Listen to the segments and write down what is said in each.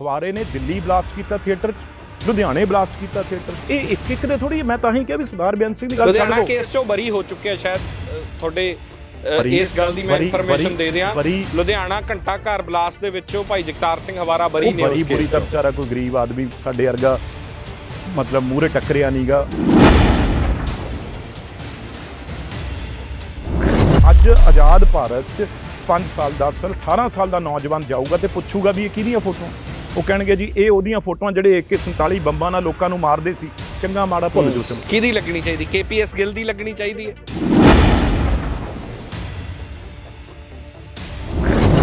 ਹਵਾਰੇ ਨੇ ਦਿੱਲੀ ਬਲਾਸਟ ਕੀਤਾ ਥੀਏਟਰ ਚ ਲੁਧਿਆਣੇ ਬਲਾਸਟ ਕੀਤਾ ਥੀਏਟਰ ਇਹ ਇੱਕ ਇੱਕ ਦੇ ਥੋੜੀ ਮੈਂ ਤਾਂ ਹੀ ਕਿਹਾ ਵੀ ਸਰਦਾਰ ਬਿਆਨ ਸਿੰਘ ਦੀ ਗੱਲ ਛੱਡ ਲੁਧਿਆਣਾ ਕੇਸ ਚੋਂ ਬਰੀ ਹੋ ਚੁੱਕਿਆ ਸ਼ਾਇਦ ਤੁਹਾਡੇ ਇਸ ਗੱਲ ਦੀ ਮੈਂ ਇਨਫੋਰਮੇਸ਼ਨ ਦੇ ਦਿਆਂ ਲੁਧਿਆਣਾ ਘੰਟਾ ਘਰ ਬਲਾਸਟ ਦੇ ਵਿੱਚੋਂ ਭਾਈ ਜਗਤਾਰ ਸਿੰਘ ਹਵਾਰਾ ਬਰੀ ਨੇ ਉਸ ਕੇਸ ਬੁਰੀ ਤਰ੍ਹਾਂ ਕੋਈ ਗਰੀਬ ਆਦਮੀ ਸਾਡੇ ਵਰਗਾ ਮਤਲਬ ਮੂਰੇ ਟੱਕਰਿਆ ਨਹੀਂਗਾ ਅੱਜ ਆਜ਼ਾਦ ਭਾਰਤ ਚ 5 ਸਾਲ ਦਾ ਅਫਸਰ 18 ਸਾਲ ਦਾ ਨੌਜਵਾਨ ਜਾਊਗਾ ਤੇ ਪੁੱਛੂਗਾ ਵੀ ਇਹ ਕਿਹਦੀਆਂ ਫੋਟੋਆਂ ਉਹ ਕਹਿਣਗੇ ਜੀ ਇਹ ਉਹਦੀਆਂ ਫੋਟੋਆਂ ਜਿਹੜੇ AK47 ਬੰਬਾਂ ਨਾਲ ਲੋਕਾਂ ਨੂੰ ਮਾਰਦੇ ਸੀ ਚੰਗਾ ਮਾੜਾ ਭੁੱਲ ਜੋ ਚਲੋ ਕਿਹਦੀ ਲੱਗਣੀ ਚਾਹੀਦੀ KPS ਗਿੱਲ ਦੀ ਲੱਗਣੀ ਚਾਹੀਦੀ ਹੈ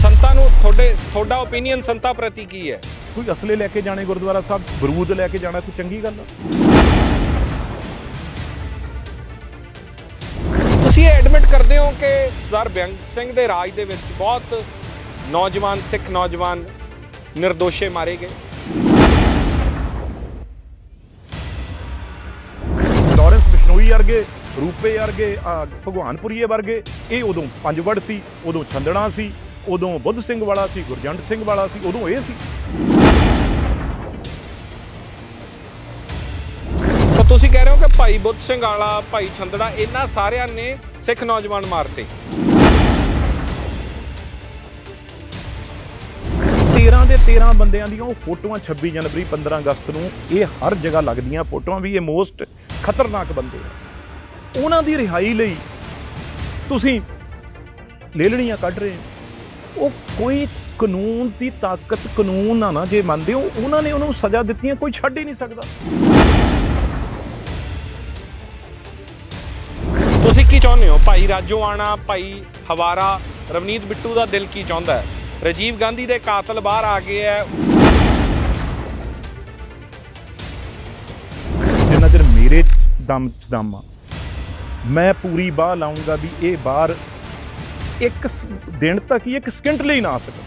ਸੰਤਾਂ ਨੂੰ ਤੁਹਾਡੇ ਤੁਹਾਡਾ ਓਪੀਨੀਅਨ ਸੰਤਾਂ ਪ੍ਰਤੀ ਕੀ ਹੈ ਕੋਈ ਅਸਲੇ ਲੈ ਕੇ ਜਾਣੇ ਗੁਰਦੁਆਰਾ ਸਾਹਿਬ ਬਰੂਦ ਲੈ ਕੇ ਜਾਣਾ ਕੋਈ ਚੰਗੀ ਗੱਲ ਹੈ ਤੁਸੀਂ ਇਹ ਐਡਮਿਟ ਕਰਦੇ ਹੋ ਕਿ ਸਰਦਾਰ ਬਿਆੰਗ ਸਿੰਘ ਦੇ ਰਾਜ ਦੇ ਵਿੱਚ ਬਹੁਤ ਨੌਜਵਾਨ ਸਿੱਖ ਨੌਜਵਾਨ ਨਿਰਦੋਸ਼ੇ ਮਾਰੇ ਗਏ ਲਾਰੈਂਸ ਬਿਸ਼ਨੋਈ ਵਰਗੇ ਰੂਪੇ ਵਰਗੇ ਭਗਵਾਨਪੁਰੀਏ ਵਰਗੇ ਇਹ ਉਦੋਂ ਪੰਜ ਵੜ ਸੀ ਉਦੋਂ ਛੰਦਣਾ ਸੀ ਉਦੋਂ ਬੁੱਧ ਸਿੰਘ ਵਾਲਾ ਸੀ ਗੁਰਜੰਟ ਸਿੰਘ ਵਾਲਾ ਸੀ ਉਦੋਂ ਇਹ ਸੀ ਤੁਸੀਂ ਕਹਿ ਰਹੇ ਹੋ ਕਿ ਭਾਈ ਬੁੱਧ ਸਿੰਘ ਵਾਲਾ ਭਾਈ ਛੰਦੜਾ ਇਹਨਾਂ ਸਾਰਿਆਂ ਨੇ ਸਿੱਖ ਨੌਜਵਾਨ ਮਾਰਤੇ 13 ਦੇ 13 ਬੰਦਿਆਂ ਦੀਆਂ ਉਹ ਫੋਟੋਆਂ 26 ਜਨਵਰੀ 15 ਅਗਸਤ ਨੂੰ ਇਹ ਹਰ ਜਗ੍ਹਾ ਲੱਗਦੀਆਂ ਫੋਟੋਆਂ ਵੀ ਇਹ ਮੋਸਟ ਖਤਰਨਾਕ ਬੰਦੇ ਆ ਉਹਨਾਂ ਦੀ ਰਿਹਾਈ ਲਈ ਤੁਸੀਂ ਲੈ ਲੈਣੀਆਂ ਕੱਢ ਰਹੇ ਉਹ ਕੋਈ ਕਾਨੂੰਨ ਦੀ ਤਾਕਤ ਕਾਨੂੰਨ ਆ ਨਾ ਜੇ ਮੰਨਦੇ ਹੋ ਉਹਨਾਂ ਨੇ ਉਹਨਾਂ ਨੂੰ ਸਜ਼ਾ ਦਿੱਤੀਆਂ ਕੋਈ ਛੱਡ ਹੀ ਨਹੀਂ ਸਕਦਾ ਤੁਸੀਂ ਕੀ ਚਾਹੁੰਦੇ ਹੋ ਭਾਈ ਰਾਜੋ ਆਣਾ ਭਾਈ ਹਵਾਰਾ ਰਵਨੀਤ ਬਿੱਟੂ ਦਾ ਦਿਲ ਕੀ ਚਾਹੁੰਦਾ ਹੈ ਰਜੀਵ ਗਾਂਧੀ ਦੇ ਕਾਤਲ ਬਾਹਰ ਆ ਗਏ ਐ ਜਿੰਨਾ ਚਿਰ ਮੇਰੇ ਦਮ ਚ ਦਮ ਆ ਮੈਂ ਪੂਰੀ ਬਾਹ ਲਾਉਂਗਾ ਵੀ ਇਹ ਬਾਹਰ ਇੱਕ ਦਿਨ ਤੱਕ ਹੀ ਇੱਕ ਸਕਿੰਟ ਲਈ ਨਾ ਆ ਸਕਦਾ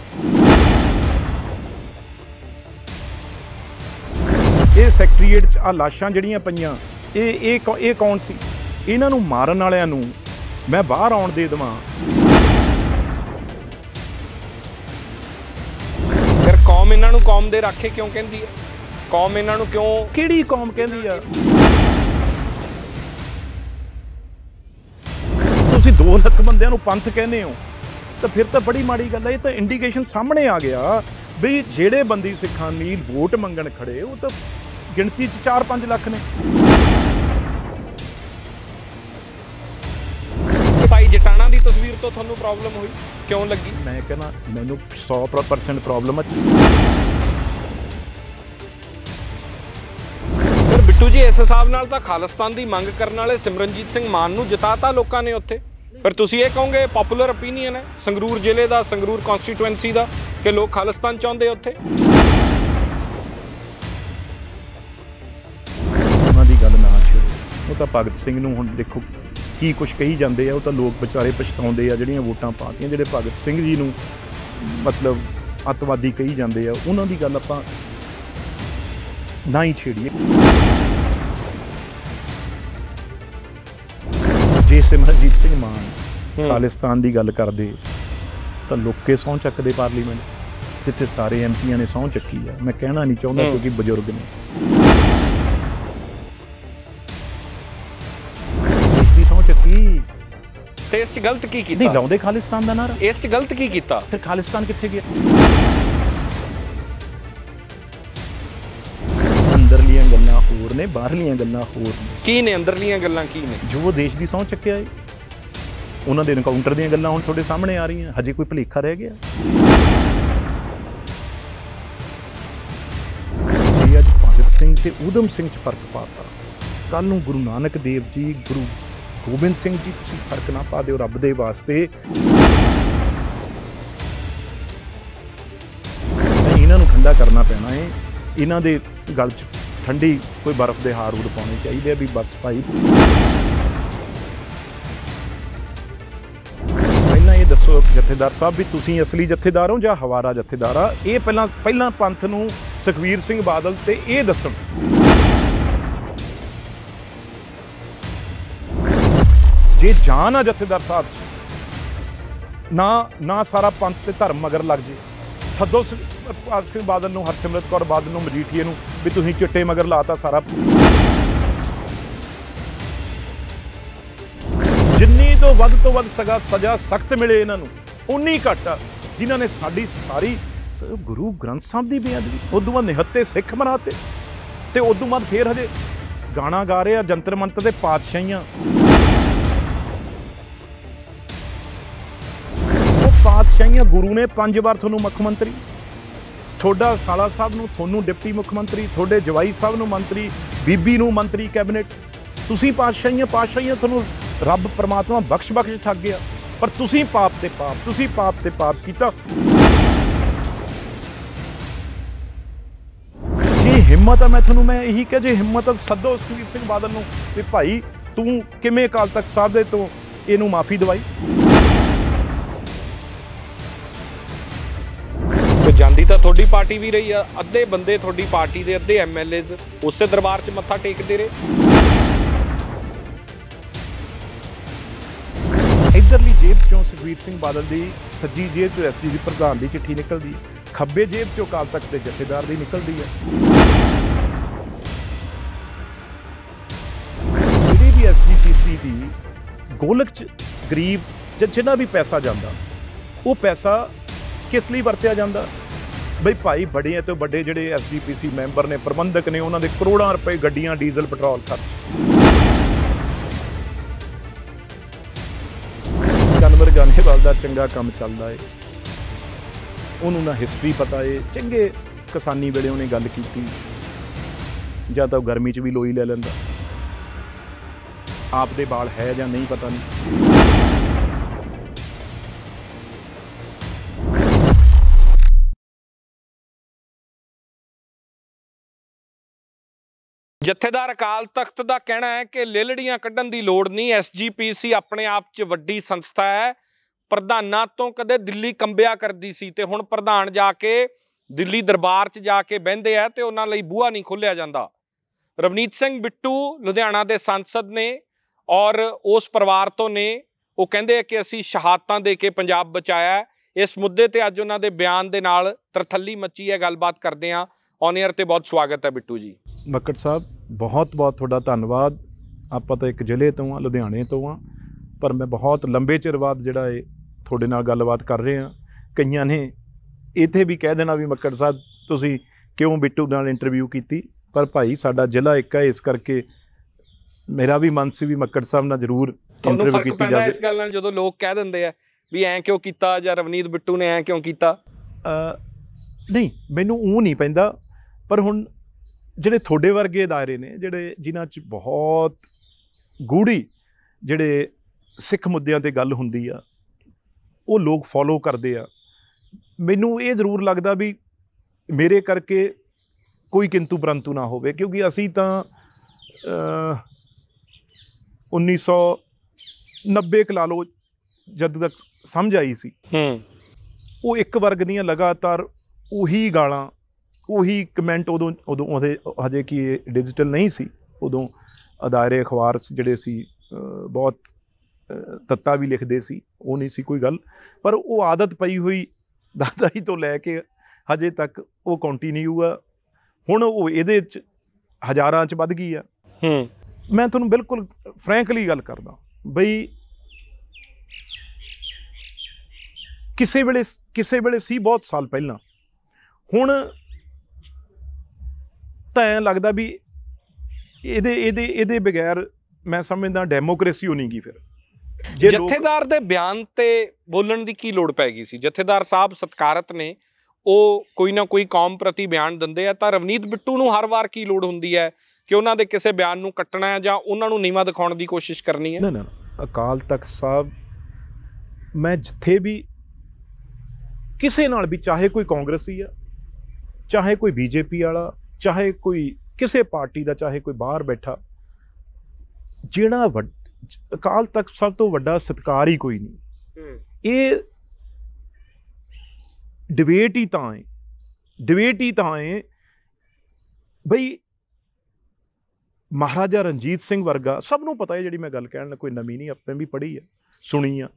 ਇਹ ਸੈਕਟਰੀਏਟ ਚ ਆ ਲਾਸ਼ਾਂ ਜਿਹੜੀਆਂ ਪਈਆਂ ਇਹ ਇਹ ਇਹ ਕੌਣ ਸੀ ਇਹਨਾਂ ਨੂੰ ਮਾਰਨ ਵਾਲਿਆਂ ਨੂੰ ਮੈਂ ਬਾਹਰ ਆਉਣ ਦੇ ਦਵਾਂ ਇਹਨਾਂ ਨੂੰ ਕੌਮ ਦੇ ਰਾਖੇ ਕਿਉਂ ਕਹਿੰਦੀ ਹੈ ਕੌਮ ਇਹਨਾਂ ਨੂੰ ਕਿਉਂ ਕਿਹੜੀ ਕੌਮ ਕਹਿੰਦੀ ਆ ਤੁਸੀਂ 2 ਲੱਖ ਬੰਦਿਆਂ ਨੂੰ ਪੰਥ ਕਹਿੰਦੇ ਹੋ ਤਾਂ ਫਿਰ ਤਾਂ ਬੜੀ ਮਾੜੀ ਗੱਲ ਹੈ ਇਹ ਤਾਂ ਇੰਡੀਕੇਸ਼ਨ ਸਾਹਮਣੇ ਆ ਗਿਆ ਵੀ ਜਿਹੜੇ ਬੰਦੀ ਸਿੱਖਾਂ ਲਈ ਵੋਟ ਮੰਗਣ ਖੜੇ ਉਹ ਤਾਂ ਗਿਣਤੀ 'ਚ 4-5 ਲੱਖ ਨੇ ਭਾਈ ਜਟਾਣਾ ਦੀ ਤਸਵੀਰ ਤੋਂ ਤੁਹਾਨੂੰ ਪ੍ਰੋਬਲਮ ਹੋਈ ਕਿਉਂ ਲੱਗੀ ਮੈਂ ਕਹਿੰਦਾ ਮੈਨੂੰ 100% ਪ੍ਰੋਬਲਮ ਹੈ ਸਰ ਬਿੱਟੂ ਜੀ ਇਸ ਹਿਸਾਬ ਨਾਲ ਤਾਂ ਖਾਲਿਸਤਾਨ ਦੀ ਮੰਗ ਕਰਨ ਵਾਲੇ ਸਿਮਰਨਜੀਤ ਸਿੰਘ ਮਾਨ ਨੂੰ ਜਿਤਾਤਾ ਲੋਕਾਂ ਨੇ ਉੱਥੇ ਫਿਰ ਤੁਸੀਂ ਇਹ ਕਹੋਗੇ ਪਪੂਲਰ opinion ਹੈ ਸੰਗਰੂਰ ਜ਼ਿਲ੍ਹੇ ਦਾ ਸੰਗਰੂਰ ਕਨਸਟੀਟੂਐਂਸੀ ਦਾ ਕਿ ਲੋਕ ਖਾਲਿਸਤਾਨ ਚਾਹੁੰਦੇ ਉੱਥੇ ਉਹਨਾਂ ਦੀ ਗੱਲ ਨਾ ਛੇੜੋ ਉਹ ਤਾਂ ਭਗਤ ਸਿੰਘ ਨੂੰ ਹੁਣ ਦੇਖੋ ਕੀ ਕੁਝ ਕਹੀ ਜਾਂਦੇ ਆ ਉਹ ਤਾਂ ਲੋਕ ਵਿਚਾਰੇ ਪਛਤਾਉਂਦੇ ਆ ਜਿਹੜੀਆਂ ਵੋਟਾਂ ਪਾਤੀਆਂ ਜਿਹੜੇ ਭਗਤ ਸਿੰਘ ਜੀ ਨੂੰ ਮਤਲਬ ਅਤਵਾਦੀ ਕਹੀ ਜਾਂਦੇ ਆ ਉਹਨਾਂ ਦੀ ਗੱਲ ਆਪਾਂ ਨਾ ਹੀ ਛੇੜੀਏ ਜੇ ਸਿਮਰਨਜੀਤ ਸਿੰਘ ਮਾਨ ਪਾਕਿਸਤਾਨ ਦੀ ਗੱਲ ਕਰਦੇ ਤਾਂ ਲੋਕੇ ਸੌਂ ਚੱਕਦੇ ਪਾਰਲੀਮੈਂਟ ਜਿੱਥੇ ਸਾਰੇ ਐਮਪੀਆਂ ਨੇ ਸੌਂ ਚੱਕੀ ਆ ਮੈਂ ਕਹਿਣਾ ਨਹੀਂ ਚਾਹੁੰਦਾ ਕਿਉਂਕਿ ਬਜ਼ੁਰਗ ਨੇ ਤੇ ਇਸ 'ਚ ਗਲਤ ਕੀ ਕੀਤਾ ਨਹੀਂ ਲਾਉਂਦੇ ਖਾਲਿਸਤਾਨ ਦਾ ਨਾਰਾ ਇਸ 'ਚ ਗਲਤ ਕੀ ਕੀਤਾ ਫਿਰ ਖਾਲਿਸਤਾਨ ਕਿੱਥੇ ਗਿਆ ਅੰਦਰਲੀਆਂ ਗੱਲਾਂ ਹੋਰ ਨੇ ਬਾਹਰਲੀਆਂ ਗੱਲਾਂ ਹੋਰ ਕੀ ਨੇ ਅੰਦਰਲੀਆਂ ਗੱਲਾਂ ਕੀ ਨੇ ਜੋ ਦੇਸ਼ ਦੀ ਸੌਂ ਚੱਕਿਆ ਏ ਉਹਨਾਂ ਦੇ ਐਨਕਾਊਂਟਰ ਦੀਆਂ ਗੱਲਾਂ ਹੁਣ ਤੁਹਾਡੇ ਸਾਹਮਣੇ ਆ ਰਹੀਆਂ ਹਜੇ ਕੋਈ ਭਲੇਖਾ ਰਹਿ ਗਿਆ ਜੀ ਅੱਜ ਭਗਤ ਸਿੰਘ ਤੇ ਉਦਮ ਸਿੰਘ 'ਚ ਫਰਕ ਪਾਤਾ ਕੱਲ ਨੂੰ ਗੁਰੂ ਨਾਨਕ ਦੇਵ ਜੀ ਗੁਰੂ ਗੋਬਿੰਦ ਸਿੰਘ ਜੀ ਤੁਸੀਂ ਫਰਕ ਨਾ ਪਾ ਦਿਓ ਰੱਬ ਦੇ ਵਾਸਤੇ ਇਹਨਾਂ ਨੂੰ ਖੰਡਾ ਕਰਨਾ ਪੈਣਾ ਹੈ ਇਹਨਾਂ ਦੇ ਗੱਲ 'ਚ ਠੰਡੀ ਕੋਈ ਬਰਫ਼ ਦੇ ਹਾਰ ਉੜ ਪਾਉਣੇ ਚਾਹੀਦੇ ਆ ਵੀ ਬਸ ਭਾਈ ਪਹਿਲਾਂ ਇਹ ਦੱਸੋ ਜਥੇਦਾਰ ਸਾਹਿਬ ਵੀ ਤੁਸੀਂ ਅਸਲੀ ਜਥੇਦਾਰ ਹੋ ਜਾਂ ਹਵਾਰਾ ਜਥੇਦਾਰ ਆ ਇਹ ਪਹਿਲਾਂ ਪਹਿਲਾਂ ਪੰਥ ਨੂੰ ਸੁਖਵੀਰ ਸਿੰਘ ਬਾਦਲ ਤੇ ਇਹ ਦੱਸਣ ਜੇ ਜਾਨ ਆ ਜਥੇਦਾਰ ਸਾਹਿਬ ਚ ਨਾ ਨਾ ਸਾਰਾ ਪੰਥ ਤੇ ਧਰਮ ਮਗਰ ਲੱਗ ਜੇ ਸੱਦੋ ਸਿੰਘ ਬਾਦਲ ਨੂੰ ਹਰਸਿਮਰਤ ਕੌਰ ਬਾਦਲ ਨੂੰ ਮਜੀਠੀਏ ਨੂੰ ਵੀ ਤੁਸੀਂ ਚਿੱਟੇ ਮਗਰ ਲਾਤਾ ਸਾਰਾ ਜਿੰਨੀ ਤੋਂ ਵੱਧ ਤੋਂ ਵੱਧ ਸਗਾ ਸਜ਼ਾ ਸਖਤ ਮਿਲੇ ਇਹਨਾਂ ਨੂੰ ਉਨੀ ਘੱਟ ਜਿਨ੍ਹਾਂ ਨੇ ਸਾਡੀ ਸਾਰੀ ਗੁਰੂ ਗ੍ਰੰਥ ਸਾਹਿਬ ਦੀ ਬੇਅਦਬੀ ਉਦੋਂ ਬਾਅਦ ਨਿਹੱਤੇ ਸਿੱਖ ਬਣਾਤੇ ਤੇ ਉਦੋਂ ਬਾਅਦ ਫੇਰ ਹਜੇ ਗਾਣਾ ਗਾ ਰਹੇ ਆ ਜੰਤਰ ਮੰਤਰ ਦੇ ਪਾਤਸ਼ਾਹੀਆਂ ਪਾਤਸ਼ਾਹੀਆਂ ਗੁਰੂ ਨੇ ਪੰਜ ਵਾਰ ਤੁਹਾਨੂੰ ਮੁੱਖ ਮੰਤਰੀ ਤੁਹਾਡਾ ਸਾਲਾ ਸਾਹਿਬ ਨੂੰ ਤੁਹਾਨੂੰ ਡਿਪਟੀ ਮੁੱਖ ਮੰਤਰੀ ਤੁਹਾਡੇ ਜਵਾਈ ਸਾਹਿਬ ਨੂੰ ਮੰਤਰੀ ਬੀਬੀ ਨੂੰ ਮੰਤਰੀ ਕੈਬਨਿਟ ਤੁਸੀਂ ਪਾਤਸ਼ਾਹੀਆਂ ਪਾਤਸ਼ਾਹੀਆਂ ਤੁਹਾਨੂੰ ਰੱਬ ਪਰਮਾਤਮਾ ਬਖਸ਼ ਬਖਸ਼ ਥੱਕ ਗਿਆ ਪਰ ਤੁਸੀਂ ਪਾਪ ਤੇ ਪਾਪ ਤੁਸੀਂ ਪਾਪ ਤੇ ਪਾਪ ਕੀਤਾ ਜੀ ਹਿੰਮਤ ਆ ਮੈਂ ਤੁਹਾਨੂੰ ਮੈਂ ਇਹੀ ਕਹ ਜੇ ਹਿੰਮਤ ਆ ਸੱਦੋ ਸੁਖਵੀਰ ਸਿੰਘ ਬਾਦਲ ਨੂੰ ਵੀ ਭਾਈ ਤੂੰ ਕਿਵੇਂ ਅਕਾਲ ਤੱਕ ਸਾਹਦੇ ਤੋਂ ਇਹਨੂੰ ਮਾਫੀ ਦਵਾਈ ਜਾਂਦੀ ਤਾਂ ਤੁਹਾਡੀ ਪਾਰਟੀ ਵੀ ਰਹੀ ਆ ਅੱਧੇ ਬੰਦੇ ਤੁਹਾਡੀ ਪਾਰਟੀ ਦੇ ਅੱਧੇ ਐਮਐਲਏਸ ਉਸੇ ਦਰਬਾਰ 'ਚ ਮੱਥਾ ਟੇਕਦੇ ਰਹੇ ਇਧਰਲੀ ਜੇਬ ਚੋਂ ਸੁਖਵੀਰ ਸਿੰਘ ਬਾਦਲ ਦੀ ਸੱਜੀ ਜੇਬ ਚੋਂ ਐਸਜੀ ਦੀ ਪ੍ਰਧਾਨ ਦੀ ਚਿੱਠੀ ਨਿਕਲਦੀ ਖੱਬੇ ਜੇਬ ਚੋਂ ਕਾਲ ਤੱਕ ਦੇ ਜਥੇਦਾਰ ਦੀ ਨਿਕਲਦੀ ਹੈ ਜਿਹੜੀ ਵੀ ਐਸਜੀਪੀਸੀ ਦੀ ਗੋਲਕ ਚ ਗਰੀਬ ਜਿੰਨਾ ਵੀ ਪੈਸਾ ਜਾਂਦਾ ਉਹ ਪੈਸਾ ਕਿਸ ਲਈ ਵਰਤਿਆ ਜਾਂਦਾ ਬਈ ਭਾਈ ਬੜੇ ਤੋਂ ਵੱਡੇ ਜਿਹੜੇ ਐਸਡੀਪੀਸੀ ਮੈਂਬਰ ਨੇ ਪ੍ਰਬੰਧਕ ਨੇ ਉਹਨਾਂ ਦੇ ਕਰੋੜਾਂ ਰੁਪਏ ਗੱਡੀਆਂ ਡੀਜ਼ਲ ਪੈਟਰੋਲ ਖਰਚ ਕਨਵਰ ਗਾਨੇਵਾਲ ਦਾ ਚੰਗਾ ਕੰਮ ਚੱਲਦਾ ਏ ਉਹਨੂੰ ਨਾ ਹਿਸਟਰੀ ਪਤਾ ਏ ਚੰਗੇ ਕਿਸਾਨੀ ਵੇਲੇ ਉਹਨੇ ਗੱਲ ਕੀਤੀ ਜਾਂ ਤਾਂ ਗਰਮੀ 'ਚ ਵੀ ਲੋਈ ਲੈ ਲੈਂਦਾ ਆਪਦੇ ਬਾਲ ਵਾਲ ਹੈ ਜਾਂ ਨਹੀਂ ਪਤਾ ਨਹੀਂ ਜਥੇਦਾਰ ਅਕਾਲ ਤਖਤ ਦਾ ਕਹਿਣਾ ਹੈ ਕਿ ਲੇਲੜੀਆਂ ਕੱਢਣ ਦੀ ਲੋੜ ਨਹੀਂ ਐਸਜੀਪੀਸੀ ਆਪਣੇ ਆਪ 'ਚ ਵੱਡੀ ਸੰਸਥਾ ਹੈ ਪ੍ਰਧਾਨਾਂ ਤੋਂ ਕਦੇ ਦਿੱਲੀ ਕੰਬਿਆ ਕਰਦੀ ਸੀ ਤੇ ਹੁਣ ਪ੍ਰਧਾਨ ਜਾ ਕੇ ਦਿੱਲੀ ਦਰਬਾਰ 'ਚ ਜਾ ਕੇ ਬਹਿੰਦੇ ਆ ਤੇ ਉਹਨਾਂ ਲਈ ਬੂਹਾ ਨਹੀਂ ਖੋਲਿਆ ਜਾਂਦਾ ਰਵਨੀਤ ਸਿੰਘ ਬਿੱਟੂ ਲੁਧਿਆਣਾ ਦੇ ਸੰਸਦ ਨੇ ਔਰ ਉਸ ਪਰਿਵਾਰ ਤੋਂ ਨੇ ਉਹ ਕਹਿੰਦੇ ਆ ਕਿ ਅਸੀਂ ਸ਼ਹਾਦਤਾਂ ਦੇ ਕੇ ਪੰਜਾਬ ਬਚਾਇਆ ਇਸ ਮੁੱਦੇ ਤੇ ਅੱਜ ਉਹਨਾਂ ਦੇ ਬਿਆਨ ਦੇ ਨਾਲ ਤਰਥੱਲੀ ਮੱਚੀ ਹੈ ਗੱਲਬਾਤ ਕਰਦੇ ਆ ਔਨ 에ਅਰ ਤੇ ਬਹੁਤ ਸਵਾਗਤ ਹੈ ਬਿੱਟੂ ਜੀ ਮੱਕੜ ਸਾਹਿਬ ਬਹੁਤ ਬਹੁਤ ਤੁਹਾਡਾ ਧੰਨਵਾਦ ਆਪਾਂ ਤਾਂ ਇੱਕ ਜ਼ਿਲ੍ਹੇ ਤੋਂ ਆ ਲੁਧਿਆਣੇ ਤੋਂ ਆ ਪਰ ਮੈਂ ਬਹੁਤ ਲੰਬੇ ਚਿਰ ਬਾਅਦ ਜਿਹੜਾ ਇਹ ਤੁਹਾਡੇ ਨਾਲ ਗੱਲਬਾਤ ਕਰ ਰਹੇ ਆ ਕਈਆਂ ਨੇ ਇੱਥੇ ਵੀ ਕਹਿ ਦੇਣਾ ਵੀ ਮੱਕੜ ਸਾਹਿਬ ਤੁਸੀਂ ਕਿਉਂ ਬਿੱਟੂ ਨਾਲ ਇੰਟਰਵਿਊ ਕੀਤੀ ਪਰ ਭਾਈ ਸਾਡਾ ਜ਼ਿਲ੍ਹਾ ਇੱਕ ਹੈ ਇਸ ਕਰਕੇ ਮੇਰਾ ਵੀ ਮਨ ਸੀ ਵੀ ਮੱਕੜ ਸਾਹਿਬ ਨਾਲ ਜ਼ਰੂਰ ਇੰਟਰਵਿਊ ਕੀਤੀ ਜਾਵੇ ਇਸ ਗੱਲ ਨਾਲ ਜਦੋਂ ਲੋਕ ਕਹਿ ਦਿੰਦੇ ਆ ਵੀ ਐਂ ਕਿਉਂ ਕੀਤਾ ਜਾਂ ਰਵਨੀਤ ਬਿੱਟੂ ਨੇ ਐਂ ਕਿਉਂ ਕੀਤਾ ਨਹੀਂ ਮੈਨੂੰ ਉਹ ਨਹੀਂ ਪੈਂਦਾ ਪਰ ਹੁਣ ਜਿਹੜੇ ਤੁਹਾਡੇ ਵਰਗੇ ਦਾਇਰੇ ਨੇ ਜਿਹੜੇ ਜਿਨ੍ਹਾਂ 'ਚ ਬਹੁਤ ਗੂੜੀ ਜਿਹੜੇ ਸਿੱਖ ਮੁੱਦਿਆਂ ਤੇ ਗੱਲ ਹੁੰਦੀ ਆ ਉਹ ਲੋਕ ਫੋਲੋ ਕਰਦੇ ਆ ਮੈਨੂੰ ਇਹ ਜ਼ਰੂਰ ਲੱਗਦਾ ਵੀ ਮੇਰੇ ਕਰਕੇ ਕੋਈ ਕਿੰਤੂ ਪਰੰਤੂ ਨਾ ਹੋਵੇ ਕਿਉਂਕਿ ਅਸੀਂ ਤਾਂ 1990 ਕ ਲਾ ਜਦ ਤੱਕ ਸਮਝ ਆਈ ਸੀ ਹੂੰ ਉਹ ਇੱਕ ਵਰਗ ਦੀਆਂ ਲਗਾਤਾਰ ਉਹੀ ਗਾਲਾਂ ਉਹੀ ਕਮੈਂਟ ਉਦੋਂ ਉਦੋਂ ਉਹਦੇ ਹਜੇ ਕਿ ਡਿਜੀਟਲ ਨਹੀਂ ਸੀ ਉਦੋਂ ਅਦਾਇਰੇ ਅਖਬਾਰ ਜਿਹੜੇ ਸੀ ਬਹੁਤ ਤੱਤਾ ਵੀ ਲਿਖਦੇ ਸੀ ਉਹ ਨਹੀਂ ਸੀ ਕੋਈ ਗੱਲ ਪਰ ਉਹ ਆਦਤ ਪਈ ਹੋਈ ਦਾਦਾ ਜੀ ਤੋਂ ਲੈ ਕੇ ਹਜੇ ਤੱਕ ਉਹ ਕੰਟੀਨਿਊ ਆ ਹੁਣ ਉਹ ਇਹਦੇ ਚ ਹਜ਼ਾਰਾਂ ਚ ਵੱਧ ਗਈ ਆ ਹੂੰ ਮੈਂ ਤੁਹਾਨੂੰ ਬਿਲਕੁਲ ਫ੍ਰੈਂਕਲੀ ਗੱਲ ਕਰਦਾ ਬਈ ਕਿਸੇ ਵੇਲੇ ਕਿਸੇ ਵੇਲੇ ਸੀ ਬਹੁਤ ਸਾਲ ਪਹਿਲਾਂ ਹੁਣ ਤਾਂ ਐ ਲੱਗਦਾ ਵੀ ਇਹਦੇ ਇਹਦੇ ਇਹਦੇ ਬਿਗੈਰ ਮੈਂ ਸਮਝਦਾ ਡੈਮੋਕ੍ਰੇਸੀ ਹੋਣੀ ਕੀ ਫਿਰ ਜਥੇਦਾਰ ਦੇ ਬਿਆਨ ਤੇ ਬੋਲਣ ਦੀ ਕੀ ਲੋੜ ਪੈ ਗਈ ਸੀ ਜਥੇਦਾਰ ਸਾਹਿਬ ਸਤਕਾਰਤ ਨੇ ਉਹ ਕੋਈ ਨਾ ਕੋਈ ਕੌਮ ਪ੍ਰਤੀ ਬਿਆਨ ਦਿੰਦੇ ਆ ਤਾਂ ਰਵਨੀਤ ਬਿੱਟੂ ਨੂੰ ਹਰ ਵਾਰ ਕੀ ਲੋੜ ਹੁੰਦੀ ਹੈ ਕਿ ਉਹਨਾਂ ਦੇ ਕਿਸੇ ਬਿਆਨ ਨੂੰ ਕੱਟਣਾ ਹੈ ਜਾਂ ਉਹਨਾਂ ਨੂੰ ਨੀਵਾ ਦਿਖਾਉਣ ਦੀ ਕੋਸ਼ਿਸ਼ ਕਰਨੀ ਹੈ ਨਾ ਨਾ ਅਕਾਲ ਤਖਤ ਸਾਹਿਬ ਮੈਂ ਜਿੱਥੇ ਵੀ ਕਿਸੇ ਨਾਲ ਵੀ ਚਾਹੇ ਕੋਈ ਕਾਂਗਰਸੀ ਆ ਚਾਹੇ ਕੋਈ ਬੀਜੇਪੀ ਵਾਲਾ ਚਾਹੇ ਕੋਈ ਕਿਸੇ ਪਾਰਟੀ ਦਾ ਚਾਹੇ ਕੋਈ ਬਾਹਰ ਬੈਠਾ ਜਿਹੜਾ ਅਕਾਲ ਤੱਕ ਸਭ ਤੋਂ ਵੱਡਾ ਸਤਕਾਰ ਹੀ ਕੋਈ ਨਹੀਂ ਇਹ ਡਿਬੇਟ ਹੀ ਤਾਂ ਹੈ ਡਿਬੇਟ ਹੀ ਤਾਂ ਹੈ ਭਈ ਮਹਾਰਾਜਾ ਰਣਜੀਤ ਸਿੰਘ ਵਰਗਾ ਸਭ ਨੂੰ ਪਤਾ ਹੈ ਜਿਹੜੀ ਮੈਂ ਗੱਲ ਕਹਿਣ ਲੱਗਾ ਕੋਈ ਨਵੀਂ ਨਹੀਂ ਆਪਾਂ ਵੀ ਪੜ੍ਹੀ ਹੈ ਸੁਣੀ ਆ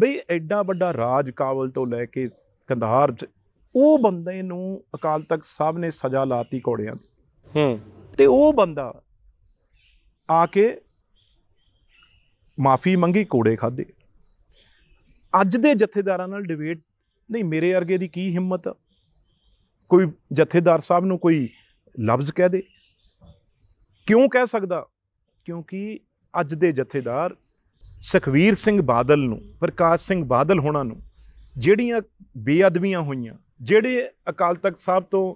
ਭਈ ਐਡਾ ਵੱਡਾ ਰਾਜ ਕਾਬਲ ਤੋਂ ਲੈ ਕੇ ਕੰਧਾਰ ਉਹ ਬੰਦੇ ਨੂੰ ਅਕਾਲ ਤਖਤ ਸਾਹਿਬ ਨੇ ਸਜ਼ਾ ਲਾਤੀ ਕੋੜਿਆਂ ਦੀ ਹੂੰ ਤੇ ਉਹ ਬੰਦਾ ਆ ਕੇ ਮਾਫੀ ਮੰਗੀ ਕੋੜੇ ਖਾਦੇ ਅੱਜ ਦੇ ਜਥੇਦਾਰਾਂ ਨਾਲ ਡਿਬੇਟ ਨਹੀਂ ਮੇਰੇ ਵਰਗੇ ਦੀ ਕੀ ਹਿੰਮਤ ਕੋਈ ਜਥੇਦਾਰ ਸਾਹਿਬ ਨੂੰ ਕੋਈ ਲਫ਼ਜ਼ ਕਹਿ ਦੇ ਕਿਉਂ ਕਹਿ ਸਕਦਾ ਕਿਉਂਕਿ ਅੱਜ ਦੇ ਜਥੇਦਾਰ ਸਖਵੀਰ ਸਿੰਘ ਬਾਦਲ ਨੂੰ ਪ੍ਰਕਾਸ਼ ਸਿੰਘ ਬਾਦਲ ਹੋਣਾ ਨੂੰ ਜਿਹੜੀਆਂ ਬੇਅਦਬੀਆਂ ਹੋਈਆਂ ਜਿਹੜੇ ਅਕਾਲ ਤਖਤ ਸਾਹਿਬ ਤੋਂ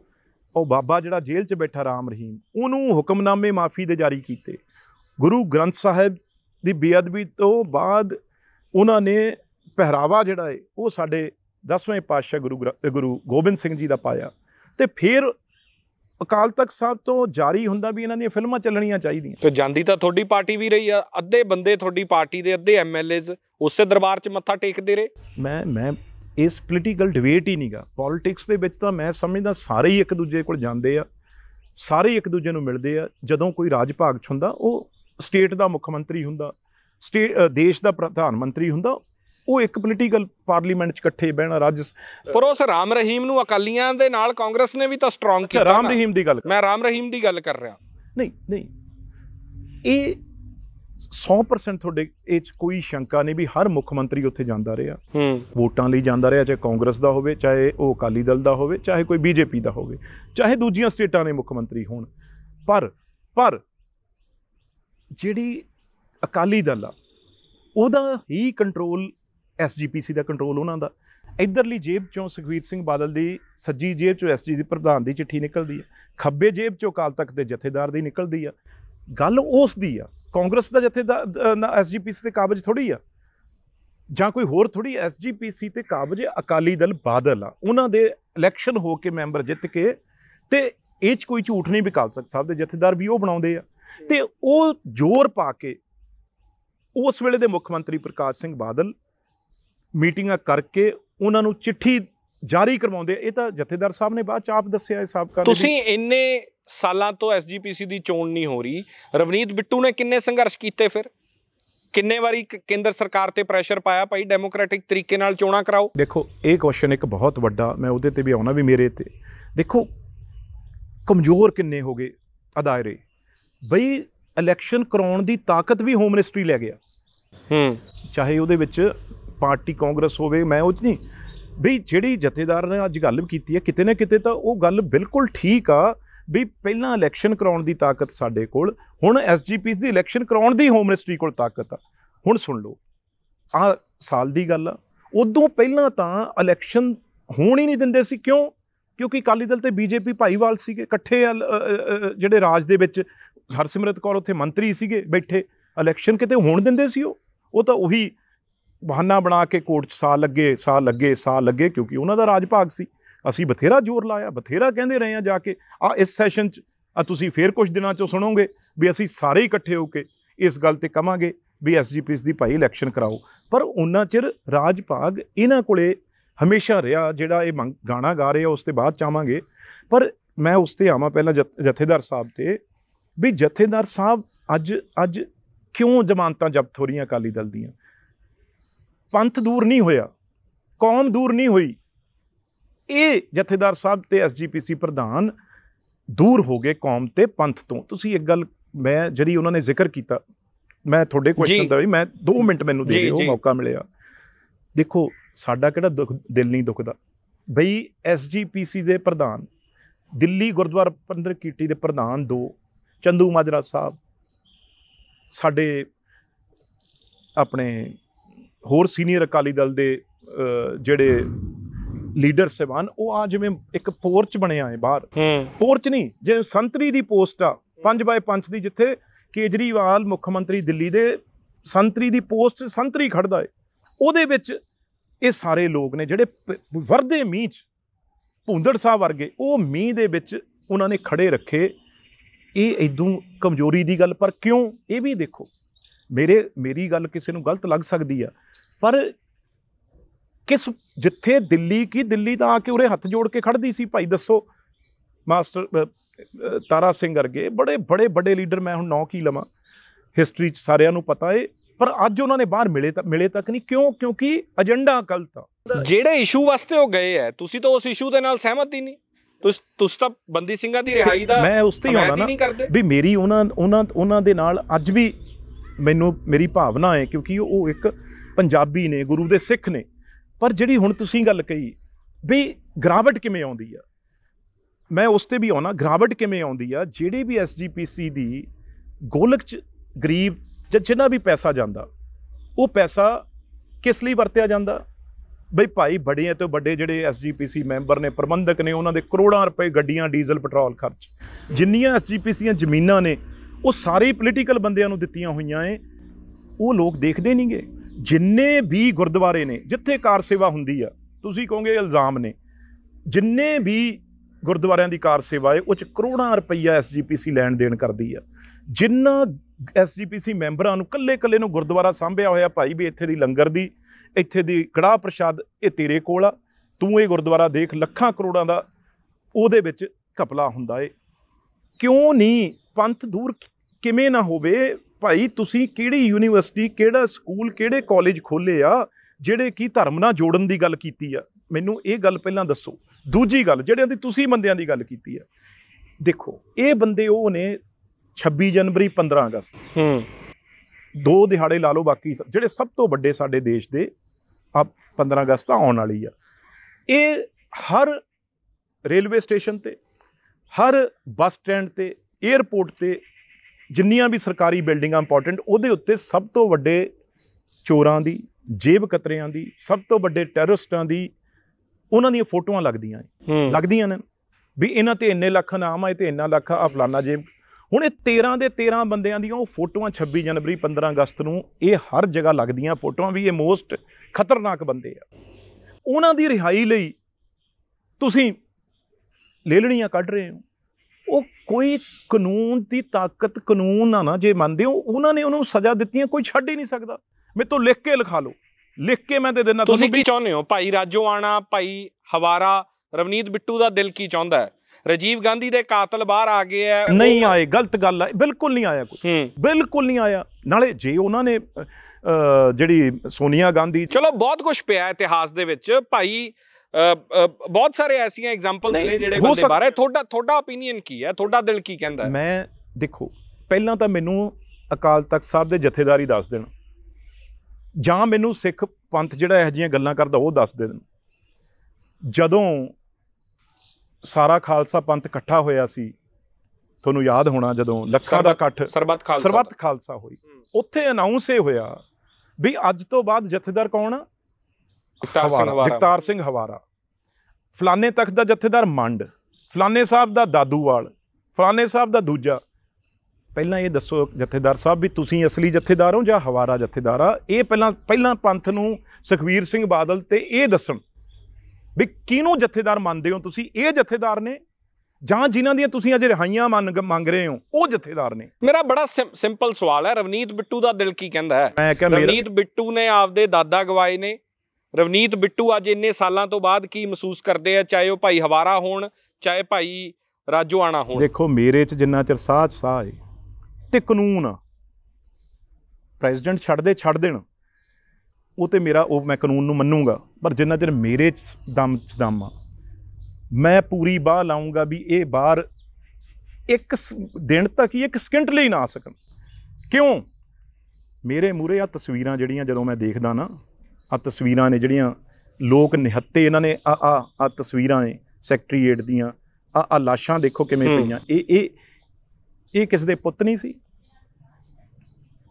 ਉਹ ਬਾਬਾ ਜਿਹੜਾ ਜੇਲ੍ਹ 'ਚ ਬੈਠਾ ਰਾਮ ਰਹੀਮ ਉਹਨੂੰ ਹੁਕਮਨਾਮੇ ਮਾਫੀ ਦੇ ਜਾਰੀ ਕੀਤੇ ਗੁਰੂ ਗ੍ਰੰਥ ਸਾਹਿਬ ਦੀ ਬੇਅਦਬੀ ਤੋਂ ਬਾਅਦ ਉਹਨਾਂ ਨੇ ਪਹਿਰਾਵਾ ਜਿਹੜਾ ਹੈ ਉਹ ਸਾਡੇ 10ਵੇਂ ਪਾਤਸ਼ਾਹ ਗੁਰੂ ਗੁਰੂ ਗੋਬਿੰਦ ਸਿੰਘ ਜੀ ਦਾ ਪਾਇਆ ਤੇ ਫਿਰ ਅਕਾਲ ਤਖਤ ਸਾਹਿਬ ਤੋਂ ਜਾਰੀ ਹੁੰਦਾ ਵੀ ਇਹਨਾਂ ਦੀਆਂ ਫਿਲਮਾਂ ਚੱਲਣੀਆਂ ਚਾਹੀਦੀਆਂ ਤੇ ਜਾਂਦੀ ਤਾਂ ਤੁਹਾਡੀ ਪਾਰਟੀ ਵੀ ਰਹੀ ਆ ਅੱਧੇ ਬੰਦੇ ਤੁਹਾਡੀ ਪਾਰਟੀ ਦੇ ਅੱਧੇ ਐਮਐਲਏਜ਼ ਉਸੇ ਦਰਬਾਰ 'ਚ ਮੱਥਾ ਟੇਕਦੇ ਰਹੇ ਮੈਂ ਮੈਂ ਇਸ ਪੋਲੀਟੀਕਲ ਡਿਬੇਟ ਹੀ ਨਹੀਂਗਾ ਪੋਲਿਟਿਕਸ ਦੇ ਵਿੱਚ ਤਾਂ ਮੈਂ ਸਮਝਦਾ ਸਾਰੇ ਹੀ ਇੱਕ ਦੂਜੇ ਕੋਲ ਜਾਂਦੇ ਆ ਸਾਰੇ ਇੱਕ ਦੂਜੇ ਨੂੰ ਮਿਲਦੇ ਆ ਜਦੋਂ ਕੋਈ ਰਾਜ ਭਾਗ ਚ ਹੁੰਦਾ ਉਹ ਸਟੇਟ ਦਾ ਮੁੱਖ ਮੰਤਰੀ ਹੁੰਦਾ ਸਟੇਟ ਦੇਸ਼ ਦਾ ਪ੍ਰਧਾਨ ਮੰਤਰੀ ਹੁੰਦਾ ਉਹ ਇੱਕ ਪੋਲੀਟੀਕਲ ਪਾਰਲੀਮੈਂਟ ਚ ਇਕੱਠੇ ਬਹਿਣਾ ਰਾਜ ਪਰ ਉਸ ਰਾਮ ਰਹੀਮ ਨੂੰ ਅਕਾਲੀਆਂ ਦੇ ਨਾਲ ਕਾਂਗਰਸ ਨੇ ਵੀ ਤਾਂ ਸਟਰੋਂਗ ਕੀਤਾ ਰਾਮ ਰਹੀਮ ਦੀ ਗੱਲ ਮੈਂ ਰਾਮ ਰਹੀਮ ਦੀ ਗੱਲ ਕਰ ਰਿਹਾ ਨਹੀਂ ਨਹੀਂ ਇਹ 100% ਤੁਹਾਡੇ ਇਹ ਚ ਕੋਈ ਸ਼ੰਕਾ ਨਹੀਂ ਵੀ ਹਰ ਮੁੱਖ ਮੰਤਰੀ ਉੱਥੇ ਜਾਂਦਾ ਰਿਹਾ ਵੋਟਾਂ ਲਈ ਜਾਂਦਾ ਰਿਹਾ ਚਾਹੇ ਕਾਂਗਰਸ ਦਾ ਹੋਵੇ ਚਾਹੇ ਉਹ ਅਕਾਲੀ ਦਲ ਦਾ ਹੋਵੇ ਚਾਹੇ ਕੋਈ ਬੀਜੇਪੀ ਦਾ ਹੋਵੇ ਚਾਹੇ ਦੂਜੀਆਂ ਸਟੇਟਾਂ ਦੇ ਮੁੱਖ ਮੰਤਰੀ ਹੋਣ ਪਰ ਪਰ ਜਿਹੜੀ ਅਕਾਲੀ ਦਲ ਆ ਉਹਦਾ ਹੀ ਕੰਟਰੋਲ ਐਸਜੀਪੀਸੀ ਦਾ ਕੰਟਰੋਲ ਉਹਨਾਂ ਦਾ ਇਧਰਲੀ ਜੇਬ ਚੋਂ ਸੁਖਵੀਰ ਸਿੰਘ ਬਾਦਲ ਦੀ ਸੱਜੀ ਜੇਬ ਚੋਂ ਐਸਜੀ ਦੀ ਪ੍ਰਧਾਨ ਦੀ ਚਿੱਠੀ ਨਿਕਲਦੀ ਹੈ ਖੱਬੇ ਜੇਬ ਚੋਂ ਕਾਲ ਤੱਕ ਦੇ ਜਥੇਦਾਰ ਦੀ ਨਿਕਲਦੀ ਆ ਗੱਲ ਉਸ ਦੀ ਆ ਕਾਂਗਰਸ ਦਾ ਜਿੱਥੇ ਦਾ ਐਸਜੀਪੀਸੀ ਤੇ ਕਾਬਜ ਥੋੜੀ ਆ ਜਾਂ ਕੋਈ ਹੋਰ ਥੋੜੀ ਐਸਜੀਪੀਸੀ ਤੇ ਕਾਬਜ ਅਕਾਲੀ ਦਲ ਬਾਦਲ ਆ ਉਹਨਾਂ ਦੇ ਇਲੈਕਸ਼ਨ ਹੋ ਕੇ ਮੈਂਬਰ ਜਿੱਤ ਕੇ ਤੇ ਇਹ ਚ ਕੋਈ ਝੂਠ ਨਹੀਂ ਵਿਕਾਲ ਸਕਦਾ ਸਾਹਿਬ ਦੇ ਜਥੇਦਾਰ ਵੀ ਉਹ ਬਣਾਉਂਦੇ ਆ ਤੇ ਉਹ ਜ਼ੋਰ ਪਾ ਕੇ ਉਸ ਵੇਲੇ ਦੇ ਮੁੱਖ ਮੰਤਰੀ ਪ੍ਰਕਾਸ਼ ਸਿੰਘ ਬਾਦਲ ਮੀਟਿੰਗਾਂ ਕਰਕੇ ਉਹਨਾਂ ਨੂੰ ਚਿੱਠੀ ਜਾਰੀ ਕਰਵਾਉਂਦੇ ਇਹ ਤਾਂ ਜਥੇਦਾਰ ਸਾਹਿਬ ਨੇ ਬਾਅਦ ਚ ਆਪ ਦੱਸਿਆ ਹੈ ਸਾਬਕਾ ਤੁਸੀਂ ਇੰਨੇ ਸਾਲਾਂ ਤੋਂ ਐਸਜੀਪੀਸੀ ਦੀ ਚੋਣ ਨਹੀਂ ਹੋ ਰਹੀ ਰਵਨੀਤ ਬਿੱਟੂ ਨੇ ਕਿੰਨੇ ਸੰਘਰਸ਼ ਕੀਤੇ ਫਿਰ ਕਿੰਨੇ ਵਾਰੀ ਕੇਂਦਰ ਸਰਕਾਰ ਤੇ ਪ੍ਰੈਸ਼ਰ ਪਾਇਆ ਭਾਈ ਡੈਮੋਕ੍ਰੈਟਿਕ ਤਰੀਕੇ ਨਾਲ ਚੋਣਾਂ ਕਰਾਓ ਦੇਖੋ ਇਹ ਕੁਐਸਚਨ ਇੱਕ ਬਹੁਤ ਵੱਡਾ ਮੈਂ ਉਹਦੇ ਤੇ ਵੀ ਆਉਣਾ ਵੀ ਮੇਰੇ ਤੇ ਦੇਖੋ ਕਮਜ਼ੋਰ ਕਿੰਨੇ ਹੋ ਗਏ ਅਦਾਇਰੇ ਬਈ ਇਲੈਕਸ਼ਨ ਕਰਾਉਣ ਦੀ ਤਾਕਤ ਵੀ ਹੋਮ ਮਿਨਿਸਟਰੀ ਲੈ ਗਿਆ ਹੂੰ ਚਾਹੇ ਉਹਦੇ ਵਿੱਚ ਪਾਰਟੀ ਕਾਂਗਰਸ ਹੋਵੇ ਮੈਂ ਉਹ ਨਹੀਂ ਬਈ ਜਿਹੜੀ ਜਥੇਦਾਰ ਨੇ ਅੱਜ ਗੱਲ ਕੀਤੀ ਹੈ ਕਿਤੇ ਨਾ ਕਿਤੇ ਤਾਂ ਉਹ ਗੱਲ ਬਿਲਕੁਲ ਠੀਕ ਆ ਵੀ ਪਹਿਲਾਂ ਇਲੈਕਸ਼ਨ ਕਰਾਉਣ ਦੀ ਤਾਕਤ ਸਾਡੇ ਕੋਲ ਹੁਣ ਐਸਜੀਪੀਸ ਦੀ ਇਲੈਕਸ਼ਨ ਕਰਾਉਣ ਦੀ ਹੋਮ ਮਿਨਿਸਟਰੀ ਕੋਲ ਤਾਕਤ ਆ ਹੁਣ ਸੁਣ ਲਓ ਆ ਸਾਲ ਦੀ ਗੱਲ ਆ ਉਦੋਂ ਪਹਿਲਾਂ ਤਾਂ ਇਲੈਕਸ਼ਨ ਹੋਣ ਹੀ ਨਹੀਂ ਦਿੰਦੇ ਸੀ ਕਿਉਂ ਕਿਉਂਕਿ ਕਾਲੀ ਦਲ ਤੇ ਬੀਜੇਪੀ ਭਾਈਵਾਲ ਸੀਗੇ ਇਕੱਠੇ ਜਿਹੜੇ ਰਾਜ ਦੇ ਵਿੱਚ ਹਰਸਿਮਰਤ ਕੌਰ ਉੱਥੇ ਮੰਤਰੀ ਸੀਗੇ ਬੈਠੇ ਇਲੈਕਸ਼ਨ ਕਿਤੇ ਹੋਣ ਦਿੰਦੇ ਸੀ ਉਹ ਉਹ ਤਾਂ ਉਹੀ ਬਹਾਨਾ ਬਣਾ ਕੇ ਕੋਰਟ 'ਚ ਸਾਲ ਲੱਗੇ ਸਾਲ ਲੱਗੇ ਸਾਲ ਲੱਗੇ ਕਿਉਂਕਿ ਉਹਨਾਂ ਦਾ ਰਾਜ ਭਾਗ ਸੀ ਅਸੀਂ ਬਥੇਰਾ ਜ਼ੋਰ ਲਾਇਆ ਬਥੇਰਾ ਕਹਿੰਦੇ ਰਹੇ ਆ ਜਾ ਕੇ ਆ ਇਸ ਸੈਸ਼ਨ 'ਚ ਆ ਤੁਸੀਂ ਫੇਰ ਕੁਝ ਦਿਨਾਂ 'ਚੋਂ ਸੁਣੋਗੇ ਵੀ ਅਸੀਂ ਸਾਰੇ ਇਕੱਠੇ ਹੋ ਕੇ ਇਸ ਗੱਲ ਤੇ ਕਵਾਂਗੇ ਵੀ ਐਸਜੀਪੀਸ ਦੀ ਭਾਈ ਇਲੈਕਸ਼ਨ ਕਰਾਓ ਪਰ ਉਹਨਾਂ ਚਿਰ ਰਾਜ ਭਾਗ ਇਹਨਾਂ ਕੋਲੇ ਹਮੇਸ਼ਾ ਰਿਹਾ ਜਿਹੜਾ ਇਹ ਗਾਣਾ ਗਾ ਰਿਹਾ ਉਸ ਤੇ ਬਾਅਦ ਚਾਹਾਂਗੇ ਪਰ ਮੈਂ ਉਸ ਤੇ ਆਵਾਂ ਪਹਿਲਾਂ ਜਥੇਦਾਰ ਸਾਹਿਬ ਤੇ ਵੀ ਜਥੇਦਾਰ ਸਾਹਿਬ ਅੱਜ ਅੱਜ ਕਿਉਂ ਜ਼ਮਾਨਤਾਂ ਜ਼ਬਤ ਹੋ ਰਹੀਆਂ ਅਕਾਲੀ ਦਲ ਦੀਆਂ ਪੰਥ ਦੂਰ ਨਹੀਂ ਹੋਇਆ ਕੌਮ ਦੂਰ ਨਹੀਂ ਹੋਈ ਇਹ ਜਥੇਦਾਰ ਸਾਹਿਬ ਤੇ ਐਸਜੀਪੀਸੀ ਪ੍ਰਧਾਨ ਦੂਰ ਹੋ ਗਏ ਕੌਮ ਤੇ ਪੰਥ ਤੋਂ ਤੁਸੀਂ ਇੱਕ ਗੱਲ ਮੈਂ ਜਿਹੜੀ ਉਹਨਾਂ ਨੇ ਜ਼ਿਕਰ ਕੀਤਾ ਮੈਂ ਤੁਹਾਡੇ ਕੁਐਸਚਨ ਦਾ ਵੀ ਮੈਂ 2 ਮਿੰਟ ਮੈਨੂੰ ਦੇ ਦਿਓ ਮੌਕਾ ਮਿਲਿਆ ਦੇਖੋ ਸਾਡਾ ਕਿਹੜਾ ਦਿਲ ਨਹੀਂ ਦੁਖਦਾ ਬਈ ਐਸਜੀਪੀਸੀ ਦੇ ਪ੍ਰਧਾਨ ਦਿੱਲੀ ਗੁਰਦੁਆਰਾ ਪੰਦਰ ਕੀਟੀ ਦੇ ਪ੍ਰਧਾਨ ਦੋ ਚੰਦੂ ਮਾਜਰਾ ਸਾਹਿਬ ਸਾਡੇ ਆਪਣੇ ਹੋਰ ਸੀਨੀਅਰ ਅਕਾਲੀ ਦਲ ਦੇ ਜਿਹੜੇ ਲੀਡਰ ਸਹਿਬਾਨ ਉਹ ਆ ਜਿਵੇਂ ਇੱਕ ਪੋਰਚ ਬਣਿਆ ਹੈ ਬਾਹਰ ਪੋਰਚ ਨਹੀਂ ਜੇ ਸੰਤਰੀ ਦੀ ਪੋਸਟ ਆ 5x5 ਦੀ ਜਿੱਥੇ ਕੇਜਰੀਵਾਲ ਮੁੱਖ ਮੰਤਰੀ ਦਿੱਲੀ ਦੇ ਸੰਤਰੀ ਦੀ ਪੋਸਟ ਸੰਤਰੀ ਖੜਦਾ ਹੈ ਉਹਦੇ ਵਿੱਚ ਇਹ ਸਾਰੇ ਲੋਕ ਨੇ ਜਿਹੜੇ ਵਰਦੇ ਮੀਂਹ ਚ ਭੁੰਦੜ ਸਾਹਿਬ ਵਰਗੇ ਉਹ ਮੀਂਹ ਦੇ ਵਿੱਚ ਉਹਨਾਂ ਨੇ ਖੜੇ ਰੱਖੇ ਇਹ ਇਦੋਂ ਕਮਜ਼ੋਰੀ ਦੀ ਗੱਲ ਪਰ ਕਿਉਂ ਇਹ ਵੀ ਦੇਖੋ ਮੇਰੇ ਮੇਰੀ ਗੱਲ ਕਿਸੇ ਨੂੰ ਗਲਤ ਲੱਗ ਸਕਦੀ ਆ ਪਰ ਕਿਸ ਜਿੱਥੇ ਦਿੱਲੀ ਕੀ ਦਿੱਲੀ ਤਾਂ ਆ ਕੇ ਉਰੇ ਹੱਥ ਜੋੜ ਕੇ ਖੜਦੀ ਸੀ ਭਾਈ ਦੱਸੋ ਮਾਸਟਰ ਤਾਰਾ ਸਿੰਘ ਵਰਗੇ ਬੜੇ ਬੜੇ ਵੱਡੇ ਲੀਡਰ ਮੈਂ ਹੁਣ ਨੌ ਕੀ ਲਵਾਂ ਹਿਸਟਰੀ 'ਚ ਸਾਰਿਆਂ ਨੂੰ ਪਤਾ ਏ ਪਰ ਅੱਜ ਉਹਨਾਂ ਨੇ ਬਾਹਰ ਮਿਲੇ ਤਾਂ ਮਿਲੇ ਤੱਕ ਨਹੀਂ ਕਿਉਂ ਕਿਉਂਕਿ ਏਜੰਡਾ ਗਲਤ ਆ ਜਿਹੜੇ ਇਸ਼ੂ ਵਾਸਤੇ ਉਹ ਗਏ ਐ ਤੁਸੀਂ ਤਾਂ ਉਸ ਇਸ਼ੂ ਦੇ ਨਾਲ ਸਹਿਮਤ ਹੀ ਨਹੀਂ ਤੁਸੀਂ ਤੁਸੀਂ ਤਾਂ ਬੰਦੀ ਸਿੰਘਾਂ ਦੀ ਰਿਹਾਈ ਦਾ ਮੈਂ ਉਸ ਤੇ ਹੀ ਆਉਣਾ ਨਾ ਵੀ ਮੇਰੀ ਉਹਨਾਂ ਉਹਨਾਂ ਉਹਨਾਂ ਦੇ ਨਾਲ ਅੱਜ ਵੀ ਮੈਨੂੰ ਮੇਰੀ ਭਾਵਨਾ ਹੈ ਕਿਉਂਕਿ ਉਹ ਇੱਕ ਪੰਜਾਬੀ ਨੇ ਗੁਰੂ ਦੇ ਸਿੱਖ ਨੇ ਪਰ ਜਿਹੜੀ ਹੁਣ ਤੁਸੀਂ ਗੱਲ ਕਹੀ ਵੀ ਗਰਾਵਟ ਕਿਵੇਂ ਆਉਂਦੀ ਆ ਮੈਂ ਉਸ ਤੇ ਵੀ ਆਉਣਾ ਗਰਾਵਟ ਕਿਵੇਂ ਆਉਂਦੀ ਆ ਜਿਹੜੀ ਵੀ ਐਸਜੀਪੀਸੀ ਦੀ ਗੋਲਕ ਚ ਗਰੀਬ ਜਿੰਨਾ ਵੀ ਪੈਸਾ ਜਾਂਦਾ ਉਹ ਪੈਸਾ ਕਿਸ ਲਈ ਵਰਤਿਆ ਜਾਂਦਾ ਬਈ ਭਾਈ ਬੜਿਆਂ ਤੋਂ ਵੱਡੇ ਜਿਹੜੇ ਐਸਜੀਪੀਸੀ ਮੈਂਬਰ ਨੇ ਪ੍ਰਬੰਧਕ ਨੇ ਉਹਨਾਂ ਦੇ ਕਰੋੜਾਂ ਰੁਪਏ ਗੱਡੀਆਂ ਡੀਜ਼ਲ ਪੈਟਰੋਲ ਖਰਚ ਜਿੰਨੀਆਂ ਐਸਜੀਪੀਸੀਆਂ ਜ਼ਮੀਨਾਂ ਨੇ ਉਹ ਸਾਰੇ ਪੋਲੀਟੀਕਲ ਬੰਦਿਆਂ ਨੂੰ ਦਿੱਤੀਆਂ ਹੋਈਆਂ ਏ ਉਹ ਲੋਕ ਦੇਖਦੇ ਨਹੀਂਗੇ ਜਿੰਨੇ ਵੀ ਗੁਰਦੁਆਰੇ ਨੇ ਜਿੱਥੇ ਕਾਰ ਸੇਵਾ ਹੁੰਦੀ ਆ ਤੁਸੀਂ ਕਹੋਗੇ ਇਲਜ਼ਾਮ ਨੇ ਜਿੰਨੇ ਵੀ ਗੁਰਦੁਆਰਿਆਂ ਦੀ ਕਾਰ ਸੇਵਾ ਹੈ ਉਹ ਚ ਕਰੋੜਾਂ ਰੁਪਈਆ ਐਸਜੀਪੀਸੀ ਲੈਣ ਦੇਣ ਕਰਦੀ ਆ ਜਿੰਨਾ ਐਸਜੀਪੀਸੀ ਮੈਂਬਰਾਂ ਨੂੰ ਕੱਲੇ-ਕੱਲੇ ਨੂੰ ਗੁਰਦੁਆਰਾ ਸਾਂਭਿਆ ਹੋਇਆ ਭਾਈ ਵੀ ਇੱਥੇ ਦੀ ਲੰਗਰ ਦੀ ਇੱਥੇ ਦੀ ਕੜਾਹ ਪ੍ਰਸ਼ਾਦ ਇਹ ਤੇਰੇ ਕੋਲ ਆ ਤੂੰ ਇਹ ਗੁਰਦੁਆਰਾ ਦੇਖ ਲੱਖਾਂ ਕਰੋੜਾਂ ਦਾ ਉਹਦੇ ਵਿੱਚ ਕਪਲਾ ਹੁੰਦਾ ਏ ਕਿਉਂ ਨਹੀਂ ਪੰਥ ਦੂਰ ਕਿਵੇਂ ਨਾ ਹੋਵੇ ਭਾਈ ਤੁਸੀਂ ਕਿਹੜੀ ਯੂਨੀਵਰਸਿਟੀ ਕਿਹੜਾ ਸਕੂਲ ਕਿਹੜੇ ਕਾਲਜ ਖੋਲੇ ਆ ਜਿਹੜੇ ਕੀ ਧਰਮ ਨਾਲ ਜੋੜਨ ਦੀ ਗੱਲ ਕੀਤੀ ਆ ਮੈਨੂੰ ਇਹ ਗੱਲ ਪਹਿਲਾਂ ਦੱਸੋ ਦੂਜੀ ਗੱਲ ਜਿਹੜਿਆਂ ਦੀ ਤੁਸੀਂ ਬੰਦਿਆਂ ਦੀ ਗੱਲ ਕੀਤੀ ਆ ਦੇਖੋ ਇਹ ਬੰਦੇ ਉਹ ਨੇ 26 ਜਨਵਰੀ 15 ਅਗਸਤ ਹੂੰ ਦੋ ਦਿਹਾੜੇ ਲਾ ਲਓ ਬਾਕੀ ਜਿਹੜੇ ਸਭ ਤੋਂ ਵੱਡੇ ਸਾਡੇ ਦੇਸ਼ ਦੇ ਆ 15 ਅਗਸਤ ਤਾਂ ਆਉਣ ਵਾਲੀ ਆ ਇਹ ਹਰ ਰੇਲਵੇ ਸਟੇਸ਼ਨ ਤੇ ਹਰ ਬੱਸ ਸਟੈਂਡ ਤੇ 에어ਪੋਰਟ ਤੇ ਜਿੰਨੀਆਂ ਵੀ ਸਰਕਾਰੀ ਬਿਲਡਿੰਗਾਂ ਇੰਪੋਰਟੈਂਟ ਉਹਦੇ ਉੱਤੇ ਸਭ ਤੋਂ ਵੱਡੇ ਚੋਰਾਂ ਦੀ ਜੇਬ ਕਤਰਿਆਂ ਦੀ ਸਭ ਤੋਂ ਵੱਡੇ ਟੈਰਰਿਸਟਾਂ ਦੀ ਉਹਨਾਂ ਦੀਆਂ ਫੋਟੋਆਂ ਲੱਗਦੀਆਂ ਲੱਗਦੀਆਂ ਨੇ ਵੀ ਇਹਨਾਂ ਤੇ ਇੰਨੇ ਲੱਖ ਨਾਮ ਆਏ ਤੇ ਇੰਨਾ ਲੱਖ ਆ ਫਲਾਨਾ ਜੇਬ ਹੁਣ ਇਹ 13 ਦੇ 13 ਬੰਦਿਆਂ ਦੀਆਂ ਉਹ ਫੋਟੋਆਂ 26 ਜਨਵਰੀ 15 ਅਗਸਤ ਨੂੰ ਇਹ ਹਰ ਜਗ੍ਹਾ ਲੱਗਦੀਆਂ ਫੋਟੋਆਂ ਵੀ ਇਹ ਮੋਸਟ ਖਤਰਨਾਕ ਬੰਦੇ ਆ ਉਹਨਾਂ ਦੀ ਰਿਹਾਈ ਲਈ ਤੁਸੀਂ ਲੈ ਲੈਣੀਆਂ ਕੱਢ ਰਹੇ ਹੋ ਉਹ ਕੋਈ ਕਾਨੂੰਨ ਦੀ ਤਾਕਤ ਕਾਨੂੰਨ ਆ ਨਾ ਜੇ ਮੰਨਦੇ ਹੋ ਉਹਨਾਂ ਨੇ ਉਹਨੂੰ ਸਜ਼ਾ ਦਿੱਤੀਆਂ ਕੋਈ ਛੱਡ ਹੀ ਨਹੀਂ ਸਕਦਾ ਮੇਰੇ ਤੋਂ ਲਿਖ ਕੇ ਲਿਖਾ ਲਓ ਲਿਖ ਕੇ ਮੈਂ ਦੇ ਦੇਣਾ ਤੁਸੀਂ ਕੀ ਚਾਹੁੰਦੇ ਹੋ ਭਾਈ ਰਾਜੋ ਆਣਾ ਭਾਈ ਹਵਾਰਾ ਰਵਨੀਤ ਬਿੱਟੂ ਦਾ ਦਿਲ ਕੀ ਚਾਹੁੰਦਾ ਹੈ ਰਜੀਵ ਗਾਂਧੀ ਦੇ ਕਾਤਲ ਬਾਹਰ ਆ ਗਏ ਐ ਨਹੀਂ ਆਏ ਗਲਤ ਗੱਲ ਹੈ ਬਿਲਕੁਲ ਨਹੀਂ ਆਇਆ ਕੋਈ ਬਿਲਕੁਲ ਨਹੀਂ ਆਇਆ ਨਾਲੇ ਜੇ ਉਹਨਾਂ ਨੇ ਜਿਹੜੀ ਸੋਨੀਆ ਗਾਂਧੀ ਚਲੋ ਬਹੁਤ ਕੁਝ ਪਿਆ ਇਤਿਹਾਸ ਦੇ ਵਿੱਚ ਭਾਈ ਬਹੁਤ ਸਾਰੇ ਐਸੀਆਂ ਐਗਜ਼ਾਮਪਲਸ ਨੇ ਜਿਹੜੇ ਬੰਦੇ ਬਾਰੇ ਤੁਹਾਡਾ ਤੁਹਾਡਾ opinion ਕੀ ਹੈ ਤੁਹਾਡਾ ਦਿਲ ਕੀ ਕਹਿੰਦਾ ਹੈ ਮੈਂ ਦੇਖੋ ਪਹਿਲਾਂ ਤਾਂ ਮੈਨੂੰ ਅਕਾਲ ਤਖਤ ਸਾਹਿਬ ਦੇ ਜਥੇਦਾਰੀ ਦੱਸ ਦੇਣ ਜਾਂ ਮੈਨੂੰ ਸਿੱਖ ਪੰਥ ਜਿਹੜਾ ਇਹ ਜੀਆਂ ਗੱਲਾਂ ਕਰਦਾ ਉਹ ਦੱਸ ਦੇਣ ਜਦੋਂ ਸਾਰਾ ਖਾਲਸਾ ਪੰਥ ਇਕੱਠਾ ਹੋਇਆ ਸੀ ਤੁਹਾਨੂੰ ਯਾਦ ਹੋਣਾ ਜਦੋਂ ਲੱਖਾਂ ਦਾ ਇਕੱਠ ਸਰਬੱਤ ਖਾਲਸਾ ਸਰਬੱਤ ਖਾਲਸਾ ਹੋਈ ਉੱਥੇ ਅਨਾਉਂਸ ਇਹ ਹੋਇਆ ਵੀ ਅੱਜ ਤੋਂ ਬਾਅਦ ਜਥੇਦਾਰ ਕੌਣ ਆ ਜਗਤਾਰ ਸਿੰਘ ਹਵਾਰਾ ਫਲਾਣੇ ਤਖਤ ਦਾ ਜਥੇਦਾਰ ਮੰਡ ਫਲਾਣੇ ਸਾਹਿਬ ਦਾ ਦਾਦੂਵਾਲ ਫਲਾਣੇ ਸਾਹਿਬ ਦਾ ਦੂਜਾ ਪਹਿਲਾਂ ਇਹ ਦੱਸੋ ਜਥੇਦਾਰ ਸਾਹਿਬ ਵੀ ਤੁਸੀਂ ਅਸਲੀ ਜਥੇਦਾਰ ਹੋ ਜਾਂ ਹਵਾਰਾ ਜਥੇਦਾਰ ਆ ਇਹ ਪਹਿਲਾਂ ਪਹਿਲਾਂ ਪੰਥ ਨੂੰ ਸੁਖਵੀਰ ਸਿੰਘ ਬਾਦਲ ਤੇ ਇਹ ਦੱਸਣ ਵੀ ਕਿਹਨੂੰ ਜਥੇਦਾਰ ਮੰਨਦੇ ਹੋ ਤੁਸੀਂ ਇਹ ਜਥੇਦਾਰ ਨੇ ਜਾਂ ਜਿਨ੍ਹਾਂ ਦੀਆਂ ਤੁਸੀਂ ਅਜੇ ਰਹਾਈਆਂ ਮੰਗ ਰਹੇ ਹੋ ਉਹ ਜਥੇਦਾਰ ਨੇ ਮੇਰਾ ਬੜਾ ਸਿੰਪਲ ਸਵਾਲ ਹੈ ਰਵਨੀਤ ਬਿੱਟੂ ਦਾ ਦਿਲ ਕੀ ਕਹਿੰਦਾ ਹੈ ਰਵਨੀਤ ਬਿੱਟੂ ਨੇ ਆਪਦੇ ਦਾਦਾ ਗਵਾਏ ਨੇ ਰਵਨੀਤ ਬਿੱਟੂ ਅੱਜ ਇੰਨੇ ਸਾਲਾਂ ਤੋਂ ਬਾਅਦ ਕੀ ਮਹਿਸੂਸ ਕਰਦੇ ਆ ਚਾਹੇ ਉਹ ਭਾਈ ਹਵਾਰਾ ਹੋਣ ਚਾਹੇ ਭਾਈ ਆਣਾ ਹੋਣ ਦੇਖੋ ਮੇਰੇ 'ਚ ਜਿੰਨਾ ਚਿਰ ਸਾਹ ਸਾਹ ਹੈ ਤੇ ਕਾਨੂੰਨ ਆ ਪ੍ਰੈਜ਼ੀਡੈਂਟ ਛੱਡ ਦੇ ਛੱਡ ਦੇਣ ਉਹ ਤੇ ਮੇਰਾ ਉਹ ਮੈਂ ਕਾਨੂੰਨ ਨੂੰ ਮੰਨੂਗਾ ਪਰ ਜਿੰਨਾ ਚਿਰ ਮੇਰੇ 'ਚ ਦਮ 'ਚ ਦਮ ਆ ਮੈਂ ਪੂਰੀ ਬਾਹ ਲਾਉਂਗਾ ਵੀ ਇਹ ਬਾਹਰ ਇੱਕ ਦਿਨ ਤੱਕ ਹੀ ਇੱਕ ਸਕਿੰਟ ਲਈ ਨਾ ਆ ਸਕਣ ਕਿਉਂ ਮੇਰੇ ਮੂਰੇ ਆ ਤਸਵੀਰਾਂ ਜਿਹੜੀਆਂ ਜਦੋਂ ਮੈਂ ਦੇਖਦਾ ਨਾ ਆ ਤਸਵੀਰਾਂ ਨੇ ਜਿਹੜੀਆਂ ਲੋਕ ਨਿਹੱਤੇ ਇਹਨਾਂ ਨੇ ਆ ਆ ਆ ਤਸਵੀਰਾਂ ਨੇ ਸੈਕਟਰੀਏਟ ਦੀਆਂ ਆ ਆ ਲਾਸ਼ਾਂ ਦੇਖੋ ਕਿਵੇਂ ਪਈਆਂ ਇਹ ਇਹ ਇਹ ਕਿਸ ਦੇ ਪੁੱਤ ਨਹੀਂ ਸੀ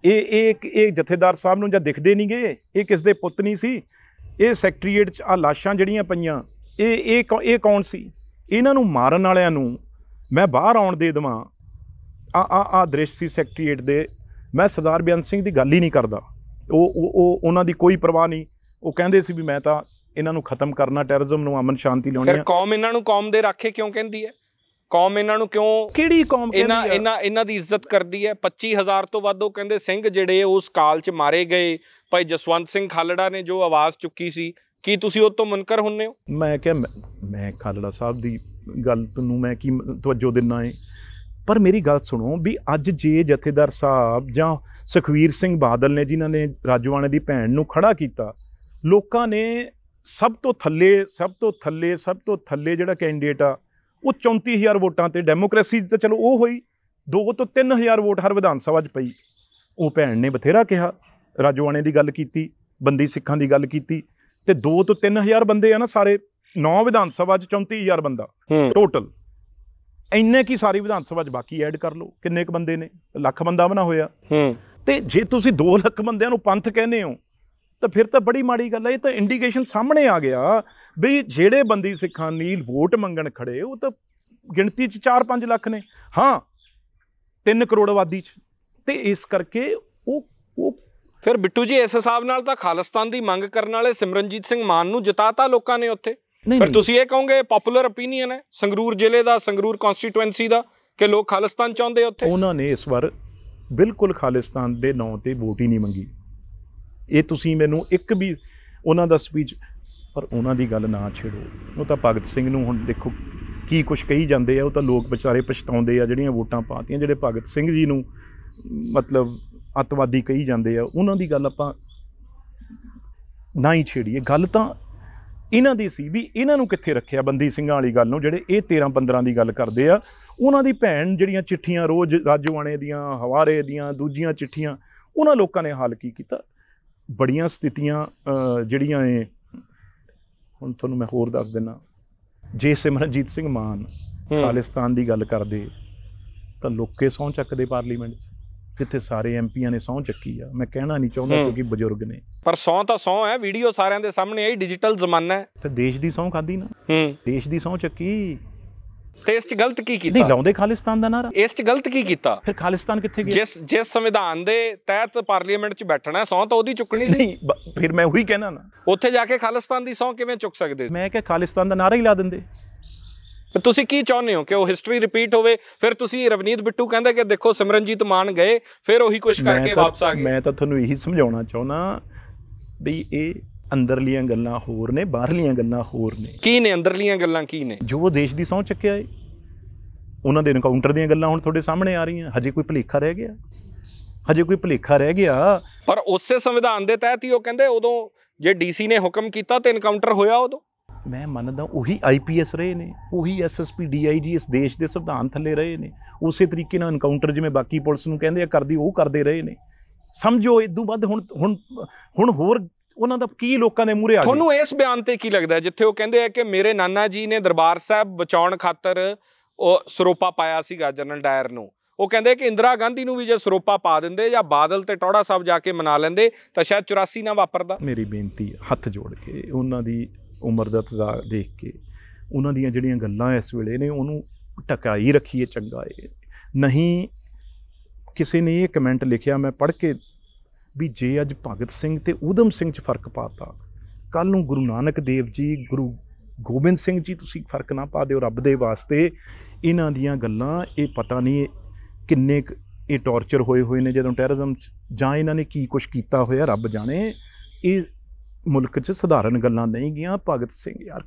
ਇਹ ਇਹ ਇਹ ਜਥੇਦਾਰ ਸਾਹਿਬ ਨੂੰ ਜਾਂ ਦਿਖਦੇ ਨਹੀਂ ਗਏ ਇਹ ਕਿਸ ਦੇ ਪੁੱਤ ਨਹੀਂ ਸੀ ਇਹ ਸੈਕਟਰੀਏਟ 'ਚ ਆ ਲਾਸ਼ਾਂ ਜਿਹੜੀਆਂ ਪਈਆਂ ਇਹ ਇਹ ਇਹ ਕੌਣ ਸੀ ਇਹਨਾਂ ਨੂੰ ਮਾਰਨ ਵਾਲਿਆਂ ਨੂੰ ਮੈਂ ਬਾਹਰ ਆਉਣ ਦੇ ਦਵਾਂ ਆ ਆ ਆ ਦ੍ਰਿਸ਼ ਸੀ ਸੈਕਟਰੀਏਟ ਦੇ ਮੈਂ ਸਰਦਾਰ ਬਿਆਨ ਸਿੰਘ ਦੀ ਗੱਲ ਹੀ ਨਹੀਂ ਕਰਦਾ ਉਹ ਉਹ ਉਹਨਾਂ ਦੀ ਕੋਈ ਪਰਵਾਹ ਨਹੀਂ ਉਹ ਕਹਿੰਦੇ ਸੀ ਵੀ ਮੈਂ ਤਾਂ ਇਹਨਾਂ ਨੂੰ ਖਤਮ ਕਰਨਾ ਟੈਰਰਿਜ਼ਮ ਨੂੰ ਅਮਨ ਸ਼ਾਂਤੀ ਲਿਆਉਣੀ ਹੈ ਫਿਰ ਕੌਮ ਇਹਨਾਂ ਨੂੰ ਕੌਮ ਦੇ ਰਾਖੇ ਕਿਉਂ ਕਹਿੰਦੀ ਹੈ ਕੌਮ ਇਹਨਾਂ ਨੂੰ ਕਿਉਂ ਕਿਹੜੀ ਕੌਮ ਕਹਿੰਦੀ ਇਹਨਾਂ ਇਹਨਾਂ ਇਹਨਾਂ ਦੀ ਇੱਜ਼ਤ ਕਰਦੀ ਹੈ 25000 ਤੋਂ ਵੱਧ ਉਹ ਕਹਿੰਦੇ ਸਿੰਘ ਜਿਹੜੇ ਉਸ ਕਾਲ 'ਚ ਮਾਰੇ ਗਏ ਭਾਈ ਜਸਵੰਤ ਸਿੰਘ ਖਾਲੜਾ ਨੇ ਜੋ ਆਵਾਜ਼ ਚੁੱਕੀ ਸੀ ਕੀ ਤੁਸੀਂ ਉਹ ਤੋਂ ਮੁਨਕਰ ਹੁੰਨੇ ਹੋ ਮੈਂ ਕਿਹਾ ਮੈਂ ਖਾਲੜਾ ਸਾਹਿਬ ਦੀ ਗੱਲ ਤੁਹਾਨੂੰ ਮੈਂ ਕੀ ਤਵੱਜੋ ਦਿੰਨਾ ਹੈ ਪਰ ਮੇਰੀ ਗੱਲ ਸੁਣੋ ਵੀ ਅੱਜ ਜੇ ਜਥੇਦਾਰ ਸਾਹਿਬ ਜਾਂ ਸੁਖਵੀਰ ਸਿੰਘ ਬਾਦਲ ਨੇ ਜਿਨ੍ਹਾਂ ਨੇ ਰਾਜਵਾਨੇ ਦੀ ਭੈਣ ਨੂੰ ਖੜਾ ਕੀਤਾ ਲੋਕਾਂ ਨੇ ਸਭ ਤੋਂ ਥੱਲੇ ਸਭ ਤੋਂ ਥੱਲੇ ਸਭ ਤੋਂ ਥੱਲੇ ਜਿਹੜਾ ਕੈਂਡੀਡੇਟ ਆ ਉਹ 34000 ਵੋਟਾਂ ਤੇ ਡੈਮੋਕ੍ਰੇਸੀ ਤਾਂ ਚਲੋ ਉਹ ਹੋਈ 2 ਤੋਂ 3000 ਵੋਟ ਹਰ ਵਿਧਾਨ ਸਭਾ 'ਚ ਪਈ ਉਹ ਭੈਣ ਨੇ ਬਥੇਰਾ ਕਿਹਾ ਰਾਜੋਆਣੇ ਦੀ ਗੱਲ ਕੀਤੀ ਬੰਦੀ ਸਿੱਖਾਂ ਦੀ ਗੱਲ ਕੀਤੀ ਤੇ 2 ਤੋਂ 3000 ਬੰਦੇ ਆ ਨਾ ਸਾਰੇ 9 ਵਿਧਾਨ ਸਭਾ 'ਚ 34000 ਬੰਦਾ ਟੋਟਲ ਇੰਨੇ ਕੀ ਸਾਰੀ ਵਿਧਾਨ ਸਭਾ 'ਚ ਬਾਕੀ ਐਡ ਕਰ ਲਓ ਕਿੰਨੇ ਕ ਬੰਦੇ ਨੇ ਲੱਖ ਬੰਦਾ ਬਣਾ ਹੋਇਆ ਤੇ ਜੇ ਤੁਸੀਂ 2 ਲੱਖ ਬੰਦਿਆਂ ਨੂੰ ਪੰਥ ਕਹਿੰਦੇ ਹੋ ਤਾਂ ਫਿਰ ਤਾਂ ਬੜੀ ਮਾੜੀ ਗੱਲ ਹੈ ਇਹ ਤਾਂ ਇੰਡੀਕੇਸ਼ਨ ਸਾਹਮਣੇ ਆ ਗਿਆ ਵੀ ਜਿਹੜੇ ਬੰਦੀ ਸਿੱਖਾਂ ਨੀਲ ਵੋਟ ਮੰਗਣ ਖੜੇ ਉਹ ਤਾਂ ਗਿਣਤੀ 'ਚ 4-5 ਲੱਖ ਨੇ ਹਾਂ 3 ਕਰੋੜ ਆਬਾਦੀ 'ਚ ਤੇ ਇਸ ਕਰਕੇ ਉਹ ਉਹ ਫਿਰ ਬਿੱਟੂ ਜੀ ਇਸ ਹਿਸਾਬ ਨਾਲ ਤਾਂ ਖਾਲਿਸਤਾਨ ਦੀ ਮੰਗ ਕਰਨ ਵਾਲੇ ਸਿਮਰਨਜੀਤ ਸਿੰਘ ਮਾਨ ਨੂੰ ਜਿਤਾਤਾ ਲੋਕਾਂ ਨੇ ਉੱਥੇ ਪਰ ਤੁਸੀਂ ਇਹ ਕਹੋਗੇ ਪਪੂਲਰ opinion ਹੈ ਸੰਗਰੂਰ ਜ਼ਿਲ੍ਹੇ ਦਾ ਸੰਗਰੂਰ ਕਨਸਟੀਟੂਐਂਸੀ ਦਾ ਕਿ ਲੋਕ ਖਾਲਿਸਤਾਨ ਚਾਹੁੰਦੇ ਉੱਥੇ ਉਹਨਾਂ ਨੇ ਇਸ ਵਾਰ ਬਿਲਕੁਲ ਖਾਲਿਸਤਾਨ ਦੇ ਨਾਂ ਤੇ ਵੋਟ ਹੀ ਨਹੀਂ ਮੰਗੀ ਇਹ ਤੁਸੀਂ ਮੈਨੂੰ ਇੱਕ ਵੀ ਉਹਨਾਂ ਦਾ ਸਪੀਚ ਪਰ ਉਹਨਾਂ ਦੀ ਗੱਲ ਨਾ ਛੇੜੋ ਉਹ ਤਾਂ ਭਗਤ ਸਿੰਘ ਨੂੰ ਹੁਣ ਦੇਖੋ ਕੀ ਕੁਝ ਕਹੀ ਜਾਂਦੇ ਆ ਉਹ ਤਾਂ ਲੋਕ ਵਿਚਾਰੇ ਪਛਤਾਉਂਦੇ ਆ ਜਿਹੜੀਆਂ ਵੋਟਾਂ ਪਾਤੀਆਂ ਜਿਹੜੇ ਭਗਤ ਸਿੰਘ ਜੀ ਨੂੰ ਮਤਲਬ ਅਤਵਾਦੀ ਕਹੀ ਜਾਂਦੇ ਆ ਉਹਨਾਂ ਦੀ ਗੱਲ ਆਪਾਂ ਨਾ ਹੀ ਛੇੜੀਏ ਗੱਲ ਤਾਂ ਇਹਨਾਂ ਦੀ ਸੀ ਵੀ ਇਹਨਾਂ ਨੂੰ ਕਿੱਥੇ ਰੱਖਿਆ ਬੰਦੀ ਸਿੰਘਾਂ ਵਾਲੀ ਗੱਲ ਨੂੰ ਜਿਹੜੇ ਇਹ 13 15 ਦੀ ਗੱਲ ਕਰਦੇ ਆ ਉਹਨਾਂ ਦੀ ਭੈਣ ਜਿਹੜੀਆਂ ਚਿੱਠੀਆਂ ਰੋਜ਼ ਰਾਜੂਆਣੇ ਦੀਆਂ ਹਵਾਰੇ ਦੀਆਂ ਦੂਜੀਆਂ ਚਿੱਠੀਆਂ ਉਹਨਾਂ ਲੋਕਾਂ ਨੇ ਹਾਲ ਕੀ ਕੀਤਾ ਬੜੀਆਂ ਸਥਿਤੀਆਂ ਜਿਹੜੀਆਂ ਏ ਹੁਣ ਤੁਹਾਨੂੰ ਮੈਂ ਹੋਰ ਦੱਸ ਦਿੰਨਾ ਜੇ ਸਿਮਰਨਜੀਤ ਸਿੰਘ ਮਾਨ ਖਾਲਿਸਤਾਨ ਦੀ ਗੱਲ ਕਰਦੇ ਤਾਂ ਲੋਕੇ ਸੌਂ ਚੱਕਦੇ ਪਾਰਲੀਮੈਂਟ 'ਚ ਜਿੱਥੇ ਸਾਰੇ ਐਮਪੀਆਂ ਨੇ ਸੌਂ ਚੱਕੀ ਆ ਮੈਂ ਕਹਿਣਾ ਨਹੀਂ ਚਾਹੁੰਦਾ ਕਿਉਂਕਿ ਬਜ਼ੁਰਗ ਨੇ ਪਰ ਸੌਂ ਤਾਂ ਸੌਂ ਹੈ ਵੀਡੀਓ ਸਾਰਿਆਂ ਦੇ ਸਾਹਮਣੇ ਆਈ ਡਿਜੀਟਲ ਜ਼ਮਾਨਾ ਹੈ ਤੇ ਦੇਸ਼ ਦੀ ਸੌਂ ਖਾਦੀ ਨਾ ਦੇਸ਼ ਦੀ ਸੌਂ ਚੱਕੀ ਤੇ ਇਸ 'ਚ ਗਲਤ ਕੀ ਕੀਤਾ ਨਹੀਂ ਲਾਉਂਦੇ ਖਾਲਿਸਤਾਨ ਦਾ ਨਾਰਾ ਇਸ 'ਚ ਗਲਤ ਕੀ ਕੀਤਾ ਫਿਰ ਖਾਲਿਸਤਾਨ ਕਿੱਥੇ ਗਿਆ ਜਿਸ ਜਿਸ ਸੰਵਿਧਾਨ ਦੇ ਤਹਿਤ ਪਾਰਲੀਮੈਂਟ 'ਚ ਬੈਠਣਾ ਸੌਂ ਤਾਂ ਉਹਦੀ ਚੁੱਕਣੀ ਨਹੀਂ ਫਿਰ ਮੈਂ ਉਹੀ ਕਹਿਣਾ ਨਾ ਉੱਥੇ ਜਾ ਕੇ ਖਾਲਿਸਤਾਨ ਦੀ ਸੌਂ ਕਿਵੇਂ ਚੁੱਕ ਸਕਦੇ ਮੈਂ ਕਿ ਖਾਲਿਸਤਾਨ ਦਾ ਨਾਰਾ ਹੀ ਲਾ ਦਿੰਦੇ ਤੁਸੀਂ ਕੀ ਚਾਹੁੰਦੇ ਹੋ ਕਿ ਉਹ ਹਿਸਟਰੀ ਰਿਪੀਟ ਹੋਵੇ ਫਿਰ ਤੁਸੀਂ ਰਵਨੀਤ ਬਿੱਟੂ ਕਹਿੰਦਾ ਕਿ ਦੇਖੋ ਸਿਮਰਨਜੀਤ ਮਾਨ ਗਏ ਫਿਰ ਉਹੀ ਕੁਝ ਕਰਕੇ ਵਾਪਸ ਆ ਗਏ ਮੈਂ ਤਾਂ ਤੁਹਾਨੂੰ ਇਹੀ ਸਮਝਾਉਣਾ ਚਾਹੁੰਦਾ ਵੀ ਇਹ ਅੰਦਰਲੀਆਂ ਗੱਲਾਂ ਹੋਰ ਨੇ ਬਾਹਰਲੀਆਂ ਗੱਲਾਂ ਹੋਰ ਨੇ ਕੀ ਨੇ ਅੰਦਰਲੀਆਂ ਗੱਲਾਂ ਕੀ ਨੇ ਜੋ ਉਹ ਦੇਸ਼ ਦੀ ਸੌਂ ਚੱਕਿਆ ਏ ਉਹਨਾਂ ਦੇ ਐਨਕਾਊਂਟਰ ਦੀਆਂ ਗੱਲਾਂ ਹੁਣ ਤੁਹਾਡੇ ਸਾਹਮਣੇ ਆ ਰਹੀਆਂ ਹਜੇ ਕੋਈ ਭਲੇਖਾ ਰਹਿ ਗਿਆ ਹਜੇ ਕੋਈ ਭਲੇਖਾ ਰਹਿ ਗਿਆ ਪਰ ਉਸੇ ਸੰਵਿਧਾਨ ਦੇ ਤਹਿਤ ਹੀ ਉਹ ਕਹਿੰਦੇ ਉਦੋਂ ਜੇ ਡੀਸੀ ਨੇ ਹੁਕਮ ਕੀਤਾ ਤੇ ਐਨਕਾਊਂਟਰ ਹੋਇਆ ਉਦੋਂ ਮੈਂ ਮੰਨਦਾ ਉਹੀ ਆਈਪੀਐਸ ਰਹੇ ਨੇ ਉਹੀ ਐਸਐਸਪੀ ਡੀਆਈਜੀ ਇਸ ਦੇਸ਼ ਦੇ ਸੰਵਿਧਾਨ ਥੱਲੇ ਰਹੇ ਨੇ ਉਸੇ ਤਰੀਕੇ ਨਾਲ ਐਨਕਾਊਂਟਰ ਜਿਵੇਂ ਬਾਕੀ ਪੁਲਿਸ ਨੂੰ ਕਹਿੰਦੇ ਆ ਕਰਦੀ ਉਹ ਕਰਦੇ ਰਹੇ ਨੇ ਸਮਝੋ ਇਦੋਂ ਵੱਧ ਹੁਣ ਹੁਣ ਹੁਣ ਹੋਰ ਉਹਨਾਂ ਦਾ ਕੀ ਲੋਕਾਂ ਦੇ ਮੂਹਰੇ ਆ ਗਿਆ ਤੁਹਾਨੂੰ ਇਸ ਬਿਆਨ ਤੇ ਕੀ ਲੱਗਦਾ ਜਿੱਥੇ ਉਹ ਕਹਿੰਦੇ ਆ ਕਿ ਮੇਰੇ ਨਾਨਾ ਜੀ ਨੇ ਦਰਬਾਰ ਸਾਹਿਬ ਬਚਾਉਣ ਖਾਤਰ ਉਹ ਸਰੋਪਾ ਪਾਇਆ ਸੀਗਾ ਜਨਰਲ ਡਾਇਰ ਨੂੰ ਉਹ ਕਹਿੰਦੇ ਕਿ ਇੰਦਰਾ ਗਾਂਧੀ ਨੂੰ ਵੀ ਜੇ ਸਰੋਪਾ ਪਾ ਦਿੰਦੇ ਜਾਂ ਬਾਦਲ ਤੇ ਟੋੜਾ ਸਾਹਿਬ ਜਾ ਕੇ ਮਨਾ ਲੈਂਦੇ ਤਾਂ ਸ਼ਾਇਦ 84 ਨਾ ਵਾਪਰਦਾ ਮੇਰੀ ਬੇਨਤੀ ਹੱਥ ਜੋੜ ਕੇ ਉਹਨਾਂ ਦੀ ਉਮਰ ਦਾ ਤਜ਼ਾ ਦੇਖ ਕੇ ਉਹਨਾਂ ਦੀਆਂ ਜਿਹੜੀਆਂ ਗੱਲਾਂ ਇਸ ਵੇਲੇ ਨੇ ਉਹਨੂੰ ਟਕਾਈ ਰੱਖੀਏ ਚੰਗਾ ਏ ਨਹੀਂ ਕਿਸੇ ਨੇ ਇਹ ਕਮੈਂਟ ਲਿਖਿਆ ਮੈਂ ਪੜ੍ਹ ਕੇ ਵੀ ਜੇ ਅੱਜ ਭਗਤ ਸਿੰਘ ਤੇ ਉਦਮ ਸਿੰਘ 'ਚ ਫਰਕ ਪਾਤਾ ਕੱਲ ਨੂੰ ਗੁਰੂ ਨਾਨਕ ਦੇਵ ਜੀ ਗੁਰੂ ਗੋਬਿੰਦ ਸਿੰਘ ਜੀ ਤੁਸੀਂ ਫਰਕ ਨਾ ਪਾ ਦਿਓ ਰੱਬ ਦੇ ਵਾਸਤੇ ਇਹਨਾਂ ਦੀਆਂ ਗੱਲਾਂ ਇਹ ਪਤਾ ਨਹੀਂ ਕਿੰਨੇ ਇਹ ਟੌਰਚਰ ਹੋਏ ਹੋਏ ਨੇ ਜਦੋਂ ਟੈਰਰਿਜ਼ਮ ਜਾਂ ਇਹਨਾਂ ਨੇ ਕੀ ਕੁਝ ਕੀਤਾ ਹੋਇਆ ਰੱਬ ਜਾਣੇ ਇਹ ਮੁਲਕ 'ਚ ਸਧਾਰਨ ਗੱਲਾਂ ਨਹੀਂ ਗਈਆਂ ਭਗਤ ਸਿੰਘ ਯਾਰ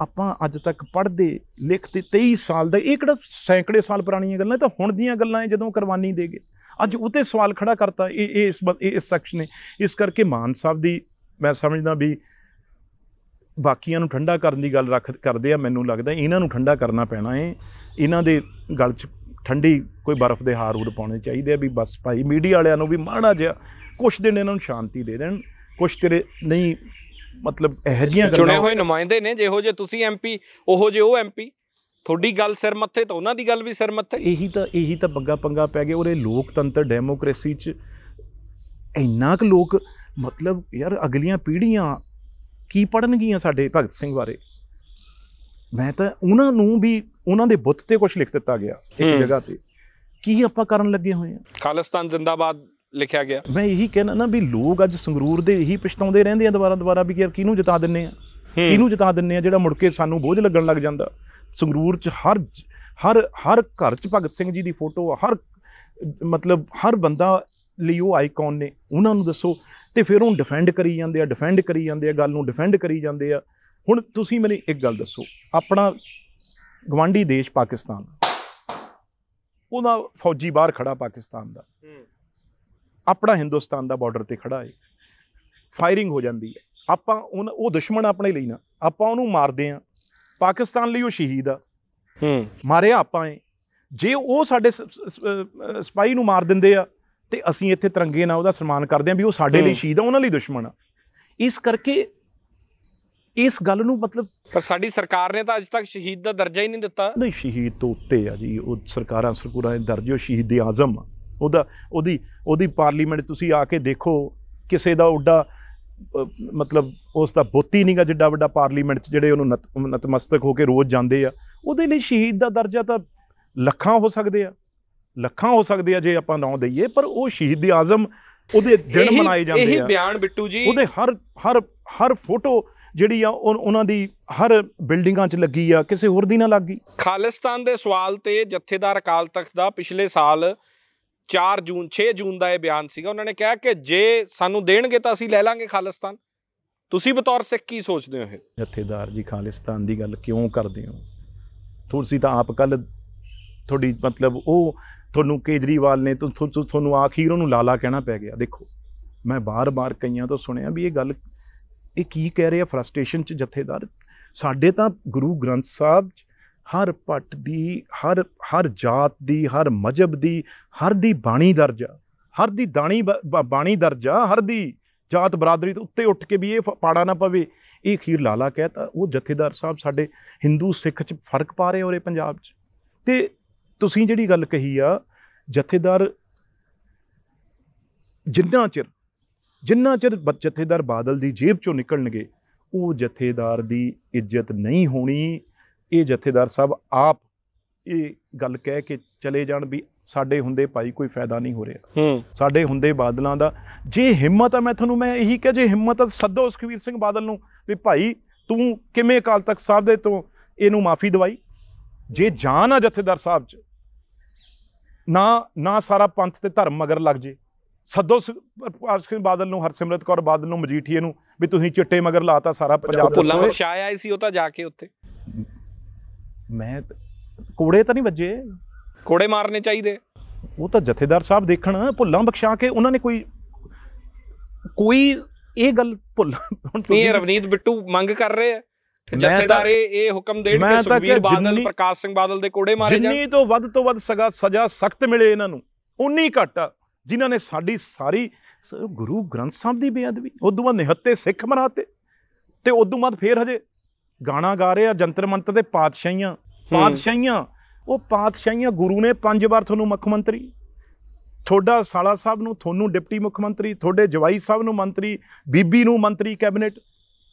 ਆਪਾਂ ਅੱਜ ਤੱਕ ਪੜਦੇ ਲਿਖਦੇ 23 ਸਾਲ ਦਾ ਇਹ ਕਿਹੜਾ ਸੈਂਕੜੇ ਸਾਲ ਪੁਰਾਣੀਆਂ ਗੱਲਾਂ ਇਹ ਤਾਂ ਹੁਣ ਦੀਆਂ ਗੱਲਾਂ ਹੈ ਜਦੋਂ ਕੁਰਬਾਨੀ ਦੇ ਗਏ ਅੱਜ ਉਤੇ ਸਵਾਲ ਖੜਾ ਕਰਤਾ ਇਹ ਇਹ ਇਸ ਇਸ ਸੈਕਸ਼ਨ ਨੇ ਇਸ ਕਰਕੇ ਮਾਨ ਸਾਹਿਬ ਦੀ ਮੈਂ ਸਮਝਦਾ ਵੀ ਬਾਕੀਆਂ ਨੂੰ ਠੰਡਾ ਕਰਨ ਦੀ ਗੱਲ ਰੱਖ ਕਰਦੇ ਆ ਮੈਨੂੰ ਲੱਗਦਾ ਇਹਨਾਂ ਨੂੰ ਠੰਡਾ ਕਰਨਾ ਪੈਣਾ ਹੈ ਇਹਨਾਂ ਦੇ ਗਲ 'ਚ ਠੰਡੀ ਕੋਈ ਬਰਫ਼ ਦੇ ਹਾਰ ਹੂਰ ਪਾਉਣੇ ਚਾਹੀਦੇ ਆ ਵੀ ਬਸ ਭਾਈ ਮੀਡੀਆ ਵਾਲਿਆਂ ਨੂੰ ਵੀ ਮਾੜਾ ਜਿਹਾ ਕੁਛ ਦਿਨ ਇਹਨਾਂ ਨੂੰ ਸ਼ਾਂਤੀ ਦੇ ਦੇਣ ਕੁਛ ਤੇਰੇ ਨਹੀਂ ਮਤਲਬ ਇਹ ਜੀਆਂ ਚੁਣੇ ਹੋਏ ਨੁਮਾਇੰਦੇ ਨੇ ਜਿਹੋ ਜੇ ਤੁਸੀਂ ਐਮਪੀ ਉਹੋ ਜੇ ਉਹ ਐਮਪੀ ਤੁਹਾਡੀ ਗੱਲ ਸਿਰ ਮੱਥੇ ਤਾਂ ਉਹਨਾਂ ਦੀ ਗੱਲ ਵੀ ਸਿਰ ਮੱਥੇ ਇਹੀ ਤਾਂ ਇਹੀ ਤਾਂ ਬੱਗਾ ਪੰਗਾ ਪੈ ਗਿਆ ਉਹਰੇ ਲੋਕਤੰਤਰ ਡੈਮੋਕ੍ਰੇਸੀ 'ਚ ਇੰਨਾ ਕੁ ਲੋਕ ਮਤਲਬ ਯਾਰ ਅਗਲੀਆਂ ਪੀੜ੍ਹੀਆਂ ਕੀ ਪੜਨਗੀਆਂ ਸਾਡੇ ਭਗਤ ਸਿੰਘ ਬਾਰੇ ਮੈਂ ਤਾਂ ਉਹਨਾਂ ਨੂੰ ਵੀ ਉਹਨਾਂ ਦੇ ਬੁੱਤ ਤੇ ਕੁਝ ਲਿਖ ਦਿੱਤਾ ਗਿਆ ਇੱਕ ਜਗ੍ਹਾ ਤੇ ਕੀ ਆਪਾਂ ਕਰਨ ਲੱਗੇ ਹੋਏ ਆ ਖਾਲਿਸਤਾਨ ਜ਼ਿੰਦਾਬਾਦ ਲਿਖਿਆ ਗਿਆ ਮੈਂ ਇਹੀ ਕਹਿਣਾ ਨਾ ਵੀ ਲੋਕ ਅੱਜ ਸੰਗਰੂਰ ਦੇ ਇਹੀ ਪਛਤਾਉਂਦੇ ਰਹਿੰਦੇ ਆ ਦੁਬਾਰਾ ਦੁਬਾਰਾ ਵੀ ਯਾਰ ਕਿਹਨੂੰ ਜਿਤਾ ਦਿੰਨੇ ਆ ਕਿਹਨੂੰ ਜਿਤਾ ਦਿੰਨੇ ਆ ਜਿਹੜਾ ਮੁੜ ਕੇ ਸਾਨੂੰ ਬੋਝ ਲੱਗਣ ਲੱਗ ਜਾਂਦਾ ਸੰਗਰੂਰ 'ਚ ਹਰ ਹਰ ਹਰ ਘਰ 'ਚ ਭਗਤ ਸਿੰਘ ਜੀ ਦੀ ਫੋਟੋ ਆ ਹਰ ਮਤਲਬ ਹਰ ਬੰਦਾ ਲਈ ਉਹ ਆਈਕਨ ਨੇ ਉਹਨਾਂ ਨੂੰ ਦੱਸੋ ਤੇ ਫਿਰ ਉਹ ਡਿਫੈਂਡ ਕਰੀ ਜਾਂਦੇ ਆ ਡਿਫੈਂਡ ਕਰੀ ਜਾਂਦੇ ਆ ਗੱਲ ਨੂੰ ਡਿਫੈਂਡ ਕਰੀ ਜਾਂਦੇ ਆ ਹੁਣ ਤੁਸੀਂ ਮੈਨੂੰ ਇੱਕ ਗੱਲ ਦੱਸੋ ਆਪਣਾ ਗਵਾਂਡੀ ਦੇਸ਼ ਪਾਕਿਸਤਾਨ ਉਹਦਾ ਫੌਜੀ ਬਾਹਰ ਖੜਾ ਪਾਕਿਸਤਾਨ ਦਾ ਆਪਣਾ ਹਿੰਦੁਸਤਾਨ ਦਾ ਬਾਰਡਰ ਤੇ ਖੜਾ ਹੈ ਫਾਇਰਿੰਗ ਹੋ ਜਾਂਦੀ ਹੈ ਆਪਾਂ ਉਹ ਦੁਸ਼ਮਣ ਆਪਣੇ ਲਈ ਨਾ ਆਪਾਂ ਉਹਨੂੰ ਮਾਰਦੇ ਆ ਪਾਕਿਸਤਾਨ ਲਈ ਉਹ ਸ਼ਹੀਦ ਆ ਹੂੰ ਮਾਰੇ ਆਪਾਂ ਏ ਜੇ ਉਹ ਸਾਡੇ ਸਪਾਈ ਨੂੰ ਮਾਰ ਦਿੰਦੇ ਆ ਤੇ ਅਸੀਂ ਇੱਥੇ ਤਰੰਗੇ ਨਾਲ ਉਹਦਾ ਸਨਮਾਨ ਕਰਦੇ ਆ ਵੀ ਉਹ ਸਾਡੇ ਲਈ ਸ਼ਹੀਦ ਆ ਉਹਨਾਂ ਲਈ ਦੁਸ਼ਮਣ ਆ ਇਸ ਕਰਕੇ ਇਸ ਗੱਲ ਨੂੰ ਮਤਲਬ ਪਰ ਸਾਡੀ ਸਰਕਾਰ ਨੇ ਤਾਂ ਅੱਜ ਤੱਕ ਸ਼ਹੀਦ ਦਾ ਦਰਜਾ ਹੀ ਨਹੀਂ ਦਿੱਤਾ ਨਹੀਂ ਸ਼ਹੀਦ ਤੋਂ ਉੱਤੇ ਆ ਜੀ ਉਹ ਸਰਕਾਰਾਂ ਸਰਕੂਰਾਂ ਦੇ ਦਰਜੇ ਸ਼ਹੀਦ ਆਜ਼ਮ ਉਹਦਾ ਉਹਦੀ ਉਹਦੀ ਪਾਰਲੀਮੈਂਟ ਤੁਸੀਂ ਆ ਕੇ ਦੇਖੋ ਕਿਸੇ ਦਾ ਉੱਡਾ ਮਤਲਬ ਉਸ ਦਾ ਬੁੱਤ ਹੀ ਨਹੀਂਗਾ ਜਿੱਡਾ ਵੱਡਾ ਪਾਰਲੀਮੈਂਟ 'ਚ ਜਿਹੜੇ ਉਹਨੂੰ ਨਤਮਸਤਕ ਹੋ ਕੇ ਰੋਜ਼ ਜਾਂਦੇ ਆ ਉਹਦੇ ਲਈ ਸ਼ਹੀਦ ਦਾ ਦਰਜਾ ਤਾਂ ਲੱਖਾਂ ਹੋ ਸਕਦੇ ਆ ਲੱਖਾਂ ਹੋ ਸਕਦੇ ਆ ਜੇ ਆਪਾਂ ਨਾਂ ਦਈਏ ਪਰ ਉਹ ਸ਼ਹੀਦ ਆਜ਼ਮ ਉਹਦੇ ਦਿਨ ਮਨਾਏ ਜਾਂਦੇ ਆ ਇਹ ਬਿਆਨ ਬਿੱਟੂ ਜੀ ਉਹਦੇ ਹਰ ਹਰ ਹਰ ਫੋਟੋ ਜਿਹੜੀ ਆ ਉਹਨਾਂ ਦੀ ਹਰ ਬਿਲਡਿੰਗਾਂ 'ਚ ਲੱਗੀ ਆ ਕਿਸੇ ਹੋਰ ਦੀ ਨਾ ਲੱਗੀ ਖਾਲਿਸਤਾਨ ਦੇ ਸਵਾਲ ਤੇ ਜਥੇਦਾਰ ਅਕਾਲ ਤਖਤ ਦਾ ਪਿਛਲੇ ਸਾਲ 4 ਜੂਨ 6 ਜੂਨ ਦਾ ਇਹ ਬਿਆਨ ਸੀਗਾ ਉਹਨਾਂ ਨੇ ਕਿਹਾ ਕਿ ਜੇ ਸਾਨੂੰ ਦੇਣਗੇ ਤਾਂ ਅਸੀਂ ਲੈ ਲਾਂਗੇ ਖਾਲਿਸਤਾਨ ਤੁਸੀਂ ਬਤੌਰ ਸਿੱਖ ਕੀ ਸੋਚਦੇ ਹੋ ਇਹ ਜਥੇਦਾਰ ਜੀ ਖਾਲਿਸਤਾਨ ਦੀ ਗੱਲ ਕਿਉਂ ਕਰਦੇ ਹੋ ਤੁਸੀਂ ਤਾਂ ਆਪ ਕੱਲ ਤੁਹਾਡੀ ਮਤਲਬ ਉਹ ਤੁਹਾਨੂੰ ਕੇਜਰੀਵਾਲ ਨੇ ਤੁਹਾਨੂੰ ਆਖੀਰ ਉਹਨੂੰ ਲਾਲਾ ਕਹਿਣਾ ਪੈ ਗਿਆ ਦੇਖੋ ਮੈਂ ਬਾਰ-ਬਾਰ ਕਈਆਂ ਤੋਂ ਸੁਣਿਆ ਵੀ ਇਹ ਗੱਲ ਇਹ ਕੀ ਕਹਿ ਰਹੇ ਆ ਫਰਸਟ੍ਰੇਸ਼ਨ ਚ ਜਥੇਦਾਰ ਸਾਡੇ ਤਾਂ ਗੁਰੂ ਗ੍ਰੰਥ ਸਾਹਿਬ ਹਰ ਪੱਟ ਦੀ ਹਰ ਹਰ ਜਾਤ ਦੀ ਹਰ ਮਜਬ ਦੀ ਹਰ ਦੀ ਬਾਣੀ ਦਰਜਾ ਹਰ ਦੀ ਦਾਣੀ ਬਾਣੀ ਦਰਜਾ ਹਰ ਦੀ ਜਾਤ ਬਰਾਦਰੀ ਤੋਂ ਉੱਤੇ ਉੱਠ ਕੇ ਵੀ ਇਹ ਪਾੜਾ ਨਾ ਪਵੇ ਇਹ ਖੀਰ ਲਾਲਾ ਕਹਤਾ ਉਹ ਜਥੇਦਾਰ ਸਾਹਿਬ ਸਾਡੇ Hindu Sikh ਚ ਫਰਕ ਪਾ ਰਹੇ ਹੋਰੇ ਪੰਜਾਬ ਚ ਤੇ ਤੁਸੀਂ ਜਿਹੜੀ ਗੱਲ ਕਹੀ ਆ ਜਥੇਦਾਰ ਜਿੰਨਾ ਚਿਰ ਜਿੰਨਾ ਚਿਰ ਜਥੇਦਾਰ ਬਾਦਲ ਦੀ ਜੇਬ ਚੋਂ ਨਿਕਲਣਗੇ ਉਹ ਜਥੇਦਾਰ ਦੀ ਇੱਜ਼ਤ ਨਹੀਂ ਹੋਣੀ ਇਹ ਜਥੇਦਾਰ ਸਾਹਿਬ ਆਪ ਇਹ ਗੱਲ ਕਹਿ ਕੇ ਚਲੇ ਜਾਣ ਵੀ ਸਾਡੇ ਹੁੰਦੇ ਭਾਈ ਕੋਈ ਫਾਇਦਾ ਨਹੀਂ ਹੋ ਰਿਹਾ ਸਾਡੇ ਹੁੰਦੇ ਬਾਦਲਾਂ ਦਾ ਜੇ ਹਿੰਮਤ ਆ ਮੈਂ ਤੁਹਾਨੂੰ ਮੈਂ ਇਹੀ ਕਹਾਂ ਜੇ ਹਿੰਮਤ ਆ ਸੱਦੋ ਸੁਖਵੀਰ ਸਿੰਘ ਬਾਦਲ ਨੂੰ ਵੀ ਭਾਈ ਤੂੰ ਕਿਵੇਂ ਅਕਾਲ ਤਖਤ ਸਾਹਿਬ ਦੇ ਤੋਂ ਇਹਨੂੰ ਮਾਫੀ ਦਵਾਈ ਜੇ ਜਾਨ ਆ ਜਥੇਦਾਰ ਸਾਹਿਬ ਚ ਨਾ ਨਾ ਸਾਰਾ ਪੰਥ ਤੇ ਧਰਮ ਮਗਰ ਲੱਗ ਜੇ ਸੱਦੋ ਸਿੰਘ ਬਾਦਲ ਨੂੰ ਹਰਸਿਮਰਤ ਕੌਰ ਬਾਦਲ ਨੂੰ ਮਜੀਠੀਏ ਨੂੰ ਵੀ ਤੁਸੀਂ ਚਿੱਟੇ ਮਗਰ ਲਾਤਾ ਸਾਰਾ ਪੰਜਾਬ ਭੁੱਲਾਂ ਵਿੱਚ ਛਾਇਆ ਆਈ ਸੀ ਉਹ ਤਾਂ ਜਾ ਕੇ ਉੱਥੇ ਮੈਂ ਕੋੜੇ ਤਾਂ ਨਹੀਂ ਵੱਜੇ ਕੋੜੇ ਮਾਰਨੇ ਚਾਹੀਦੇ ਉਹ ਤਾਂ ਜਥੇਦਾਰ ਸਾਹਿਬ ਦੇਖਣ ਭੁੱਲਾਂ ਬਖਸ਼ਾ ਕੇ ਉਹਨਾਂ ਨੇ ਕੋਈ ਕੋਈ ਇਹ ਗੱਲ ਭੁੱਲ ਹੁਣ ਤੁਸੀਂ ਰਵਨੀਤ ਬਿੱਟੂ ਮੰਗ ਕਰ ਰਹੇ ਆ ਜਥੇਦਾਰੇ ਇਹ ਹੁਕਮ ਦੇਣ ਕਿ ਸੁਖਬੀਰ ਬਾਦਲ ਪ੍ਰਕਾਸ਼ ਸਿੰਘ ਬਾਦਲ ਦੇ ਕੋੜੇ ਮਾਰੇ ਜਾਣ ਜਿੰਨੀ ਤੋਂ ਵੱਧ ਤੋਂ ਵੱਧ ਸਗਾ ਸਜ਼ਾ ਸਖਤ ਮਿਲੇ ਇਹਨਾਂ ਨੂੰ ਉਨੀ ਘੱਟ ਜਿਨ੍ਹਾਂ ਨੇ ਸਾਡੀ ਸਾਰੀ ਗੁਰੂ ਗ੍ਰੰਥ ਸਾਹਿਬ ਦੀ ਬੇਅਦਬੀ ਉਦੋਂ ਬਾਅਦ ਨਿਹੱਤੇ ਸਿੱਖ ਮਨਾਤੇ ਤੇ ਉਦੋਂ ਬਾਅਦ ਫੇਰ ਹਜੇ ਗਾਣਾ ਗਾ ਰਹੇ ਆ ਜੰਤਰ ਮੰਤਰ ਦੇ ਪਾਤਸ਼ਾਹੀਆਂ ਪਾਤਸ਼ਾਹੀਆਂ ਉਹ ਪਾਤਸ਼ਾਹੀਆਂ ਗੁਰੂ ਨੇ ਪੰਜ ਵਾਰ ਤੁਹਾਨੂੰ ਮੁੱਖ ਮੰਤਰੀ ਤੁਹਾਡਾ ਸਾਲਾ ਸਾਹਿਬ ਨੂੰ ਤੁਹਾਨੂੰ ਡਿਪਟੀ ਮੁੱਖ ਮੰਤਰੀ ਤੁਹਾਡੇ ਜਵਾਈ ਸਾਹਿਬ ਨੂੰ ਮੰਤਰੀ ਬੀਬੀ ਨੂੰ ਮੰਤਰੀ ਕੈਬਨਿਟ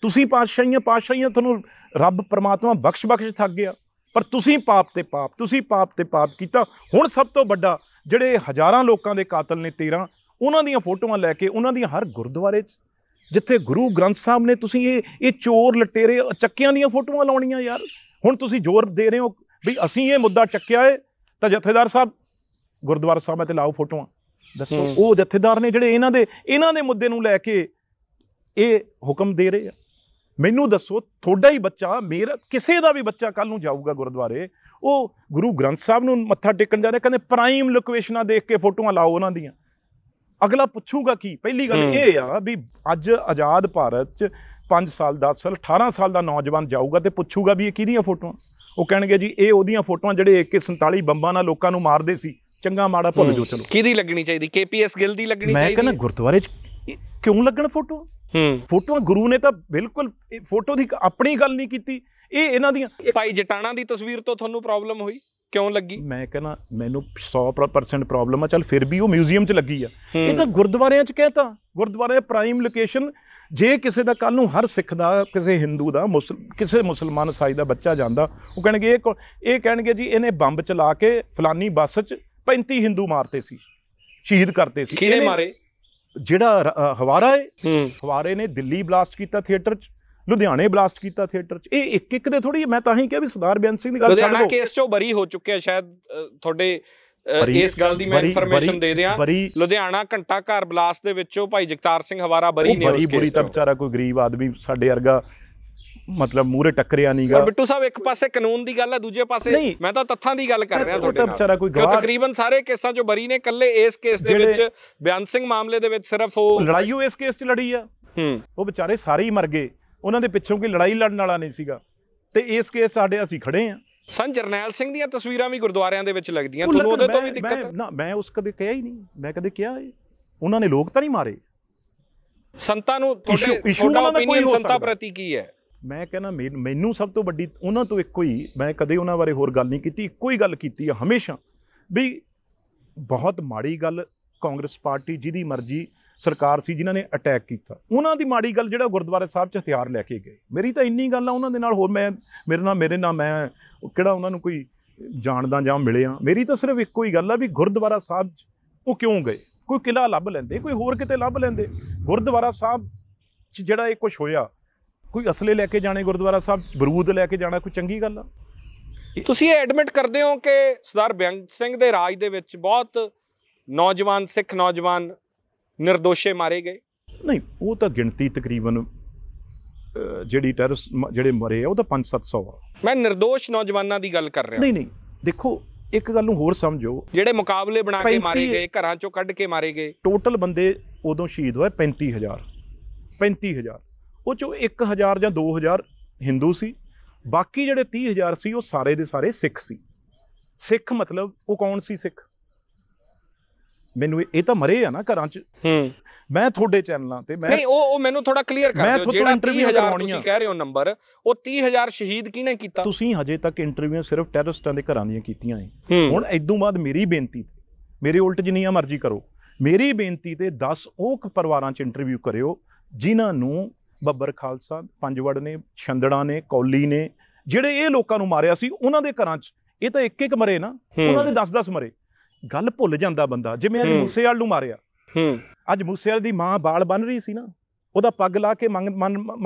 ਤੁਸੀਂ ਪਾਤਸ਼ਾਹੀਆਂ ਪਾਤਸ਼ਾਹੀਆਂ ਤੁਹਾਨੂੰ ਰੱਬ ਪ੍ਰਮਾਤਮਾ ਬਖਸ਼ ਬਖਸ਼ ਥੱਕ ਗਿਆ ਪਰ ਤੁਸੀਂ ਪਾਪ ਤੇ ਪਾਪ ਤੁਸੀਂ ਪਾਪ ਤੇ ਪਾਪ ਕੀਤਾ ਹੁਣ ਸਭ ਤੋਂ ਵੱਡਾ ਜਿਹੜੇ ਹਜ਼ਾਰਾਂ ਲੋਕਾਂ ਦੇ ਕਾਤਲ ਨੇ 13 ਉਹਨਾਂ ਦੀਆਂ ਫੋਟੋਆਂ ਲੈ ਕੇ ਉਹਨਾਂ ਦੀਆਂ ਹਰ ਗੁਰਦੁਆਰੇ 'ਚ ਜਿੱਥੇ ਗੁਰੂ ਗ੍ਰੰਥ ਸਾਹਿਬ ਨੇ ਤੁਸੀਂ ਇਹ ਇਹ ਚੋਰ ਲਟੇਰੇ ਚੱਕਿਆਂ ਦੀਆਂ ਫੋਟੋਆਂ ਲਾਉਣੀਆਂ ਯਾਰ ਹੁਣ ਤੁਸੀਂ ਜ਼ੋਰ ਦੇ ਰਹੇ ਹੋ ਵੀ ਅਸੀਂ ਇਹ ਮੁੱਦਾ ਚੱਕਿਆ ਏ ਤਾਂ ਜਥੇਦਾਰ ਸਾਹਿਬ ਗੁਰਦੁਆਰਾ ਸਾਹਿਬ ਤੇ ਲਾਓ ਫੋਟੋਆਂ ਦੱਸੋ ਉਹ ਜਥੇਦਾਰ ਨੇ ਜਿਹੜੇ ਇਹਨਾਂ ਦੇ ਇਹਨਾਂ ਦੇ ਮੁੱਦੇ ਨੂੰ ਲੈ ਕੇ ਇਹ ਹੁਕਮ ਦੇ ਰਹੇ ਆ ਮੈਨੂੰ ਦੱਸੋ ਤੁਹਾਡਾ ਹੀ ਬੱਚਾ ਮੇਰਾ ਕਿਸੇ ਦਾ ਵੀ ਬੱਚਾ ਕੱਲ ਨੂੰ ਜਾਊਗਾ ਗੁਰਦੁਆਰੇ ਉਹ ਗੁਰੂ ਗ੍ਰੰਥ ਸਾਹਿਬ ਨੂੰ ਮੱਥਾ ਟੇਕਣ ਜਾ ਰਿਹਾ ਕਹਿੰਦੇ ਪ੍ਰਾਈਮ ਲੋਕੇਸ਼ਨਾਂ ਦੇਖ ਕੇ ਫੋਟੋਆਂ ਲਾਓ ਉਹਨਾਂ ਦੀਆਂ ਅਗਲਾ ਪੁੱਛੂਗਾ ਕੀ ਪਹਿਲੀ ਗੱਲ ਇਹ ਆ ਵੀ ਅੱਜ ਆਜ਼ਾਦ ਭਾਰਤ 'ਚ 5 ਸਾਲ 10 ਸਾਲ 18 ਸਾਲ ਦਾ ਨੌਜਵਾਨ ਜਾਊਗਾ ਤੇ ਪੁੱਛੂਗਾ ਵੀ ਇਹ ਕਿਹਦੀਆਂ ਫੋਟੋਆਂ ਉਹ ਕਹਿਣਗੇ ਜੀ ਇਹ ਉਹਦੀਆਂ ਫੋਟੋਆਂ ਜਿਹੜੇ AK47 ਬੰਬਾਂ ਨਾਲ ਲੋਕਾਂ ਨੂੰ ਮਾਰਦੇ ਸੀ ਚੰਗਾ ਮਾੜਾ ਭੁੱਲ ਜੋ ਚਲੋ ਕਿਹਦੀ ਲੱਗਣੀ ਚਾਹੀਦੀ ਕੇਪੀਐਸ ਗਿੱਲ ਦੀ ਲੱਗਣੀ ਚਾਹੀਦੀ ਮੈਂ ਕਹਿੰਦਾ ਗੁਰਦੁਆਰੇ 'ਚ ਕਿਉਂ ਲੱਗਣ ਫੋਟੋ ਹੂੰ ਫੋਟੋਆਂ ਗੁਰੂ ਨੇ ਤਾਂ ਬਿਲਕੁਲ ਫੋਟੋ ਦੀ ਆਪਣੀ ਗੱਲ ਨਹੀਂ ਕੀਤੀ ਇਹ ਇਹਨਾਂ ਦੀਆਂ ਭਾਈ ਜਟਾਣਾ ਦੀ ਤਸਵੀਰ ਤੋਂ ਤੁਹਾਨੂੰ ਪ੍ਰੋਬਲਮ ਹੋਈ ਕਿਉਂ ਲੱਗੀ ਮੈਂ ਕਹਿੰਦਾ ਮੈਨੂੰ 100% ਪ੍ਰੋਬਲਮ ਆ ਚੱਲ ਫਿਰ ਵੀ ਉਹ ਮਿਊਜ਼ੀਅਮ 'ਚ ਲੱਗੀ ਆ ਇਹ ਤਾਂ ਗੁਰਦੁਆਰਿਆਂ 'ਚ ਕਹਤਾ ਗੁਰਦੁਆਰੇ ਪ੍ਰਾਈਮ ਲੋਕੇਸ਼ਨ ਜੇ ਕਿਸੇ ਦਾ ਕੱਲ ਨੂੰ ਹਰ ਸਿੱਖ ਦਾ ਕਿਸੇ ਹਿੰਦੂ ਦਾ ਕਿਸੇ ਮੁਸਲਮਾਨ ਸਾਈ ਦਾ ਬੱਚਾ ਜਾਂਦਾ ਉਹ ਕਹਿਣਗੇ ਇਹ ਇਹ ਕਹਿਣਗੇ ਜੀ ਇਹਨੇ ਬੰਬ ਚਲਾ ਕੇ ਫਲਾਨੀ ਬੱਸ 'ਚ 35 ਹਿੰਦੂ ਮਾਰਤੇ ਸੀ ਸ਼ਹੀਦ ਕਰਤੇ ਸੀ ਕਿਹਨੇ ਮਾਰੇ ਜਿਹੜਾ ਹਵਾਰਾ ਹੈ ਹਵਾਰੇ ਨੇ ਦਿੱਲੀ ਬਲਾਸਟ ਕੀਤਾ ਥੀਏਟਰ 'ਚ ਲੁਧਿਆਣੇ ਬਲਾਸਟ ਕੀਤਾ ਥੀਏਟਰ 'ਚ ਇਹ ਇੱਕ ਇੱਕ ਦੇ ਥੋੜੀ ਮੈਂ ਤਾਂ ਹੀ ਕਿਹਾ ਵੀ ਸਰਦਾਰ ਬਿਆਨ ਸਿੰਘ ਦੀ ਗੱਲ ਛੱਡ ਦੋ ਲੁਧਿਆਣਾ ਕੇਸ 'ਚੋਂ ਬਰੀ ਹੋ ਚੁੱਕਿਆ ਸ਼ਾਇਦ ਤੁਹਾਡੇ ਇਸ ਗੱਲ ਦੀ ਮੈਂ ਇਨਫੋਰਮੇਸ਼ਨ ਦੇ ਦਿਆਂ ਲੁਧਿਆਣਾ ਘੰਟਾ ਘਰ ਬਲਾਸਟ ਦੇ ਵਿੱਚੋਂ ਭਾਈ ਜਗਤਾਰ ਸਿੰਘ ਹਵਾਰਾ ਬਰੀ ਨੇ ਉਸ ਕੇਸ ਚ ਬਰੀ ਤਾਂ ਵਿਚਾਰਾ ਕੋਈ ਗਰੀਬ ਆਦਮੀ ਸਾਡੇ ਵਰਗਾ ਮਤਲਬ ਮੂਰੇ ਟੱਕਰਿਆ ਨਹੀਂਗਾ ਪਰ ਬਿੱਟੂ ਸਾਹਿਬ ਇੱਕ ਪਾਸੇ ਕਾਨੂੰਨ ਦੀ ਗੱਲ ਹੈ ਦੂਜੇ ਪਾਸੇ ਮੈਂ ਤਾਂ ਤੱਥਾਂ ਦੀ ਗੱਲ ਕਰ ਰਿਹਾ ਤੁਹਾਡੇ ਨਾਲ ਕਿਉਂ ਤਕਰੀਬਨ ਸਾਰੇ ਕੇਸਾਂ 'ਚੋਂ ਬਰੀ ਨੇ ਕੱਲੇ ਇਸ ਕੇਸ ਦੇ ਵਿੱਚ ਬਿਆਨ ਸਿੰਘ ਮਾਮਲੇ ਦੇ ਵਿੱਚ ਸਿਰਫ ਉਹ ਲੜਾਈ ਉਹ ਇਸ ਕੇਸ 'ਚ ਲੜੀ ਆ ਹੂੰ ਉਹ ਵਿਚਾਰੇ ਸਾਰੇ ਹੀ ਮਰ ਗਏ ਉਹਨਾਂ ਦੇ ਪਿੱਛੋਂ ਕੋਈ ਲੜਾਈ ਲੜਨ ਵਾਲਾ ਨਹੀਂ ਸੀਗਾ ਤੇ ਇਸ ਕੇਸ ਸਾਡੇ ਅਸੀਂ ਖੜੇ ਆ ਸੰ ਜਰਨੈਲ ਸਿੰਘ ਦੀਆਂ ਤਸਵੀਰਾਂ ਵੀ ਗੁਰਦੁਆਰਿਆਂ ਦੇ ਵਿੱਚ ਲੱਗਦੀਆਂ ਤੁਹਾਨੂੰ ਉਹਦੇ ਤੋਂ ਵੀ ਦਿੱਕਤ ਨਾ ਮੈਂ ਉਸ ਕਦੇ ਕਿਹਾ ਹੀ ਨਹੀਂ ਮੈਂ ਕਦੇ ਕਿਹਾ ਉਹਨਾਂ ਨੇ ਲੋਕ ਤਾਂ ਨਹੀਂ ਮਾਰੇ ਸੰਤਾਂ ਨੂੰ ਤੁਹਾਡੇ ਤੁਹਾਡਾ ਓਪੀਨੀਅਨ ਸੰਤਾ ਪ੍ਰਤੀ ਕੀ ਹੈ ਮੈਂ ਕਹਿੰਦਾ ਮੈਨੂੰ ਸਭ ਤੋਂ ਵੱਡੀ ਉਹਨਾਂ ਤੋਂ ਇੱਕੋ ਹੀ ਮੈਂ ਕਦੇ ਉਹਨਾਂ ਬਾਰੇ ਹੋਰ ਗੱਲ ਨਹੀਂ ਕੀਤੀ ਇੱਕੋ ਹੀ ਗੱਲ ਕੀਤੀ ਹੈ ਹਮੇਸ਼ਾ ਵੀ ਬਹੁਤ ਮਾੜੀ ਗੱਲ ਕਾਂਗਰਸ ਪਾਰਟੀ ਜਿਹਦੀ ਮਰਜ਼ੀ ਸਰਕਾਰ ਸੀ ਜਿਨ੍ਹਾਂ ਨੇ ਅਟੈਕ ਕੀਤਾ ਉਹਨਾਂ ਦੀ ਮਾੜੀ ਗੱਲ ਜਿਹੜਾ ਗੁਰਦੁਆਰੇ ਸਾਹਿਬ 'ਚ ਹਥਿਆਰ ਲੈ ਕੇ ਗਏ ਮੇਰੀ ਤਾਂ ਇੰਨੀ ਗੱਲ ਆ ਉਹਨਾਂ ਦੇ ਨਾਲ ਹੋਰ ਮੈਂ ਮੇਰੇ ਨਾਲ ਮੇਰੇ ਨਾਲ ਮੈਂ ਕਿਹੜਾ ਉਹਨਾਂ ਨੂੰ ਕੋਈ ਜਾਣਦਾ ਜਾਂ ਮਿਲਿਆ ਮੇਰੀ ਤਾਂ ਸਿਰਫ ਇੱਕੋ ਹੀ ਗੱਲ ਆ ਵੀ ਗੁਰਦੁਆਰਾ ਸਾਹਿਬ ਉਹ ਕਿਉਂ ਗਏ ਕੋਈ ਕਿਲਾ ਲੱਭ ਲੈਂਦੇ ਕੋਈ ਹੋਰ ਕਿਤੇ ਲੱਭ ਲੈਂਦੇ ਗੁਰਦੁਆਰਾ ਸਾਹਿਬ 'ਚ ਜਿਹੜਾ ਇਹ ਕੁਝ ਹੋਇਆ ਕੋਈ ਅਸਲੇ ਲੈ ਕੇ ਜਾਣੇ ਗੁਰਦੁਆਰਾ ਸਾਹਿਬ ਬਰੂਦ ਲੈ ਕੇ ਜਾਣਾ ਕੋਈ ਚੰਗੀ ਗੱਲ ਆ ਤੁਸੀਂ ਐਡਮਿਟ ਕਰਦੇ ਹੋ ਕਿ ਸਰਦਾਰ ਬਿਆੰਗ ਸਿੰਘ ਦੇ ਰਾਜ ਦੇ ਵਿੱਚ ਬਹੁਤ ਨੌਜਵਾਨ ਸਿੱਖ ਨੌਜਵਾਨ ਨਿਰਦੋਸ਼ੇ ਮਾਰੇ ਗਏ ਨਹੀਂ ਉਹ ਤਾਂ ਗਿਣਤੀ ਤਕਰੀਬਨ ਜਿਹੜੀ ਟੈਰਸ ਜਿਹੜੇ ਮਰੇ ਆ ਉਹ ਤਾਂ 5-700 ਮੈਂ ਨਿਰਦੋਸ਼ ਨੌਜਵਾਨਾਂ ਦੀ ਗੱਲ ਕਰ ਰਿਹਾ ਨਹੀਂ ਨਹੀਂ ਦੇਖੋ ਇੱਕ ਗੱਲ ਨੂੰ ਹੋਰ ਸਮਝੋ ਜਿਹੜੇ ਮੁਕਾਬਲੇ ਬਣਾ ਕੇ ਮਾਰੇ ਗਏ ਘਰਾਂ ਚੋਂ ਕੱਢ ਕੇ ਮਾਰੇ ਗਏ ਟੋਟਲ ਬੰਦੇ ਉਦੋਂ ਸ਼ਹੀਦ ਹੋਏ 35000 35000 ਉਹ ਚੋਂ 1000 ਜਾਂ 2000 ਹਿੰਦੂ ਸੀ ਬਾਕੀ ਜਿਹੜੇ 30000 ਸੀ ਉਹ ਸਾਰੇ ਦੇ ਸਾਰੇ ਸਿੱਖ ਸੀ ਸਿੱਖ ਮਤਲਬ ਉਹ ਕੌਣ ਸੀ ਸਿੱਖ ਮੈਨੂੰ ਇਹ ਤਾਂ ਮਰੇ ਆ ਨਾ ਘਰਾਂ 'ਚ ਹੂੰ ਮੈਂ ਤੁਹਾਡੇ ਚੈਨਲਾਂ ਤੇ ਮੈਂ ਨਹੀਂ ਉਹ ਉਹ ਮੈਨੂੰ ਥੋੜਾ ਕਲੀਅਰ ਕਰ ਦਿਓ ਜਿਹੜਾ ਇੰਟਰਵਿਊ ਹਜ਼ਾਰ ਤੁਸੀਂ ਕਹਿ ਰਹੇ ਹੋ ਨੰਬਰ ਉਹ 30000 ਸ਼ਹੀਦ ਕਿਹਨੇ ਕੀਤਾ ਤੁਸੀਂ ਹਜੇ ਤੱਕ ਇੰਟਰਵਿਊ ਸਿਰਫ ਟੈਰਰਿਸਟਾਂ ਦੇ ਘਰਾਂ ਦੀਆਂ ਕੀਤੀਆਂ ਏ ਹੁਣ ਇਦੋਂ ਬਾਅਦ ਮੇਰੀ ਬੇਨਤੀ ਮੇਰੇ ਉਲਟ ਜਿੰਨੀਆਂ ਮਰਜ਼ੀ ਕਰੋ ਮੇਰੀ ਬੇਨਤੀ ਤੇ 10 ਉਹ ਪਰਿਵਾਰਾਂ 'ਚ ਇੰਟਰਵਿਊ ਕਰਿਓ ਜਿਨ੍ਹਾਂ ਨੂੰ ਬੱਬਰ ਖਾਲਸਾ ਪੰਜਵੜ ਨੇ ਛੰਦੜਾ ਨੇ ਕੌਲੀ ਨੇ ਜਿਹੜੇ ਇਹ ਲੋਕਾਂ ਨੂੰ ਮਾਰਿਆ ਸੀ ਉਹਨਾਂ ਦੇ ਘਰਾਂ 'ਚ ਇਹ ਤਾਂ ਇੱਕ ਇੱਕ ਮਰੇ ਨਾ ਉਹਨਾਂ ਦੇ 10-10 ਮਰੇ ਗੱਲ ਭੁੱਲ ਜਾਂਦਾ ਬੰਦਾ ਜਿਵੇਂ ਅੱਜ ਮੂਸੇਵਾਲ ਨੂੰ ਮਾਰਿਆ ਹੂੰ ਅੱਜ ਮੂਸੇਵਾਲ ਦੀ ਮਾਂ ਬਾਲ ਬਨ ਰਹੀ ਸੀ ਨਾ ਉਹਦਾ ਪੱਗ ਲਾ ਕੇ ਮੰਗ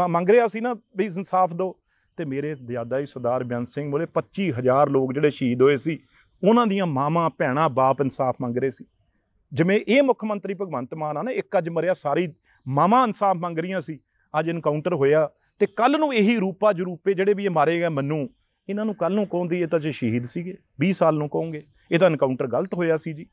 ਮੰਗ ਰਿਹਾ ਸੀ ਨਾ ਵੀ ਇਨਸਾਫ ਦਿਓ ਤੇ ਮੇਰੇ ਜਿਆਦਾ ਹੀ ਸਰਦਾਰ ਬਿਆਨ ਸਿੰਘ ਬੋਲੇ 25000 ਲੋਕ ਜਿਹੜੇ ਸ਼ਹੀਦ ਹੋਏ ਸੀ ਉਹਨਾਂ ਦੀਆਂ ਮਾਵਾਂ ਭੈਣਾਂ ਬਾਪ ਇਨਸਾਫ ਮੰਗ ਰਹੇ ਸੀ ਜਿਵੇਂ ਇਹ ਮੁੱਖ ਮੰਤਰੀ ਭਗਵੰਤ ਮਾਨ ਆ ਨਾ ਇੱਕ ਅੱਜ ਮਰਿਆ ਸਾਰੀ ਮਾਵਾਂ ਇਨਸਾਫ ਮੰਗ ਰਹੀਆਂ ਸੀ ਅੱਜ ਇਨਕਾਊਂਟਰ ਹੋਇਆ ਤੇ ਕੱਲ ਨੂੰ ਇਹੀ ਰੂਪਾ ਜਰੂਪੇ ਜਿਹੜੇ ਵੀ ਇਹ ਮਾਰੇ ਗਏ ਮੰਨੂ ਇਹਨਾਂ ਨੂੰ ਕੱਲ ਨੂੰ ਕਹੋਂਦੀ ਇਹ ਤਾਂ ਜੇ ਸ਼ਹੀਦ ਸੀਗੇ 20 ਸਾਲ ਨੂੰ ਕਹੋਂਗੇ ਇਹ ਤਾਂ ਐਨਕਾਊਂਟਰ ਗਲਤ ਹੋਇਆ ਸੀ ਜੀ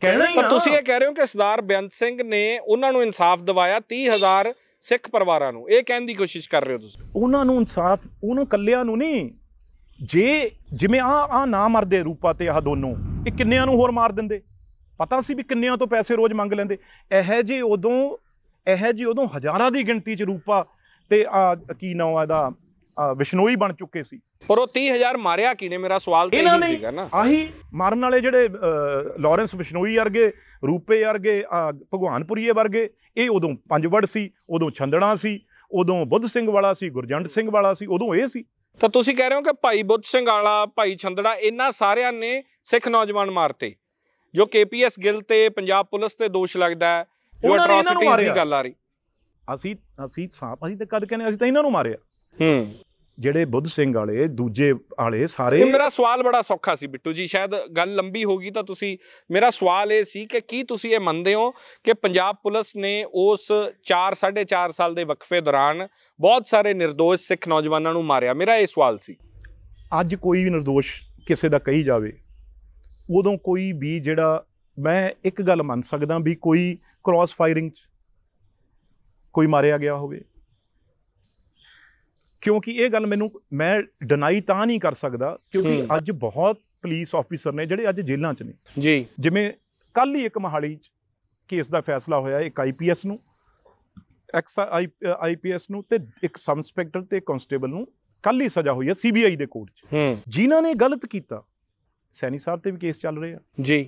ਕਹਿਣਾ ਹੀ ਪਰ ਤੁਸੀਂ ਇਹ ਕਹਿ ਰਹੇ ਹੋ ਕਿ ਸਰਦਾਰ ਬਿਆੰਤ ਸਿੰਘ ਨੇ ਉਹਨਾਂ ਨੂੰ ਇਨਸਾਫ ਦਿਵਾਇਆ 30000 ਸਿੱਖ ਪਰਿਵਾਰਾਂ ਨੂੰ ਇਹ ਕਹਿਣ ਦੀ ਕੋਸ਼ਿਸ਼ ਕਰ ਰਹੇ ਹੋ ਤੁਸੀਂ ਉਹਨਾਂ ਨੂੰ ਇਨਸਾਫ ਉਹਨਾਂ ਕੱਲਿਆਂ ਨੂੰ ਨਹੀਂ ਜੇ ਜਿਵੇਂ ਆ ਆ ਨਾ ਮਰਦੇ ਰੂਪਾ ਤੇ ਆਹ ਦੋਨੋਂ ਇਹ ਕਿੰਨਿਆਂ ਨੂੰ ਹੋਰ ਮਾਰ ਦਿੰਦੇ ਪਤਾ ਸੀ ਵੀ ਕਿੰਨਿਆਂ ਤੋਂ ਪੈਸੇ ਰੋਜ਼ ਮੰਗ ਲੈਂਦੇ ਇਹੋ ਜੇ ਉਦੋਂ ਇਹੋ ਜੀ ਉਦੋਂ ਹਜ਼ਾਰਾਂ ਦੀ ਗਿਣਤੀ ਚ ਰੂਪਾ ਤੇ ਆ ਕੀ ਨਾਮ ਆ ਇਹਦਾ ਵਿਸ਼ਨੋਈ ਬਣ ਚੁੱਕੇ ਸੀ ਪਰ ਉਹ 30000 ਮਾਰਿਆ ਕਿਨੇ ਮੇਰਾ ਸਵਾਲ ਤੇ ਇਹ ਸੀਗਾ ਨਾ ਆਹੀ ਮਾਰਨ ਵਾਲੇ ਜਿਹੜੇ ਲਾਰੈਂਸ ਵਿਸ਼ਨੋਈ ਵਰਗੇ ਰੂਪੇ ਵਰਗੇ ਭਗਵਾਨਪੁਰੀਏ ਵਰਗੇ ਇਹ ਉਦੋਂ ਪੰਜਵੜ ਸੀ ਉਦੋਂ ਛੰਦੜਾ ਸੀ ਉਦੋਂ ਬੁੱਧ ਸਿੰਘ ਵਾਲਾ ਸੀ ਗੁਰਜੰਡ ਸਿੰਘ ਵਾਲਾ ਸੀ ਉਦੋਂ ਇਹ ਸੀ ਤਾਂ ਤੁਸੀਂ ਕਹਿ ਰਹੇ ਹੋ ਕਿ ਭਾਈ ਬੁੱਧ ਸਿੰਘ ਵਾਲਾ ਭਾਈ ਛੰਦੜਾ ਇਹਨਾਂ ਸਾਰਿਆਂ ਨੇ ਸਿੱਖ ਨੌਜਵਾਨ ਮਾਰਤੇ ਜੋ ਕੇਪੀਐਸ ਗਿੱਲ ਤੇ ਪੰਜਾਬ ਪੁਲਿਸ ਤੇ ਦੋਸ਼ ਲੱਗਦਾ ਹੈ ਜੋ ਅਟ੍ਰੋਸਿਟੀਜ਼ ਦੀ ਗੱਲ ਆ ਰਹੀ ਅਸੀਂ ਅਸੀਂ ਸਾਫ ਅਸੀਂ ਤਾਂ ਕਦ ਕਹਿੰਦੇ ਅਸੀਂ ਤਾਂ ਇਹਨਾਂ ਨੂੰ ਮਾਰਿਆ ਹੂੰ ਜਿਹੜੇ ਬੁੱਧ ਸਿੰਘ ਵਾਲੇ ਦੂਜੇ ਵਾਲੇ ਸਾਰੇ ਮੇਰਾ ਸਵਾਲ ਬੜਾ ਸੌਖਾ ਸੀ ਬਿੱਟੂ ਜੀ ਸ਼ਾਇਦ ਗੱਲ ਲੰਬੀ ਹੋ ਗਈ ਤਾਂ ਤੁਸੀਂ ਮੇਰਾ ਸਵਾਲ ਇਹ ਸੀ ਕਿ ਕੀ ਤੁਸੀਂ ਇਹ ਮੰਨਦੇ ਹੋ ਕਿ ਪੰਜਾਬ ਪੁਲਿਸ ਨੇ ਉਸ 4 4.5 ਸਾਲ ਦੇ ਵਕਫੇ ਦੌਰਾਨ ਬਹੁਤ ਸਾਰੇ નિર્ਦੋਸ਼ ਸਿੱਖ ਨੌਜਵਾਨਾਂ ਨੂੰ ਮਾਰਿਆ ਮੇਰਾ ਇਹ ਸਵਾਲ ਸੀ ਅੱਜ ਕੋਈ ਵੀ નિર્ਦੋਸ਼ ਕਿਸੇ ਦਾ ਕਹੀ ਜਾਵੇ ਉਦੋਂ ਕੋਈ ਵੀ ਜਿਹੜਾ ਮੈਂ ਇੱਕ ਗੱਲ ਮੰਨ ਸਕਦਾ ਵੀ ਕੋਈ ਕ੍ਰਾਸ ਫਾਇਰਿੰਗ ਕੋਈ ਮਾਰਿਆ ਗਿਆ ਹੋਵੇ ਕਿਉਂਕਿ ਇਹ ਗੱਲ ਮੈਨੂੰ ਮੈਂ ਡਿਨਾਈ ਤਾਂ ਨਹੀਂ ਕਰ ਸਕਦਾ ਕਿਉਂਕਿ ਅੱਜ ਬਹੁਤ ਪੁਲਿਸ ਆਫੀਸਰ ਨੇ ਜਿਹੜੇ ਅੱਜ ਜੇਲ੍ਹਾਂ 'ਚ ਨੇ ਜੀ ਜਿਵੇਂ ਕੱਲ ਹੀ ਇੱਕ ਮਹਾਲੀ 'ਚ ਕੇਸ ਦਾ ਫੈਸਲਾ ਹੋਇਆ ਇੱਕ ਆਈਪੀਐਸ ਨੂੰ ਐਕਸ ਆਈਪੀਐਸ ਨੂੰ ਤੇ ਇੱਕ ਸਬ ਇੰਸਪੈਕਟਰ ਤੇ ਕਨਸਟੇਬਲ ਨੂੰ ਕੱਲ ਹੀ ਸਜ਼ਾ ਹੋਈ ਹੈ ਸੀਬੀਆਈ ਦੇ ਕੋਰਟ 'ਚ ਜਿਨ੍ਹਾਂ ਨੇ ਗਲਤ ਕੀਤਾ ਸੈਣੀ ਸਾਹਿਬ ਤੇ ਵੀ ਕੇਸ ਚੱਲ ਰਹੇ ਆ ਜੀ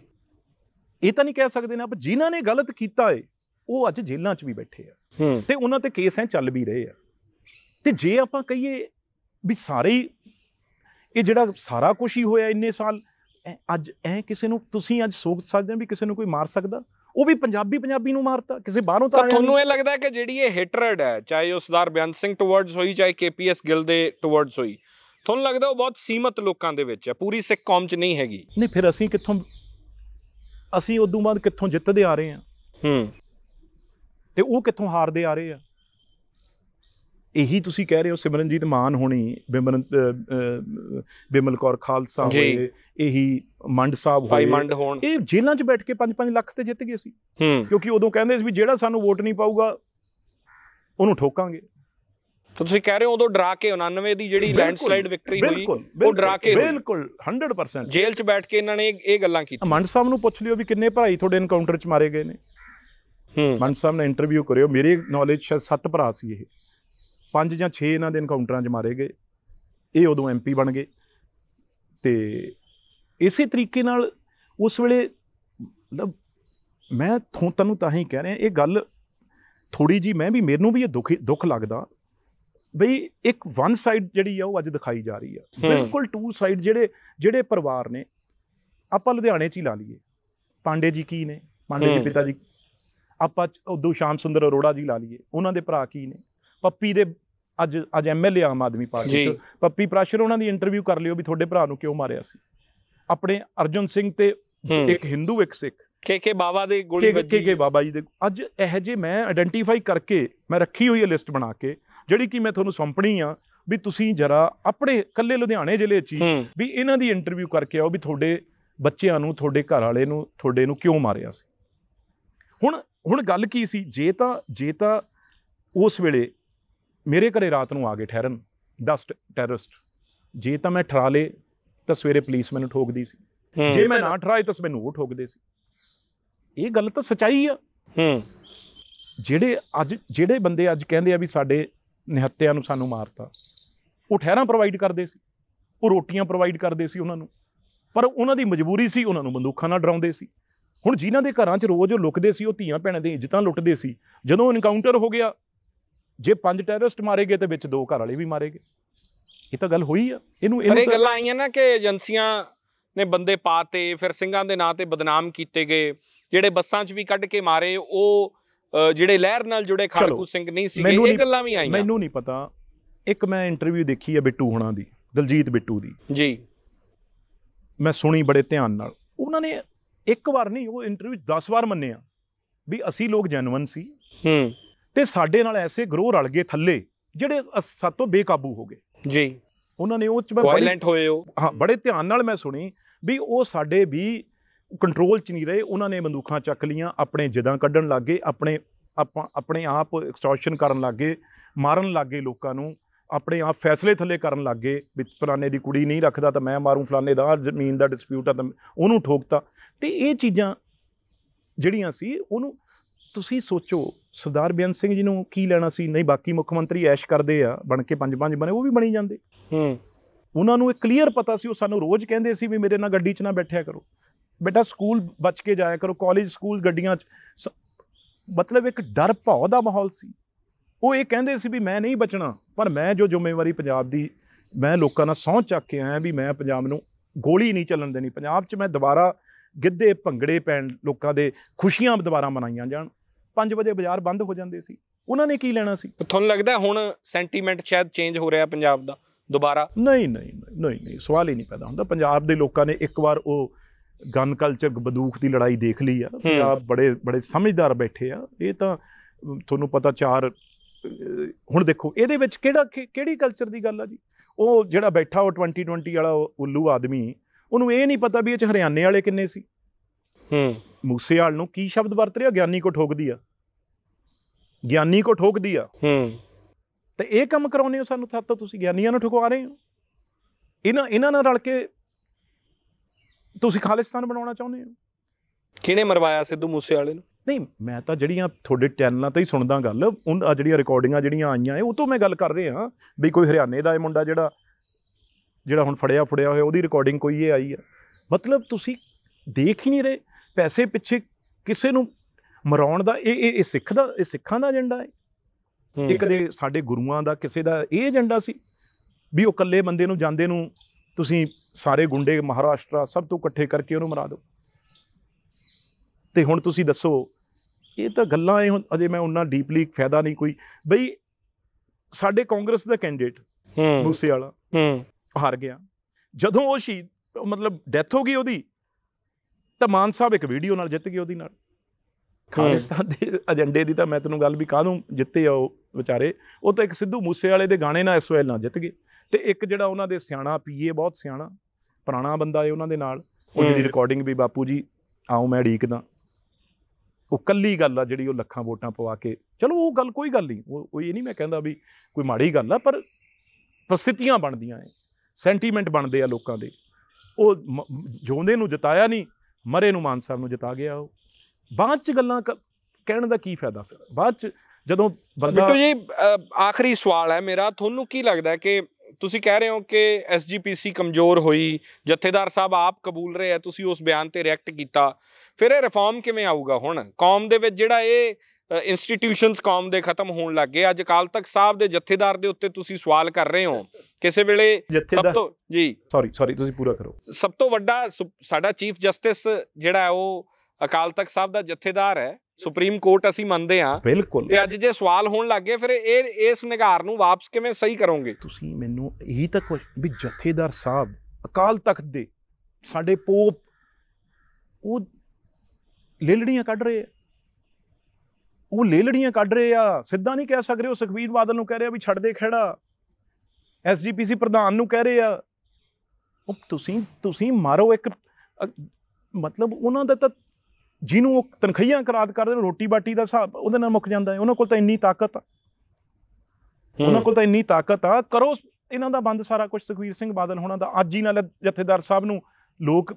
ਇਹ ਤਾਂ ਨਹੀਂ ਕਹਿ ਸਕਦੇ ਨਾ ਪਰ ਜਿਨ੍ਹਾਂ ਨੇ ਗਲਤ ਕੀਤਾ ਏ ਉਹ ਅੱਜ ਜੇਲ੍ਹਾਂ 'ਚ ਵੀ ਬੈਠੇ ਆ ਤੇ ਉਹਨਾਂ ਤੇ ਕੇਸ ਐ ਚੱਲ ਵੀ ਰਹੇ ਆ ਤੇ ਜੇ ਆਪਾਂ ਕਹੀਏ ਵੀ ਸਾਰੇ ਇਹ ਜਿਹੜਾ ਸਾਰਾ ਕੁਝ ਹੀ ਹੋਇਆ ਇੰਨੇ ਸਾਲ ਅੱਜ ਐ ਕਿਸੇ ਨੂੰ ਤੁਸੀਂ ਅੱਜ ਸੋਚ ਸਕਦੇ ਹੋ ਵੀ ਕਿਸੇ ਨੂੰ ਕੋਈ ਮਾਰ ਸਕਦਾ ਉਹ ਵੀ ਪੰਜਾਬੀ ਪੰਜਾਬੀ ਨੂੰ ਮਾਰਤਾ ਕਿਸੇ ਬਾਹਰੋਂ ਤਾਂ ਤੁਹਾਨੂੰ ਇਹ ਲੱਗਦਾ ਕਿ ਜਿਹੜੀ ਇਹ ਹੇਟਰਡ ਹੈ ਚਾਹੇ ਉਹ ਸਰਦਾਰ ਬਿਆਨ ਸਿੰਘ ਟਵਰਡਸ ਹੋਈ ਚਾਹੇ ਕੇਪੀਐਸ ਗਿੱਲ ਦੇ ਟਵਰਡਸ ਹੋਈ ਤੁਹਾਨੂੰ ਲੱਗਦਾ ਉਹ ਬਹੁਤ ਸੀਮਤ ਲੋਕਾਂ ਦੇ ਵਿੱਚ ਹੈ ਪੂਰੀ ਸਿੱਖ ਕੌਮ 'ਚ ਨਹੀਂ ਹੈਗੀ ਨਹੀਂ ਫਿਰ ਅਸੀਂ ਕਿੱਥੋਂ ਅਸੀਂ ਉਦੋਂ ਬਾਅਦ ਕਿੱਥੋਂ ਜਿੱਤਦੇ ਆ ਰਹੇ ਹਾਂ ਹੂੰ ਤੇ ਉਹ ਕਿੱਥੋਂ ਹਾਰਦੇ ਆ ਰਹੇ ਆ ਇਹੀ ਤੁਸੀਂ ਕਹਿ ਰਹੇ ਹੋ ਸਿਮਰਨਜੀਤ ਮਾਨ ਹੋਣੀ ਬਿਮਨ ਬਿਮਲ ਕੌਰ ਖਾਲਸਾ ਹੋਏ ਇਹੀ ਮੰਡ ਸਾਹਿਬ ਹੋਏ ਇਹ ਜੇਲ੍ਹਾਂ 'ਚ ਬੈਠ ਕੇ 5-5 ਲੱਖ ਤੇ ਜਿੱਤ ਗਏ ਸੀ ਕਿਉਂਕਿ ਉਦੋਂ ਕਹਿੰਦੇ ਸੀ ਵੀ ਜਿਹੜਾ ਸਾਨੂੰ ਵੋਟ ਨਹੀਂ ਪਾਊਗਾ ਉਹਨੂੰ ਠੋਕਾਂਗੇ ਤੁਸੀਂ ਕਹਿ ਰਹੇ ਹੋ ਉਦੋਂ ਡਰਾ ਕੇ 99 ਦੀ ਜਿਹੜੀ ਲੈਂਡਸਲਾਈਡ ਵਿਕਟਰੀ ਹੋਈ ਉਹ ਡਰਾ ਕੇ ਬਿਲਕੁਲ 100% ਜੇਲ੍ਹ 'ਚ ਬੈਠ ਕੇ ਇਹਨਾਂ ਨੇ ਇਹ ਗੱਲਾਂ ਕੀਤੀਆਂ ਮੰਡ ਸਾਹਿਬ ਨੂੰ ਪੁੱਛ ਲਿਓ ਵੀ ਕਿੰਨੇ ਭਰਾਈ ਤੁਹਾਡੇ ਐਨਕਾਊਂਟਰ 'ਚ ਮਾਰੇ ਗਏ ਨੇ ਹੂੰ ਮੰਡ ਸਾਹਿਬ ਨੇ ਇੰਟਰਵਿਊ ਕਰਿਓ ਮੇਰੇ ਨੌਲੇਜ 'ਚ ਸੱਤ ਭਰਾ ਸੀ ਇਹ ਪੰਜ ਜਾਂ 6 ਇਹਨਾਂ ਦੇ ਇਨਕਾਊਂਟਰਾਂ 'ਚ ਮਾਰੇ ਗਏ ਇਹ ਉਦੋਂ ਐਮਪੀ ਬਣ ਗਏ ਤੇ ਇਸੇ ਤਰੀਕੇ ਨਾਲ ਉਸ ਵੇਲੇ ਮਤਲਬ ਮੈਂ ਤੁਹਾਨੂੰ ਤਾਂ ਹੀ ਕਹਿ ਰਿਹਾ ਇਹ ਗੱਲ ਥੋੜੀ ਜੀ ਮੈਂ ਵੀ ਮੈਨੂੰ ਵੀ ਇਹ ਦੁੱਖ ਦੁੱਖ ਲੱਗਦਾ ਬਈ ਇੱਕ ਵਨ ਸਾਈਡ ਜਿਹੜੀ ਆ ਉਹ ਅੱਜ ਦਿਖਾਈ ਜਾ ਰਹੀ ਆ ਬਿਲਕੁਲ ਟੂ ਸਾਈਡ ਜਿਹੜੇ ਜਿਹੜੇ ਪਰਿਵਾਰ ਨੇ ਆਪਾਂ ਲੁਧਿਆਣੇ 'ਚ ਹੀ ਲਾ ਲਈਏ ਪਾਂਡੇ ਜੀ ਕੀ ਨੇ ਪਾਂਡੇ ਜੀ ਪਿਤਾ ਜੀ ਆਪਾਂ ਉਦੋਂ ਸ਼ਾਮ ਸੁੰਦਰ ਅਰੋੜਾ ਜੀ ਲਾ ਲਈਏ ਉਹਨਾਂ ਦੇ ਭਰਾ ਕੀ ਨੇ ਪੱਪੀ ਦੇ ਅੱਜ ਅੱਜ ਐਮਐਲਏ ਆਮ ਆਦਮੀ ਪਾਰਟੀ ਤੋਂ ਪੱਪੀ ਪ੍ਰਾਸ਼ਰ ਉਹਨਾਂ ਦੀ ਇੰਟਰਵਿਊ ਕਰ ਲਿਓ ਵੀ ਤੁਹਾਡੇ ਭਰਾ ਨੂੰ ਕਿਉਂ ਮਾਰਿਆ ਸੀ ਆਪਣੇ ਅਰਜਨ ਸਿੰਘ ਤੇ ਇੱਕ ਹਿੰਦੂ ਇੱਕ ਸਿੱਖ ਕੇ ਕੇ ਬਾਬਾ ਦੇ ਗੋਲੀ ਵੱਜੀ ਕੇ ਕੇ ਬਾਬਾ ਜੀ ਦੇ ਅੱਜ ਇਹ ਜੇ ਮੈਂ ਆਇਡੈਂਟੀਫਾਈ ਕਰਕੇ ਮੈਂ ਰੱਖੀ ਹੋਈ ਹੈ ਲਿਸਟ ਬਣਾ ਕੇ ਜਿਹੜੀ ਕਿ ਮੈਂ ਤੁਹਾਨੂੰ ਸੌਂਪਣੀ ਆ ਵੀ ਤੁਸੀਂ ਜਰਾ ਆਪਣੇ ਕੱਲੇ ਲੁਧਿਆਣੇ ਜ਼ਿਲ੍ਹੇ 'ਚ ਵੀ ਇਹਨਾਂ ਦੀ ਇੰਟਰਵਿਊ ਕਰਕੇ ਆਓ ਵੀ ਤੁਹਾਡੇ ਬੱਚਿਆਂ ਨੂੰ ਤੁਹਾਡੇ ਘਰ ਵਾਲੇ ਨੂੰ ਤੁਹਾਡੇ ਨੂੰ ਕਿਉਂ ਮਾਰਿਆ ਸੀ ਹੁਣ ਹੁਣ ਗੱਲ ਕੀ ਸੀ ਜੇ ਤਾਂ ਜੇ ਤਾਂ ਉਸ ਵੇਲੇ ਮੇਰੇ ਘਰੇ ਰਾਤ ਨੂੰ ਆ ਗਏ ਠਹਿਰਨ 10 ਟੈਰਰਿਸਟ ਜੇ ਤਾਂ ਮੈਂ ਠਰਾ ਲੇ ਤਾਂ ਸਵੇਰੇ ਪੁਲਿਸ ਮੈਨੂੰ ਠੋਕਦੀ ਸੀ ਜੇ ਮੈਂ ਨਾ ਠਰਾਏ ਤਾਂ ਮੈਨੂੰ ਉਹ ਠੋਕਦੇ ਸੀ ਇਹ ਗੱਲ ਤਾਂ ਸਚਾਈ ਆ ਹੂੰ ਜਿਹੜੇ ਅੱਜ ਜਿਹੜੇ ਬੰਦੇ ਅੱਜ ਕਹਿੰਦੇ ਆ ਵੀ ਸਾਡੇ ਨਿਹੱਤਿਆਂ ਨੂੰ ਸਾਨੂੰ ਮਾਰਤਾ ਉਹ ਠਹਿਰਾਂ ਪ੍ਰੋਵਾਈਡ ਕਰਦੇ ਸੀ ਉਹ ਰੋਟੀਆਂ ਪ੍ਰੋਵਾਈਡ ਕਰਦੇ ਸੀ ਉਹਨਾਂ ਨੂੰ ਪਰ ਉਹਨਾਂ ਦੀ ਮਜਬੂਰੀ ਸੀ ਉਹਨਾਂ ਨੂੰ ਬੰਦੂਕਾਂ ਨਾਲ ਡਰਾਉਂਦੇ ਸੀ ਹੁਣ ਜਿਨ੍ਹਾਂ ਦੇ ਘਰਾਂ 'ਚ ਰੋਜ਼ ਲੁਕਦੇ ਸੀ ਉਹ ਧੀਆਂ ਭੈਣਾਂ ਦੀਆਂ ਇੱਜ਼ਤਾਂ ਲੁੱਟਦੇ ਸੀ ਜਦੋਂ ਇਨਕਾਊਂਟਰ ਹੋ ਗਿਆ ਜੇ ਪੰਜ ਟੈਰਰਿਸਟ ਮਾਰੇ ਗਏ ਤੇ ਵਿੱਚ ਦੋ ਘਰ ਵਾਲੇ ਵੀ ਮਾਰੇ ਗਏ ਇਹ ਤਾਂ ਗੱਲ ਹੋਈ ਆ ਇਹਨੂੰ ਇਹ ਗੱਲਾਂ ਆਈਆਂ ਨਾ ਕਿ ਏਜੰਸੀਆਂ ਨੇ ਬੰਦੇ ਪਾਤੇ ਫਿਰ ਸਿੰਘਾਂ ਦੇ ਨਾਂ ਤੇ ਬਦਨਾਮ ਕੀਤੇ ਗਏ ਜਿਹੜੇ ਬੱਸਾਂ 'ਚ ਵੀ ਕੱਢ ਕੇ ਮਾਰੇ ਉਹ ਜਿਹੜੇ ਲਹਿਰ ਨਾਲ ਜੁੜੇ ਖਾਲਕੂ ਸਿੰਘ ਨਹੀਂ ਸੀਗੇ ਇਹ ਗੱਲਾਂ ਵੀ ਆਈਆਂ ਮੈਨੂੰ ਨਹੀਂ ਪਤਾ ਇੱਕ ਮੈਂ ਇੰਟਰਵਿਊ ਦੇਖੀ ਆ ਬਿੱਟੂ ਹੁਣਾਂ ਦੀ ਦਲਜੀਤ ਬਿੱਟੂ ਦੀ ਜੀ ਮੈਂ ਸੁਣੀ ਬੜੇ ਧਿਆਨ ਨਾਲ ਉਹਨਾਂ ਨੇ ਇੱਕ ਵਾਰ ਨਹੀਂ ਉਹ ਇੰਟਰਵਿਊ 10 ਵਾਰ ਮੰਨਿਆ ਵੀ ਅਸੀਂ ਲੋਕ ਜੈਨੂਨ ਸੀ ਹੂੰ ਤੇ ਸਾਡੇ ਨਾਲ ਐਸੇ ਗਰੋਹ ਰਲ ਗਏ ਥੱਲੇ ਜਿਹੜੇ ਸਾਤੋਂ ਬੇਕਾਬੂ ਹੋ ਗਏ ਜੀ ਉਹਨਾਂ ਨੇ ਉਹ ਚ ਮੈਂ ਵਾਇਲੈਂਟ ਹੋਏ ਹੋ ਹਾਂ ਬੜੇ ਧਿਆਨ ਨਾਲ ਮੈਂ ਸੁਣੀ ਵੀ ਉਹ ਸਾਡੇ ਵੀ ਕੰਟਰੋਲ ਚ ਨਹੀਂ ਰਹੇ ਉਹਨਾਂ ਨੇ ਬੰਦੂਖਾਂ ਚੱਕ ਲੀਆਂ ਆਪਣੇ ਜਿਦਾਂ ਕੱਢਣ ਲੱਗੇ ਆਪਣੇ ਆਪਾਂ ਆਪਣੇ ਆਪ ਐਕਸਟ੍ਰੈਕਸ਼ਨ ਕਰਨ ਲੱਗੇ ਮਾਰਨ ਲੱਗੇ ਲੋਕਾਂ ਨੂੰ ਆਪਣੇ ਆਪ ਫੈਸਲੇ ਥੱਲੇ ਕਰਨ ਲੱਗੇ ਵੀ ਫਲਾਣੇ ਦੀ ਕੁੜੀ ਨਹੀਂ ਰੱਖਦਾ ਤਾਂ ਮੈਂ ਮਾਰੂੰ ਫਲਾਣੇ ਦਾ ਜ਼ਮੀਨ ਦਾ ਡਿਸਪਿਊਟ ਆ ਤਾਂ ਉਹਨੂੰ ਠੋਕਤਾ ਤੇ ਇਹ ਚੀਜ਼ਾਂ ਜਿਹੜੀਆਂ ਸੀ ਉਹਨੂੰ ਤੁਸੀਂ ਸੋਚੋ ਸਰਦਾਰ ਬੇਅੰਤ ਸਿੰਘ ਜੀ ਨੂੰ ਕੀ ਲੈਣਾ ਸੀ ਨਹੀਂ ਬਾਕੀ ਮੁੱਖ ਮੰਤਰੀ ਐਸ਼ ਕਰਦੇ ਆ ਬਣ ਕੇ ਪੰਜ ਪੰਜ ਬਣੇ ਉਹ ਵੀ ਬਣੀ ਜਾਂਦੇ ਹੂੰ ਉਹਨਾਂ ਨੂੰ ਇਹ ਕਲੀਅਰ ਪਤਾ ਸੀ ਉਹ ਸਾਨੂੰ ਰੋਜ਼ ਕਹਿੰਦੇ ਸੀ ਵੀ ਮੇਰੇ ਨਾਲ ਗੱਡੀ 'ਚ ਨਾ ਬੈਠਿਆ ਕਰੋ ਬੇਟਾ ਸਕੂਲ ਬਚ ਕੇ ਜਾਇਆ ਕਰੋ ਕਾਲਜ ਸਕੂਲ ਗੱਡੀਆਂ 'ਚ ਮਤਲਬ ਇੱਕ ਡਰ ਭੌ ਦਾ ਮਾਹੌਲ ਸੀ ਉਹ ਇਹ ਕਹਿੰਦੇ ਸੀ ਵੀ ਮੈਂ ਨਹੀਂ ਬਚਣਾ ਪਰ ਮੈਂ ਜੋ ਜ਼ਿੰਮੇਵਾਰੀ ਪੰਜਾਬ ਦੀ ਮੈਂ ਲੋਕਾਂ ਨਾਲ ਸੌਂ ਚੱਕ ਕੇ ਆਇਆ ਵੀ ਮੈਂ ਪੰਜਾਬ ਨੂੰ ਗੋਲੀ ਨਹੀਂ ਚੱਲਣ ਦੇਣੀ ਪੰਜਾਬ 'ਚ ਮੈਂ ਦੁਬਾਰਾ ਗਿੱਧੇ ਭੰਗੜੇ ਪੈਣ ਲੋਕਾਂ ਦੇ ਖੁਸ਼ੀਆਂ ਦੁਬਾਰਾ ਮਨਾਈਆਂ ਜਾਣ 5 ਵਜੇ ਬਾਜ਼ਾਰ ਬੰਦ ਹੋ ਜਾਂਦੇ ਸੀ ਉਹਨਾਂ ਨੇ ਕੀ ਲੈਣਾ ਸੀ ਤੁਹਾਨੂੰ ਲੱਗਦਾ ਹੁਣ ਸੈਂਟੀਮੈਂਟ ਸ਼ਾਇਦ ਚੇਂਜ ਹੋ ਰਿਹਾ ਪੰਜਾਬ ਦਾ ਦੁਬਾਰਾ ਨਹੀਂ ਨਹੀਂ ਨਹੀਂ ਨਹੀਂ ਸਵਾਲ ਹੀ ਨਹੀਂ ਪੈਦਾ ਹੁੰਦਾ ਪੰਜਾਬ ਦੇ ਲੋਕਾਂ ਨੇ ਇੱਕ ਵਾਰ ਉਹ ਗਨ ਕਲਚਰ ਬੰਦੂਕ ਦੀ ਲੜਾਈ ਦੇਖ ਲਈ ਆ ਪੰਜਾਬ ਬੜੇ ਬੜੇ ਸਮਝਦਾਰ ਬੈਠੇ ਆ ਇਹ ਤਾਂ ਤੁਹਾਨੂੰ ਪਤਾ ਚਾਰ ਹੁਣ ਦੇਖੋ ਇਹਦੇ ਵਿੱਚ ਕਿਹੜਾ ਕਿਹੜੀ ਕਲਚਰ ਦੀ ਗੱਲ ਆ ਜੀ ਉਹ ਜਿਹੜਾ ਬੈਠਾ ਉਹ 2020 ਵਾਲਾ ਉੱਲੂ ਆਦਮੀ ਉਹਨੂੰ ਇਹ ਨਹੀਂ ਪਤਾ ਵੀ ਇਹ ਚ ਹਰਿਆਣੇ ਵਾਲੇ ਕਿੰਨੇ ਸੀ ਹੂੰ ਮੂਸੇਵਾਲ ਨੂੰ ਕੀ ਸ਼ਬਦ ਵਰਤ ਰਿਹਾ ਗਿਆਨੀ ਕੋ ਠੋਕਦੀ ਆ ਗਿਆਨੀ ਕੋ ਠੋਕਦੀ ਆ ਹੂੰ ਤੇ ਇਹ ਕੰਮ ਕਰਾਉਨੇ ਹੋ ਸਾਨੂੰ ਤਾਂ ਤੁਸੀਂ ਗਿਆਨੀਆਂ ਨੂੰ ਠੁਕਵਾ ਰਹੇ ਹੋ ਇਹਨਾਂ ਇਹਨਾਂ ਨਾਲ ਰਲ ਕੇ ਤੁਸੀਂ ਖਾਲਿਸਤਾਨ ਬਣਾਉਣਾ ਚਾਹੁੰਦੇ ਹੋ ਕਿਹਨੇ ਮਰਵਾਇਆ ਸਿੱਧੂ ਮੂਸੇ ਵਾਲੇ ਨੂੰ ਨਹੀਂ ਮੈਂ ਤਾਂ ਜਿਹੜੀਆਂ ਤੁਹਾਡੇ ਚੈਨਲਾਂ ਤੇ ਹੀ ਸੁਣਦਾ ਗੱਲ ਉਹ ਜਿਹੜੀਆਂ ਰਿਕਾਰਡਿੰਗਾਂ ਜਿਹੜੀਆਂ ਆਈਆਂ ਏ ਉਹ ਤੋਂ ਮੈਂ ਗੱਲ ਕਰ ਰਿਹਾ ਵੀ ਕੋਈ ਹਰਿਆਣੇ ਦਾ ਇਹ ਮੁੰਡਾ ਜਿਹੜਾ ਜਿਹੜਾ ਹੁਣ ਫੜਿਆ ਫੜਿਆ ਹੋਇਆ ਉਹਦੀ ਰਿਕਾਰਡਿੰਗ ਕੋਈ ਇਹ ਆਈ ਆ ਮਤਲਬ ਤੁਸੀਂ ਦੇਖ ਹੀ ਨਹੀਂ ਰਹੇ ਪੈਸੇ ਪਿੱਛੇ ਕਿਸੇ ਨੂੰ ਮਰਾਉਣ ਦਾ ਇਹ ਇਹ ਸਿੱਖ ਦਾ ਇਹ ਸਿੱਖਾਂ ਦਾ ਏਜੰਡਾ ਹੈ ਇੱਕ ਦੇ ਸਾਡੇ ਗੁਰੂਆਂ ਦਾ ਕਿਸੇ ਦਾ ਇਹ ਏਜੰਡਾ ਸੀ ਵੀ ਉਹ ਇਕੱਲੇ ਬੰਦੇ ਨੂੰ ਜਾਂਦੇ ਨੂੰ ਤੁਸੀਂ ਸਾਰੇ ਗੁੰਡੇ ਮਹਾਰਾਸ਼ਟਰ ਸਭ ਤੋਂ ਇਕੱਠੇ ਕਰਕੇ ਉਹਨੂੰ ਮਰਾ ਦਿਓ ਤੇ ਹੁਣ ਤੁਸੀਂ ਦੱਸੋ ਇਹ ਤਾਂ ਗੱਲਾਂ ਇਹ ਅਜੇ ਮੈਂ ਉਹਨਾਂ ਡੀਪਲੀ ਫਾਇਦਾ ਨਹੀਂ ਕੋਈ ਬਈ ਸਾਡੇ ਕਾਂਗਰਸ ਦਾ ਕੈਂਡੀਡੇਟ ਹੂੰ ਮੂਸੇ ਵਾਲਾ ਹੂੰ ਹਾਰ ਗਿਆ ਜਦੋਂ ਉਹ ਸ਼ਹੀਦ ਮਤਲਬ ਡੈਥ ਹੋ ਗਈ ਉਹਦੀ ਤਾਂ ਮਾਨ ਸਾਹਿਬ ਇੱਕ ਵੀਡੀਓ ਨਾਲ ਜਿੱਤ ਗਏ ਉਹਦੀ ਨਾਲ ਖਾਲਿਸਤਾਨ ਦੇ ਏਜੰਡੇ ਦੀ ਤਾਂ ਮੈਂ ਤੈਨੂੰ ਗੱਲ ਵੀ ਕਾਹਨੂੰ ਜਿੱਤੇ ਆ ਉਹ ਵਿਚਾਰੇ ਉਹ ਤਾਂ ਇੱਕ ਸਿੱਧੂ ਮੂਸੇ ਵਾਲੇ ਦੇ ਗਾਣੇ ਨਾਲ ਐਸਓਐਲ ਨਾਲ ਜਿੱਤ ਗਏ ਤੇ ਇੱਕ ਜਿਹੜਾ ਉਹਨਾਂ ਦੇ ਸਿਆਣਾ ਪੀਏ ਬਹੁਤ ਸਿਆਣਾ ਪੁਰਾਣਾ ਬੰਦਾ ਏ ਉਹਨਾਂ ਦੇ ਨਾਲ ਉਹ ਜਿਹੜੀ ਰਿਕਾਰਡਿੰਗ ਵੀ ਬਾਪੂ ਜੀ ਆਉ ਮੈਂ ਢੀਕਦਾ ਉਹ ਕੱਲੀ ਗੱਲ ਆ ਜਿਹੜੀ ਉਹ ਲੱਖਾਂ ਵੋਟਾਂ ਪਵਾ ਕੇ ਚਲੋ ਉਹ ਗੱਲ ਕੋਈ ਗੱਲ ਨਹੀਂ ਉਹ ਇਹ ਨਹੀਂ ਮੈਂ ਕਹਿੰਦਾ ਵੀ ਕੋਈ ਮਾੜੀ ਗੱਲ ਆ ਪਰ ਪ੍ਰਸਥਿਤੀਆਂ ਬਣਦੀਆਂ ਐ ਸੈਂਟੀਮੈਂਟ ਬਣਦੇ ਆ ਲੋਕਾਂ ਦੇ ਉਹ ਜਿਉਂਦੇ ਨੂੰ ਜਿਤਾਇਆ ਨਹੀਂ ਮਰੇ ਨੂੰ ਮਾਨ ਸਾਹਿਬ ਨੂੰ ਜਿਤਾ ਗਿਆ ਉਹ ਬਾਅਦ ਚ ਗੱਲਾਂ ਕਹਿਣ ਦਾ ਕੀ ਫਾਇਦਾ ਫਿਰ ਬਾਅਦ ਚ ਜਦੋਂ ਬੰਦਾ ਬਿੱਟੂ ਜੀ ਆਖਰੀ ਸਵਾਲ ਹੈ ਮੇਰਾ ਤੁਹਾਨੂੰ ਕੀ ਲੱਗਦਾ ਕਿ ਤੁਸੀਂ ਕਹਿ ਰਹੇ ਹੋ ਕਿ ਐਸਜੀਪੀਸੀ ਕਮਜ਼ੋਰ ਹੋਈ ਜਥੇਦਾਰ ਸਾਹਿਬ ਆਪ ਕਬੂਲ ਰਹੇ ਆ ਤੁਸੀਂ ਉਸ ਬਿਆਨ ਤੇ ਰਿਐਕਟ ਕੀਤਾ ਫਿਰ ਇਹ ਰਿਫਾਰਮ ਕਿਵੇਂ ਆਊਗਾ ਹੁਣ ਕੌਮ ਦੇ ਵਿੱਚ ਜਿਹੜਾ ਇਹ ਇੰਸਟੀਟਿਊਸ਼ਨਸ ਕੌਮ ਦੇ ਖਤਮ ਹੋਣ ਗਏ ਅੱਜ ਅਕਾਲ ਤਖਤ ਸਾਹਿਬ ਦੇ ਜਥੇਦਾਰ ਦੇ ਉੱਤੇ ਤੁਸੀਂ ਸਵਾਲ ਕਰ ਰਹੇ ਹੋ ਕਿਸੇ ਵੇਲੇ ਸਭ ਤੋਂ ਜੀ ਸੌਰੀ ਸੌਰੀ ਤੁਸੀਂ ਪੂਰਾ ਕਰੋ ਸਭ ਤੋਂ ਵੱਡਾ ਸਾਡਾ ਚੀਫ ਜਸਟਿਸ ਜਿਹੜਾ ਉਹ ਅਕਾਲ ਤਖਤ ਸਾਹਿਬ ਦਾ ਜਥੇਦਾਰ ਹੈ ਸੁਪਰੀਮ ਕੋਰਟ ਅਸੀਂ ਮੰਨਦੇ ਹਾਂ ਬਿਲਕੁਲ ਤੇ ਅੱਜ ਜੇ ਸਵਾਲ ਹੋਣ ਲੱਗ ਗਏ ਫਿਰ ਇਹ ਇਸ ਨਿਗਾਰ ਨੂੰ ਵਾਪਸ ਕਿਵੇਂ ਸਹੀ ਕਰੋਗੇ ਤੁਸੀਂ ਮੈਨੂੰ ਇਹੀ ਤਾਂ ਵੀ ਜਥੇਦਾਰ ਸਾਹਿਬ ਅਕਾਲ ਤਖਤ ਦੇ ਸਾਡੇ ਪੋਪ ਉਹ ਲੇਲੜੀਆਂ ਕੱਢ ਰਹੇ ਆ ਉਹ ਲੇਲੜੀਆਂ ਕੱਢ ਰਹੇ ਆ ਸਿੱਧਾ ਨਹੀਂ ਕਹਿ ਸਕਦੇ ਉਹ ਸੁਖਵੀਰ ਬਾਦਲ ਨੂੰ ਕਹਿ ਰਹੇ ਆ ਵੀ ਛੱਡ ਦੇ ਖੜਾ ਐਸਜੀਪੀਸੀ ਪ੍ਰਧਾਨ ਨੂੰ ਕਹਿ ਰਹੇ ਆ ਉਹ ਤੁਸੀਂ ਤੁਸੀਂ ਮਾਰੋ ਇੱਕ ਮਤਲਬ ਉਹਨਾਂ ਦਾ ਤਾਂ ਜਿਹਨੂੰ ਉਹ ਤਨਖਈਆਂ ਕਰਾਤ ਕਰਦੇ ਰੋਟੀ ਬਾਟੀ ਦਾ ਹਿਸਾਬ ਉਹਦੇ ਨਾਲ ਮੁੱਕ ਜਾਂਦਾ ਹੈ ਉਹਨਾਂ ਕੋਲ ਤਾਂ ਇੰਨੀ ਤਾਕਤ ਆ ਉਹਨਾਂ ਕੋਲ ਤਾਂ ਇੰਨੀ ਤਾਕਤ ਆ ਕਰੋ ਇਹਨਾਂ ਦਾ ਬੰਦ ਸਾਰਾ ਕੁਝ ਸੁਖਵੀਰ ਸਿੰਘ ਬਾਦਲ ਹੋਣਾ ਦਾ ਅੱਜ ਹੀ ਨਾਲ ਜਥੇਦਾਰ ਸਾਹਿਬ ਨੂੰ ਲੋਕ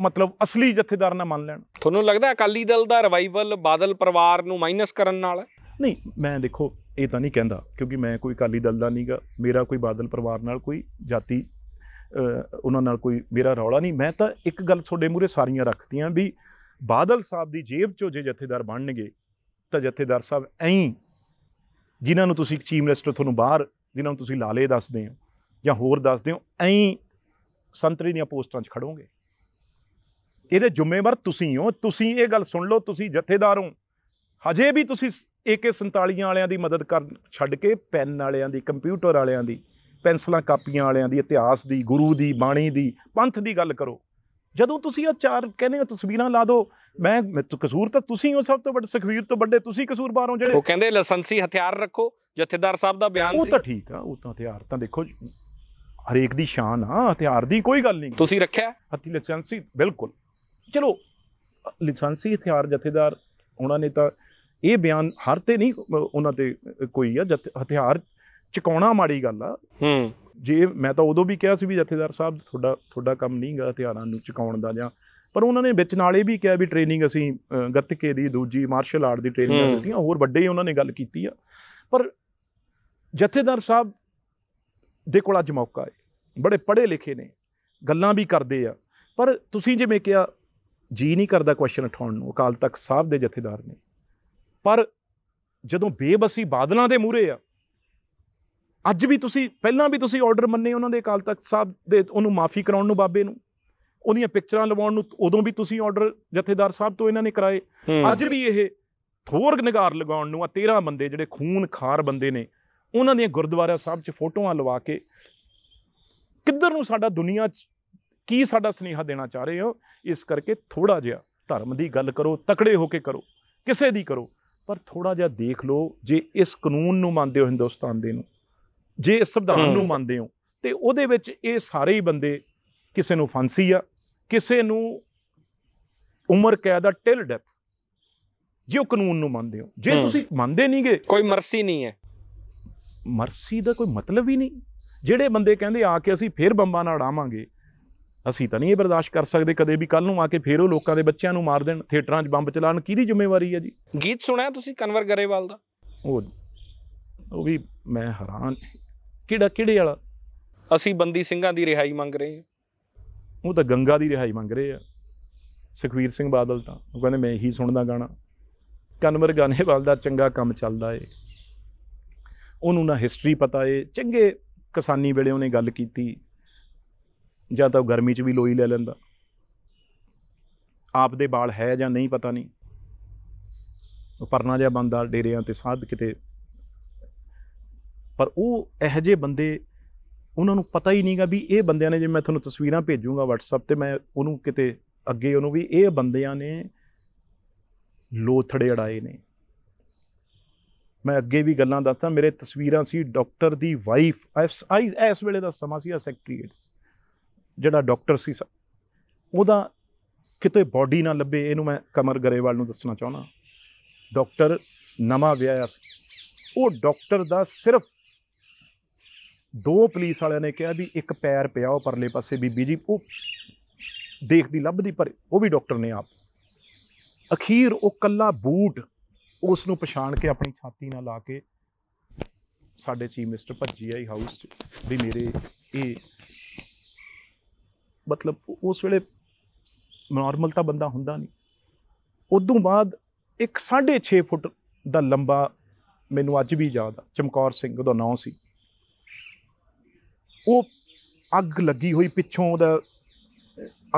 ਮਤਲਬ ਅਸਲੀ ਜਥੇਦਾਰ ਨਾ ਮੰਨ ਲੈਣ ਤੁਹਾਨੂੰ ਲੱਗਦਾ ਅਕਾਲੀ ਦਲ ਦਾ ਰਿਵਾਈਵਲ ਬਾਦਲ ਪਰਿਵਾਰ ਨੂੰ ਮਾਈਨਸ ਕਰਨ ਨਾਲ ਨਹੀਂ ਮੈਂ ਦੇਖੋ ਇਹ ਤਾਂ ਨਹੀਂ ਕਹਿੰਦਾ ਕਿਉਂਕਿ ਮੈਂ ਕੋਈ ਅਕਾਲੀ ਦਲ ਦਾ ਨਹੀਂਗਾ ਮੇਰਾ ਕੋਈ ਬਾਦਲ ਪਰਿਵਾਰ ਨਾਲ ਕੋਈ ਜਾਤੀ ਉਹਨਾਂ ਨਾਲ ਕੋਈ ਮੇਰਾ ਰੌਲਾ ਨਹੀਂ ਮੈਂ ਤਾਂ ਇੱਕ ਗੱਲ ਤੁਹਾਡੇ ਮੂਰੇ ਸਾਰੀਆਂ ਰੱਖਤੀਆਂ ਵੀ ਬਾਦਲ ਸਾਹਿਬ ਦੀ ਜੇਬ ਚੋਂ ਜੇ ਜਥੇਦਾਰ ਬਣਨਗੇ ਤਾਂ ਜਥੇਦਾਰ ਸਾਹਿਬ ਐਂ ਜਿਨ੍ਹਾਂ ਨੂੰ ਤੁਸੀਂ ਚੀਫ ਮਿਨਿਸਟਰ ਤੁਹਾਨੂੰ ਬਾਹਰ ਜਿਨ੍ਹਾਂ ਨੂੰ ਤੁਸੀਂ ਲਾਲੇ ਦੱਸਦੇ ਹੋ ਜਾਂ ਹੋਰ ਦੱਸਦੇ ਹੋ ਐਂ ਸੰਤਰੀ ਦੀਆਂ ਪੋਸਟਾਂ 'ਚ ਖੜੋਗੇ ਇਹਦੇ ਜ਼ਿੰਮੇਵਾਰ ਤੁਸੀਂ ਹੋ ਤੁਸੀਂ ਇਹ ਗੱਲ ਸੁਣ ਲਓ ਤੁਸੀਂ ਜਥੇਦਾਰ ਹੋ ਹਜੇ ਵੀ ਤੁਸੀਂ ਏਕੇ 47 ਵਾਲਿਆਂ ਦੀ ਮਦਦ ਕਰ ਛੱਡ ਕੇ ਪੈਨ ਵਾਲਿਆਂ ਦੀ ਕੰਪਿਊਟਰ ਵਾਲਿਆਂ ਦੀ ਪੈਨਸਲਾਂ ਕਾਪੀਆਂ ਵਾਲਿਆਂ ਦੀ ਇਤਿਹਾਸ ਦੀ ਗੁਰੂ ਦੀ ਬਾਣੀ ਦੀ ਪੰਥ ਦੀ ਗੱਲ ਕਰੋ ਜਦੋਂ ਤੁਸੀਂ ਇਹ ਚਾਰ ਕਹਿੰਦੇ ਹੋ ਤਸਵੀਰਾਂ ਲਾ ਦਿਓ ਮੈਂ ਕਸੂਰ ਤਾਂ ਤੁਸੀਂ ਹੋ ਸਭ ਤੋਂ ਵੱਡੇ ਸਖਵੀਰ ਤੋਂ ਵੱਡੇ ਤੁਸੀਂ ਕਸੂਰਵਾਰ ਹੋ ਜਿਹੜੇ ਉਹ ਕਹਿੰਦੇ ਲਾਇਸੈਂਸੀ ਹਥਿਆਰ ਰੱਖੋ ਜਥੇਦਾਰ ਸਾਹਿਬ ਦਾ ਬਿਆਨ ਸੀ ਉਹ ਤਾਂ ਠੀਕ ਆ ਉਹ ਤਾਂ ਹਥਿਆਰ ਤਾਂ ਦੇਖੋ ਹਰੇਕ ਦੀ ਸ਼ਾਨ ਆ ਹਥਿਆਰ ਦੀ ਕੋਈ ਗੱਲ ਨਹੀਂ ਤੁਸੀਂ ਰੱਖਿਆ ਹਥਿਆਰ ਲਾਇਸੈਂਸੀ ਬਿਲਕੁਲ ਚਲੋ ਲਿਸੈਂਸੀ ਹਥਿਆਰ ਜਥੇਦਾਰ ਉਹਨਾਂ ਨੇ ਤਾਂ ਇਹ ਬਿਆਨ ਹਰ ਤੇ ਨਹੀਂ ਉਹਨਾਂ ਤੇ ਕੋਈ ਆ ਹਥਿਆਰ ਚਕਾਉਣਾ ਮਾੜੀ ਗੱਲ ਆ ਹੂੰ ਜੇ ਮੈਂ ਤਾਂ ਉਦੋਂ ਵੀ ਕਿਹਾ ਸੀ ਵੀ ਜਥੇਦਾਰ ਸਾਹਿਬ ਤੁਹਾਡਾ ਤੁਹਾਡਾ ਕੰਮ ਨਹੀਂਗਾ ਹਥਿਆਰਾਂ ਨੂੰ ਚਕਾਉਣ ਦਾ ਜਾਂ ਪਰ ਉਹਨਾਂ ਨੇ ਵਿੱਚ ਨਾਲੇ ਵੀ ਕਿਹਾ ਵੀ ਟ੍ਰੇਨਿੰਗ ਅਸੀਂ ਗੱਤਕੇ ਦੀ ਦੂਜੀ ਮਾਰਸ਼ਲ ਆਰਟ ਦੀ ਟ੍ਰੇਨਿੰਗ ਦਿੱਤੀਆਂ ਹੋਰ ਵੱਡੇ ਹੀ ਉਹਨਾਂ ਨੇ ਗੱਲ ਕੀਤੀ ਆ ਪਰ ਜਥੇਦਾਰ ਸਾਹਿਬ ਦੇ ਕੋਲ ਅੱਜ ਮੌਕਾ ਹੈ ਬੜੇ ਪੜੇ ਲਿਖੇ ਨੇ ਗੱਲਾਂ ਵੀ ਕਰਦੇ ਆ ਪਰ ਤੁਸੀਂ ਜਿਵੇਂ ਕਿਹਾ ਜੀ ਨਹੀਂ ਕਰਦਾ ਕੁਐਸਚਨ ਉਠਾਉਣ ਨੂੰ ਅਕਾਲ ਤਖਤ ਸਾਹਿਬ ਦੇ ਜਥੇਦਾਰ ਨੇ ਪਰ ਜਦੋਂ ਬੇਬਸੀ ਬਾਦਲਾਂ ਦੇ ਮੂਰੇ ਆ ਅੱਜ ਵੀ ਤੁਸੀਂ ਪਹਿਲਾਂ ਵੀ ਤੁਸੀਂ ਆਰਡਰ ਮੰਨੇ ਉਹਨਾਂ ਦੇ ਅਕਾਲ ਤਖਤ ਸਾਹਿਬ ਦੇ ਉਹਨੂੰ ਮਾਫੀ ਕਰਾਉਣ ਨੂੰ ਬਾਬੇ ਨੂੰ ਉਹਦੀਆਂ ਪਿਕਚਰਾਂ ਲਵਾਉਣ ਨੂੰ ਉਦੋਂ ਵੀ ਤੁਸੀਂ ਆਰਡਰ ਜਥੇਦਾਰ ਸਾਹਿਬ ਤੋਂ ਇਹਨਾਂ ਨੇ ਕਰਾਏ ਅੱਜ ਵੀ ਇਹ ਥੋਰ ਨਿਗਾਰ ਲਗਾਉਣ ਨੂੰ ਆ 13 ਬੰਦੇ ਜਿਹੜੇ ਖੂਨ ਖਾਰ ਬੰਦੇ ਨੇ ਉਹਨਾਂ ਦੀਆਂ ਗੁਰਦੁਆਰਾ ਸਾਹਿਬ 'ਚ ਫੋਟੋਆਂ ਲਵਾ ਕੇ ਕਿੱਧਰ ਨੂੰ ਸਾਡਾ ਦੁਨੀਆ 'ਚ ਕੀ ਸਾਡਾ ਸਨੇਹਾ ਦੇਣਾ ਚਾਹ ਰਹੇ ਹੋ ਇਸ ਕਰਕੇ ਥੋੜਾ ਜਿਹਾ ਧਰਮ ਦੀ ਗੱਲ ਕਰੋ ਤਕੜੇ ਹੋ ਕੇ ਕਰੋ ਕਿਸੇ ਦੀ ਕਰੋ ਪਰ ਥੋੜਾ ਜਿਹਾ ਦੇਖ ਲਓ ਜੇ ਇਸ ਕਾਨੂੰਨ ਨੂੰ ਮੰਨਦੇ ਹੋ ਹਿੰਦੁਸਤਾਨ ਦੇ ਨੂੰ ਜੇ ਇਸ ਸੰਵਿਧਾਨ ਨੂੰ ਮੰਨਦੇ ਹੋ ਤੇ ਉਹਦੇ ਵਿੱਚ ਇਹ ਸਾਰੇ ਹੀ ਬੰਦੇ ਕਿਸੇ ਨੂੰ ਫਾਂਸੀ ਆ ਕਿਸੇ ਨੂੰ ਉਮਰ ਕੈਦ ਦਾ ਟਿਲ ਡੈਥ ਜੇ ਉਹ ਕਾਨੂੰਨ ਨੂੰ ਮੰਨਦੇ ਹੋ ਜੇ ਤੁਸੀਂ ਮੰਨਦੇ ਨਹੀਂਗੇ ਕੋਈ ਮਰਸੀ ਨਹੀਂ ਹੈ ਮਰਸੀ ਦਾ ਕੋਈ ਮਤਲਬ ਹੀ ਨਹੀਂ ਜਿਹੜੇ ਬੰਦੇ ਕਹਿੰਦੇ ਆ ਕੇ ਅਸੀਂ ਫੇਰ ਬੰਬਾਂ ਨਾਲ ਆਵਾਂਗੇ ਅਸੀਂ ਤਾਂ ਨਹੀਂ ਇਹ ਬਰਦਾਸ਼ਤ ਕਰ ਸਕਦੇ ਕਦੇ ਵੀ ਕੱਲ ਨੂੰ ਆ ਕੇ ਫੇਰ ਉਹ ਲੋਕਾਂ ਦੇ ਬੱਚਿਆਂ ਨੂੰ ਮਾਰ ਦੇਣ ਥੀਏਟਰਾਂ 'ਚ ਬੰਬ ਚਲਾਉਣ ਕਿਹਦੀ ਜ਼ਿੰਮੇਵਾਰੀ ਹੈ ਜੀ ਗੀਤ ਸੁਣਿਆ ਤੁਸੀਂ ਕਨਵਰ ਗਰੇਵਾਲ ਦਾ ਉਹ ਉਹ ਵੀ ਮੈਂ ਹੈਰਾਨ ਕਿਹੜਾ ਕਿਹੜੇ ਵਾਲਾ ਅਸੀਂ ਬੰਦੀ ਸਿੰਘਾਂ ਦੀ ਰਿਹਾਈ ਮੰਗ ਰਹੇ ਹਾਂ ਉਹ ਤਾਂ ਗੰਗਾ ਦੀ ਰਿਹਾਈ ਮੰਗ ਰਹੇ ਆ ਸੁਖਵੀਰ ਸਿੰਘ ਬਾਦਲ ਤਾਂ ਉਹ ਕਹਿੰਦੇ ਮੈਂ ਹੀ ਸੁਣਦਾ ਗਾਣਾ ਕਨਵਰ ਗਾਨੇਵਾਲ ਦਾ ਚੰਗਾ ਕੰਮ ਚੱਲਦਾ ਏ ਉਹਨੂੰ ਨਾ ਹਿਸਟਰੀ ਪਤਾ ਏ ਚੰਗੇ ਕਿਸਾਨੀ ਵੇਲੇ ਉਹਨੇ ਗੱਲ ਕੀਤੀ ਜਾਂ ਤਾਂ ਗਰਮੀ 'ਚ ਵੀ ਲੋਈ ਲੈ ਲੈਂਦਾ ਆਪ ਦੇ ਬਾਲ ਹੈ ਜਾਂ ਨਹੀਂ ਪਤਾ ਨਹੀਂ ਉਹ ਪਰਨਾ ਜਿਹਾ ਬੰਦਾ ਡੇਰਿਆਂ ਤੇ ਸਾਧ ਕਿਤੇ ਪਰ ਉਹ ਇਹੋ ਜਿਹੇ ਬੰਦੇ ਉਹਨਾਂ ਨੂੰ ਪਤਾ ਹੀ ਨਹੀਂਗਾ ਵੀ ਇਹ ਬੰਦਿਆਂ ਨੇ ਜੇ ਮੈਂ ਤੁਹਾਨੂੰ ਤਸਵੀਰਾਂ ਭੇਜੂਗਾ WhatsApp ਤੇ ਮੈਂ ਉਹਨੂੰ ਕਿਤੇ ਅੱਗੇ ਉਹਨੂੰ ਵੀ ਇਹ ਬੰਦਿਆਂ ਨੇ ਲੋਥੜੇ ਅੜਾਏ ਨੇ ਮੈਂ ਅੱਗੇ ਵੀ ਗੱਲਾਂ ਦੱਸਦਾ ਮੇਰੇ ਤਸਵੀਰਾਂ ਸੀ ਡਾਕਟਰ ਦੀ ਵਾਈਫ ਇਸ ਵੇਲੇ ਦਾ ਸਮਾਸੀਆ ਸੈਕਟਰੀਏਟ ਜਿਹੜਾ ਡਾਕਟਰ ਸੀ ਸਰ ਉਹਦਾ ਕਿਤੇ ਬਾਡੀ ਨਾ ਲੱਭੇ ਇਹਨੂੰ ਮੈਂ ਕਮਰ ਗਰੇਵਾਲ ਨੂੰ ਦੱਸਣਾ ਚਾਹਣਾ ਡਾਕਟਰ ਵਿਆਇਆ ਸੀ ਉਹ ਡਾਕਟਰ ਦਾ ਸਿਰਫ ਦੋ ਪੁਲਿਸ ਵਾਲਿਆਂ ਨੇ ਕਿਹਾ ਵੀ ਇੱਕ ਪੈਰ ਪਿਆ ਉਹ ਪਰਲੇ ਪਾਸੇ ਬੀਬੀ ਜੀ ਉਹ ਦੇਖਦੀ ਲੱਭਦੀ ਪਰ ਉਹ ਵੀ ਡਾਕਟਰ ਨੇ ਆਪ ਅਖੀਰ ਉਹ ਕੱਲਾ ਬੂਟ ਉਸ ਨੂੰ ਪਛਾਣ ਕੇ ਆਪਣੀ ਛਾਤੀ ਨਾਲ ਲਾ ਕੇ ਸਾਡੇ ਚੀਫ ਮਿਸਟਰ ਭੱਜੀ ਆਈ ਹਾਊਸ ਵੀ ਮੇਰੇ ਇਹ ਮਤਲਬ ਉਸ ਵੇਲੇ ਨਾਰਮਲ ਤਾਂ ਬੰਦਾ ਹੁੰਦਾ ਨਹੀਂ ਉਦੋਂ ਬਾਅਦ ਇੱਕ 6.5 ਫੁੱਟ ਦਾ ਲੰਬਾ ਮੈਨੂੰ ਅੱਜ ਵੀ ਯਾਦ ਆ ਚਮਕੌਰ ਸਿੰਘ ਉਹਦਾ ਨਾਮ ਸੀ ਉਹ ਅੱਗ ਲੱਗੀ ਹੋਈ ਪਿੱਛੋਂ ਉਹਦਾ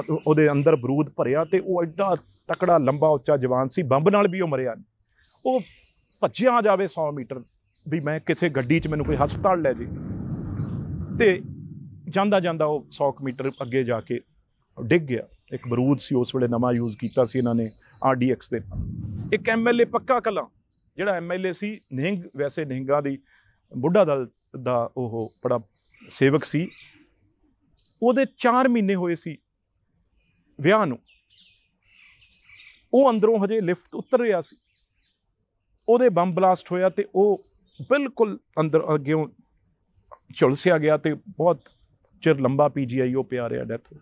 ਉਹਦੇ ਅੰਦਰ ਬਰੂਦ ਭਰਿਆ ਤੇ ਉਹ ਐਡਾ ਤਕੜਾ ਲੰਬਾ ਉੱਚਾ ਜਵਾਨ ਸੀ ਬੰਬ ਨਾਲ ਵੀ ਉਹ ਮਰਿਆ ਉਹ ਭੱਜਿਆ ਜਾਵੇ 100 ਮੀਟਰ ਵੀ ਮੈਂ ਕਿਸੇ ਗੱਡੀ 'ਚ ਮੈਨੂੰ ਕੋਈ ਹਸਪਤਾਲ ਲੈ ਜੇ ਤੇ ਜਾਂਦਾ ਜਾਂਦਾ ਉਹ 100 ਮੀਟਰ ਅੱਗੇ ਜਾ ਕੇ ਡਿੱਗ ਗਿਆ ਇੱਕ ਬਰੂਦ ਸੀ ਉਸ ਵੇਲੇ ਨਵਾਂ ਯੂਜ਼ ਕੀਤਾ ਸੀ ਇਹਨਾਂ ਨੇ ਆਰਡੀਐਕਸ ਦੇ ਇੱਕ ਐਮਐਲਏ ਪੱਕਾ ਕਲਾ ਜਿਹੜਾ ਐਮਐਲਏ ਸੀ ਨਿਹੰਗ ਵੈਸੇ ਨਿਹੰਗਾ ਦੀ ਬੁੱਢਾ ਦਲ ਦਾ ਉਹ ਬੜਾ ਸੇਵਕ ਸੀ ਉਹਦੇ 4 ਮਹੀਨੇ ਹੋਏ ਸੀ ਵਿਆਹ ਨੂੰ ਉਹ ਅੰਦਰੋਂ ਹਜੇ ਲਿਫਟ ਉਤਰ ਰਿਹਾ ਸੀ ਉਹਦੇ ਬੰਬ ਬਲਾਸਟ ਹੋਇਆ ਤੇ ਉਹ ਬਿਲਕੁਲ ਅੰਦਰ ਅੱਗੇ ਚੁਲਸਿਆ ਗਿਆ ਤੇ ਬਹੁਤ ਚਿਰ ਲੰਬਾ ਪੀਜੀਆਈਓ ਪਿਆ ਰਿਹਾ ਡੈਥ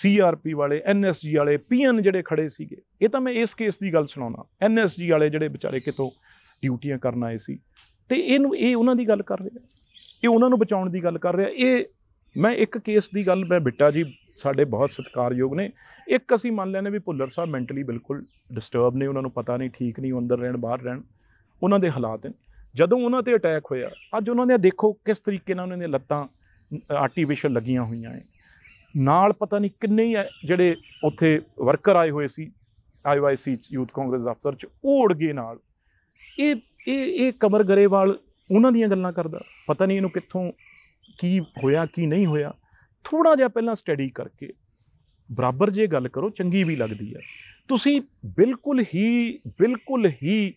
ਸੀਆਰਪੀ ਵਾਲੇ ਐਨਐਸਜੀ ਵਾਲੇ ਪੀਐਨ ਜਿਹੜੇ ਖੜੇ ਸੀਗੇ ਇਹ ਤਾਂ ਮੈਂ ਇਸ ਕੇਸ ਦੀ ਗੱਲ ਸੁਣਾਉਣਾ ਐਨਐਸਜੀ ਵਾਲੇ ਜਿਹੜੇ ਵਿਚਾਰੇ ਕਿਤੋਂ ਡਿਊਟੀਆਂ ਕਰਨ ਆਏ ਸੀ ਤੇ ਇਹਨੂੰ ਇਹ ਉਹਨਾਂ ਦੀ ਗੱਲ ਕਰ ਰਿਹਾ ਇਹ ਉਹਨਾਂ ਨੂੰ ਬਚਾਉਣ ਦੀ ਗੱਲ ਕਰ ਰਿਹਾ ਇਹ ਮੈਂ ਇੱਕ ਕੇਸ ਦੀ ਗੱਲ ਮੈਂ ਬਿੱਟਾ ਜੀ ਸਾਡੇ ਬਹੁਤ ਸਤਿਕਾਰਯੋਗ ਨੇ ਇੱਕ ਅਸੀਂ ਮੰਨ ਲੈਨੇ ਵੀ ਭੁੱਲਰ ਸਾਹਿਬ ਮੈਂਟਲੀ ਬਿਲਕੁਲ ਡਿਸਟਰਬ ਨੇ ਉਹਨਾਂ ਨੂੰ ਪਤਾ ਨਹੀਂ ਠੀਕ ਨਹੀਂ ਅੰਦਰ ਰਹਿਣ ਬਾਹਰ ਰਹਿਣ ਉਹਨਾਂ ਦੇ ਹਾਲਾਤ ਨੇ ਜਦੋਂ ਉਹਨਾਂ ਤੇ ਅਟੈਕ ਹੋਇਆ ਅੱਜ ਉਹਨਾਂ ਨੇ ਦੇਖੋ ਕਿਸ ਤਰੀਕੇ ਨਾਲ ਉਹਨਾਂ ਨੇ ਲੱਤਾਂ ਆਰਟੀਫੀਸ਼ਲ ਲੱਗੀਆਂ ਹੋਈਆਂ ਐ ਨਾਲ ਪਤਾ ਨਹੀਂ ਕਿੰਨੇ ਹੀ ਜਿਹੜੇ ਉੱਥੇ ਵਰਕਰ ਆਏ ਹੋਏ ਸੀ ਆਈਵਾਈਸੀ ਯੂਥ ਕਾਂਗਰਸ ਅਫਸਰ ਚ ਓੜ ਗਏ ਨਾਲ ਇਹ ਇਹ ਇਹ ਕਮਰ ਗਰੇਵਾਲ ਉਹਨਾਂ ਦੀਆਂ ਗੱਲਾਂ ਕਰਦਾ ਪਤਾ ਨਹੀਂ ਇਹਨੂੰ ਕਿੱਥੋਂ ਕੀ ਹੋਇਆ ਕੀ ਨਹੀਂ ਹੋਇਆ ਥੋੜਾ ਜਿਹਾ ਪਹਿਲਾਂ ਸਟੱਡੀ ਕਰਕੇ ਬਰਾਬਰ ਜੇ ਗੱਲ ਕਰੋ ਚੰਗੀ ਵੀ ਲੱਗਦੀ ਹੈ ਤੁਸੀਂ ਬਿਲਕੁਲ ਹੀ ਬਿਲਕੁਲ ਹੀ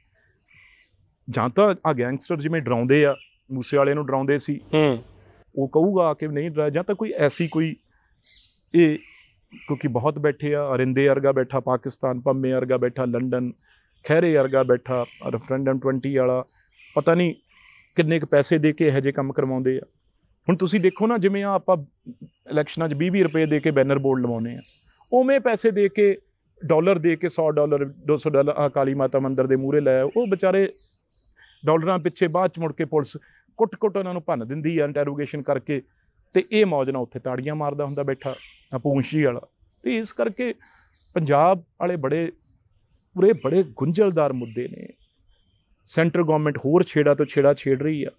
ਜਾਂ ਤਾਂ ਆ ਗੈਂਗਸਟਰ ਜਿਵੇਂ ਡਰਾਉਂਦੇ ਆ ਮੂਸੇ ਵਾਲੇ ਨੂੰ ਡਰਾਉਂਦੇ ਸੀ ਹੂੰ ਉਹ ਕਹੂਗਾ ਕਿ ਨਹੀਂ ਡਰਾ ਜਾਂ ਤਾਂ ਕੋਈ ਐਸੀ ਕੋਈ ਇਹ ਕਿਉਂਕਿ ਬਹੁਤ ਬੈਠੇ ਆ ਅਰਿੰਦੇ ਅਰਗਾ ਬੈਠਾ ਪਾਕਿਸਤਾਨ ਪੰਮੇ ਅਰਗਾ ਬੈਠਾ ਲੰਡਨ ਖੈਰੇ ਅਰਗਾ ਬੈਠਾ ਰੈਫਰੈਂਡਮ 20 ਵਾਲਾ ਪਤਾ ਨਹੀਂ ਕਿੰਨੇ ਕ ਪੈਸੇ ਦੇ ਕੇ ਇਹ ਜੇ ਕੰਮ ਕਰਵਾਉਂਦੇ ਆ ਹੁਣ ਤੁਸੀਂ ਦੇਖੋ ਨਾ ਜਿਵੇਂ ਆ ਆਪਾਂ ਇਲੈਕਸ਼ਨਾਂ 'ਚ 20-20 ਰੁਪਏ ਦੇ ਕੇ ਬੈਨਰ ਬੋਰਡ ਲਵਾਉਨੇ ਆ ਉਵੇਂ ਪੈਸੇ ਦੇ ਕੇ ਡਾਲਰ ਦੇ ਕੇ 100 ਡਾਲਰ 200 ਡਾਲਰ ਆ ਕਾਲੀ ਮਾਤਾ ਮੰਦਿਰ ਦੇ ਮੂਹਰੇ ਲਾਇਆ ਉਹ ਵਿਚਾਰੇ ਡਾਲਰਾਂ ਪਿੱਛੇ ਬਾਅਦ ਚ ਮੁੜ ਕੇ ਪੁਲਿਸ ਕੁੱਟ-ਕੁੱਟ ਉਹਨਾਂ ਨੂੰ ਭੰਨ ਦਿੰਦੀ ਆ ਇੰਟਰੋਗੇਸ਼ਨ ਕਰਕੇ ਤੇ ਇਹ ਮੌਜ ਨਾਲ ਉੱਥੇ ਤਾੜੀਆਂ ਮਾਰਦਾ ਹੁੰਦਾ ਬੈਠਾ ਪੂੰਛੀ ਵਾਲਾ ਤੇ ਇਸ ਕਰਕੇ ਪੰਜਾਬ ਵਾਲੇ ਬੜੇ ਪੂਰੇ ਬੜੇ ਗੁੰਝਲਦਾਰ ਮੁੱਦੇ ਨੇ ਸੈਂਟਰ ਗਵਰਨਮੈਂਟ ਹੋਰ ਛੇੜਾ ਤੋਂ ਛੇੜਾ ਛੇੜ ਰਹੀ ਆ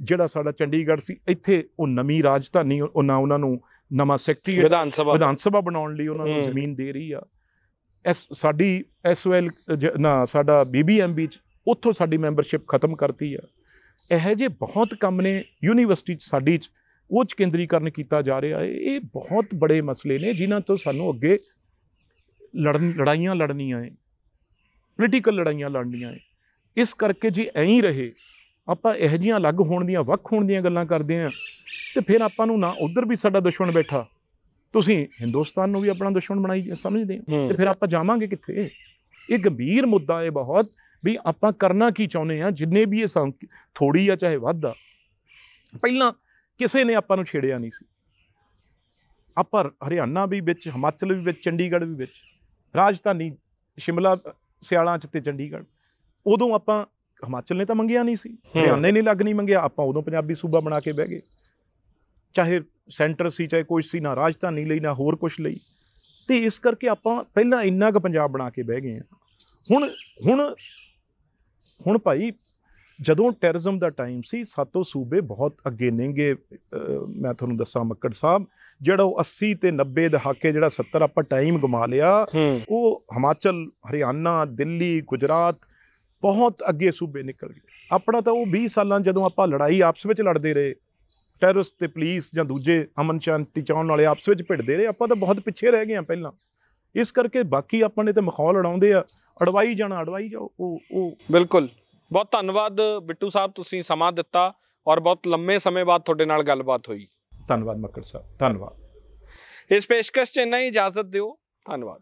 ਜਿਹੜਾ ਸਾਡਾ ਚੰਡੀਗੜ੍ਹ ਸੀ ਇੱਥੇ ਉਹ ਨਵੀਂ ਰਾਜਧਾਨੀ ਉਹਨਾਂ ਉਹਨਾਂ ਨੂੰ ਨਵਾਂ ਸੈਕਟਰੀ ਵਿਧਾਨ ਸਭਾ ਵਿਧਾਨ ਸਭਾ ਬਣਾਉਣ ਲਈ ਉਹਨਾਂ ਨੂੰ ਜ਼ਮੀਨ ਦੇ ਰਹੀ ਆ ਐਸ ਸਾਡੀ ਐਸਓਐਲ ਨਾ ਸਾਡਾ ਬੀਬੀਐਮਬੀ ਚ ਉੱਥੋਂ ਸਾਡੀ ਮੈਂਬਰਸ਼ਿਪ ਖਤਮ ਕਰਤੀ ਆ ਇਹੋ ਜਿਹੇ ਬਹੁਤ ਕੰਮ ਨੇ ਯੂਨੀਵਰਸਿਟੀ 'ਚ ਸਾਡੀ 'ਚ ਉੱਚ ਕੇਂਦਰੀਕਰਨ ਕੀਤਾ ਜਾ ਰਿਹਾ ਹੈ ਇਹ ਬਹੁਤ بڑے ਮਸਲੇ ਨੇ ਜਿਨ੍ਹਾਂ ਤੋਂ ਸਾਨੂੰ ਅੱਗੇ ਲੜਨ ਲੜਾਈਆਂ ਲੜਨੀਆਂ ਹੈ ਪੋਲੀਟੀਕਲ ਲੜਾਈਆਂ ਲੜਨੀਆਂ ਹੈ ਇਸ ਕਰਕੇ ਜੀ ਐਂ ਹੀ ਰਹੇ ਆਪਾਂ ਇਹ ਜੀਆਂ ਅਲੱਗ ਹੋਣ ਦੀਆਂ ਵੱਖ ਹੋਣ ਦੀਆਂ ਗੱਲਾਂ ਕਰਦੇ ਆਂ ਤੇ ਫਿਰ ਆਪਾਂ ਨੂੰ ਨਾ ਉਧਰ ਵੀ ਸਾਡਾ ਦੁਸ਼ਮਣ ਬੈਠਾ ਤੁਸੀਂ ਹਿੰਦੁਸਤਾਨ ਨੂੰ ਵੀ ਆਪਣਾ ਦੁਸ਼ਮਣ ਬਣਾਈ ਸਮਝਦੇ ਹੋ ਤੇ ਫਿਰ ਆਪਾਂ ਜਾਵਾਂਗੇ ਕਿੱਥੇ ਇਹ ਗੰਭੀਰ ਮੁੱਦਾ ਹੈ ਬਹੁਤ ਵੀ ਆਪਾਂ ਕਰਨਾ ਕੀ ਚਾਹੁੰਦੇ ਆ ਜਿੰਨੇ ਵੀ ਇਹ ਥੋੜੀ ਆ ਚਾਹੇ ਵੱਧ ਆ ਪਹਿਲਾਂ ਕਿਸੇ ਨੇ ਆਪਾਂ ਨੂੰ ਛੇੜਿਆ ਨਹੀਂ ਸੀ ਆਪਰ ਹਰਿਆਣਾ ਵੀ ਵਿੱਚ ਹਿਮਾਚਲ ਵੀ ਵਿੱਚ ਚੰਡੀਗੜ੍ਹ ਵੀ ਵਿੱਚ ਰਾਜਧਾਨੀ ਸ਼ਿਮਲਾ ਸਿਆਲਾਂ ਚ ਤੇ ਚੰਡੀਗੜ੍ਹ ਉਦੋਂ ਆਪਾਂ ਹਿਮਾਚਲ ਨੇ ਤਾਂ ਮੰਗਿਆ ਨਹੀਂ ਸੀ ਹਰਿਆਣੇ ਨੇ ਲੱਗ ਨਹੀਂ ਮੰਗਿਆ ਆਪਾਂ ਉਦੋਂ ਪੰਜਾਬੀ ਸੂਬਾ ਬਣਾ ਕੇ ਬਹਿ ਗਏ ਚਾਹੇ ਸੈਂਟਰ ਸੀ ਚਾਹੇ ਕੋਈ ਸੀ ਨਾ ਰਾਜਧਾਨੀ ਲਈ ਨਾ ਹੋਰ ਕੁਝ ਲਈ ਤੇ ਇਸ ਕਰਕੇ ਆਪਾਂ ਪਹਿਲਾਂ ਇੰਨਾ ਕੁ ਪੰਜਾਬ ਬਣਾ ਕੇ ਬਹਿ ਗਏ ਹੁਣ ਹੁਣ ਹੁਣ ਭਾਈ ਜਦੋਂ ਟੈਰਰਿਜ਼ਮ ਦਾ ਟਾਈਮ ਸੀ ਸਾਤੋਂ ਸੂਬੇ ਬਹੁਤ ਅੱਗੇ ਨੇਗੇ ਮੈਂ ਤੁਹਾਨੂੰ ਦੱਸਾਂ ਮੱਕੜ ਸਾਹਿਬ ਜਿਹੜਾ ਉਹ 80 ਤੇ 90 ਦਹਾਕੇ ਜਿਹੜਾ 70 ਆਪਾਂ ਟਾਈਮ ਗਮਾ ਲਿਆ ਉਹ ਹਿਮਾਚਲ ਹਰਿਆਣਾ ਦਿੱਲੀ ਗੁਜਰਾਤ ਬਹੁਤ ਅੱਗੇ ਸੂਬੇ ਨਿਕਲ ਗਏ ਆਪਣਾ ਤਾਂ ਉਹ 20 ਸਾਲਾਂ ਜਦੋਂ ਆਪਾਂ ਲੜਾਈ ਆਪਸ ਵਿੱਚ ਲੜਦੇ ਰਹੇ ਟੈਰਰਿਸਟ ਤੇ ਪੁਲਿਸ ਜਾਂ ਦੂਜੇ ਅਮਨ ਸ਼ਾਂਤੀ ਚਾਹਣ ਵਾਲੇ ਆਪਸ ਵਿੱਚ ਭਿੜਦੇ ਰਹੇ ਆਪਾਂ ਤਾਂ ਬਹੁਤ ਪਿੱਛੇ ਰਹਿ ਗਏ ਆ ਪਹਿਲਾਂ ਇਸ ਕਰਕੇ ਬਾਕੀ ਆਪਾਂ ਨੇ ਤੇ ਮਖੌਲ ਲੜਾਉਂਦੇ ਆ ਅਡਵਾਈ ਜਾਣਾ ਅਡਵਾਈ ਜਾਓ ਉਹ ਉਹ ਬਿਲਕੁਲ ਬਹੁਤ ਧੰਨਵਾਦ ਬਿੱਟੂ ਸਾਹਿਬ ਤੁਸੀਂ ਸਮਾਂ ਦਿੱਤਾ ਔਰ ਬਹੁਤ ਲੰਮੇ ਸਮੇਂ ਬਾਅਦ ਤੁਹਾਡੇ ਨਾਲ ਗੱਲਬਾਤ ਹੋਈ ਧੰਨਵਾਦ ਮੱਕੜ ਸਾਹਿਬ ਧੰਨਵਾਦ ਇਸ ਪੇਸ਼ਕਸ਼ 'ਚ ਇੰਨਾ ਹੀ ਇਜਾਜ਼ਤ ਦਿਓ ਧੰਨਵਾਦ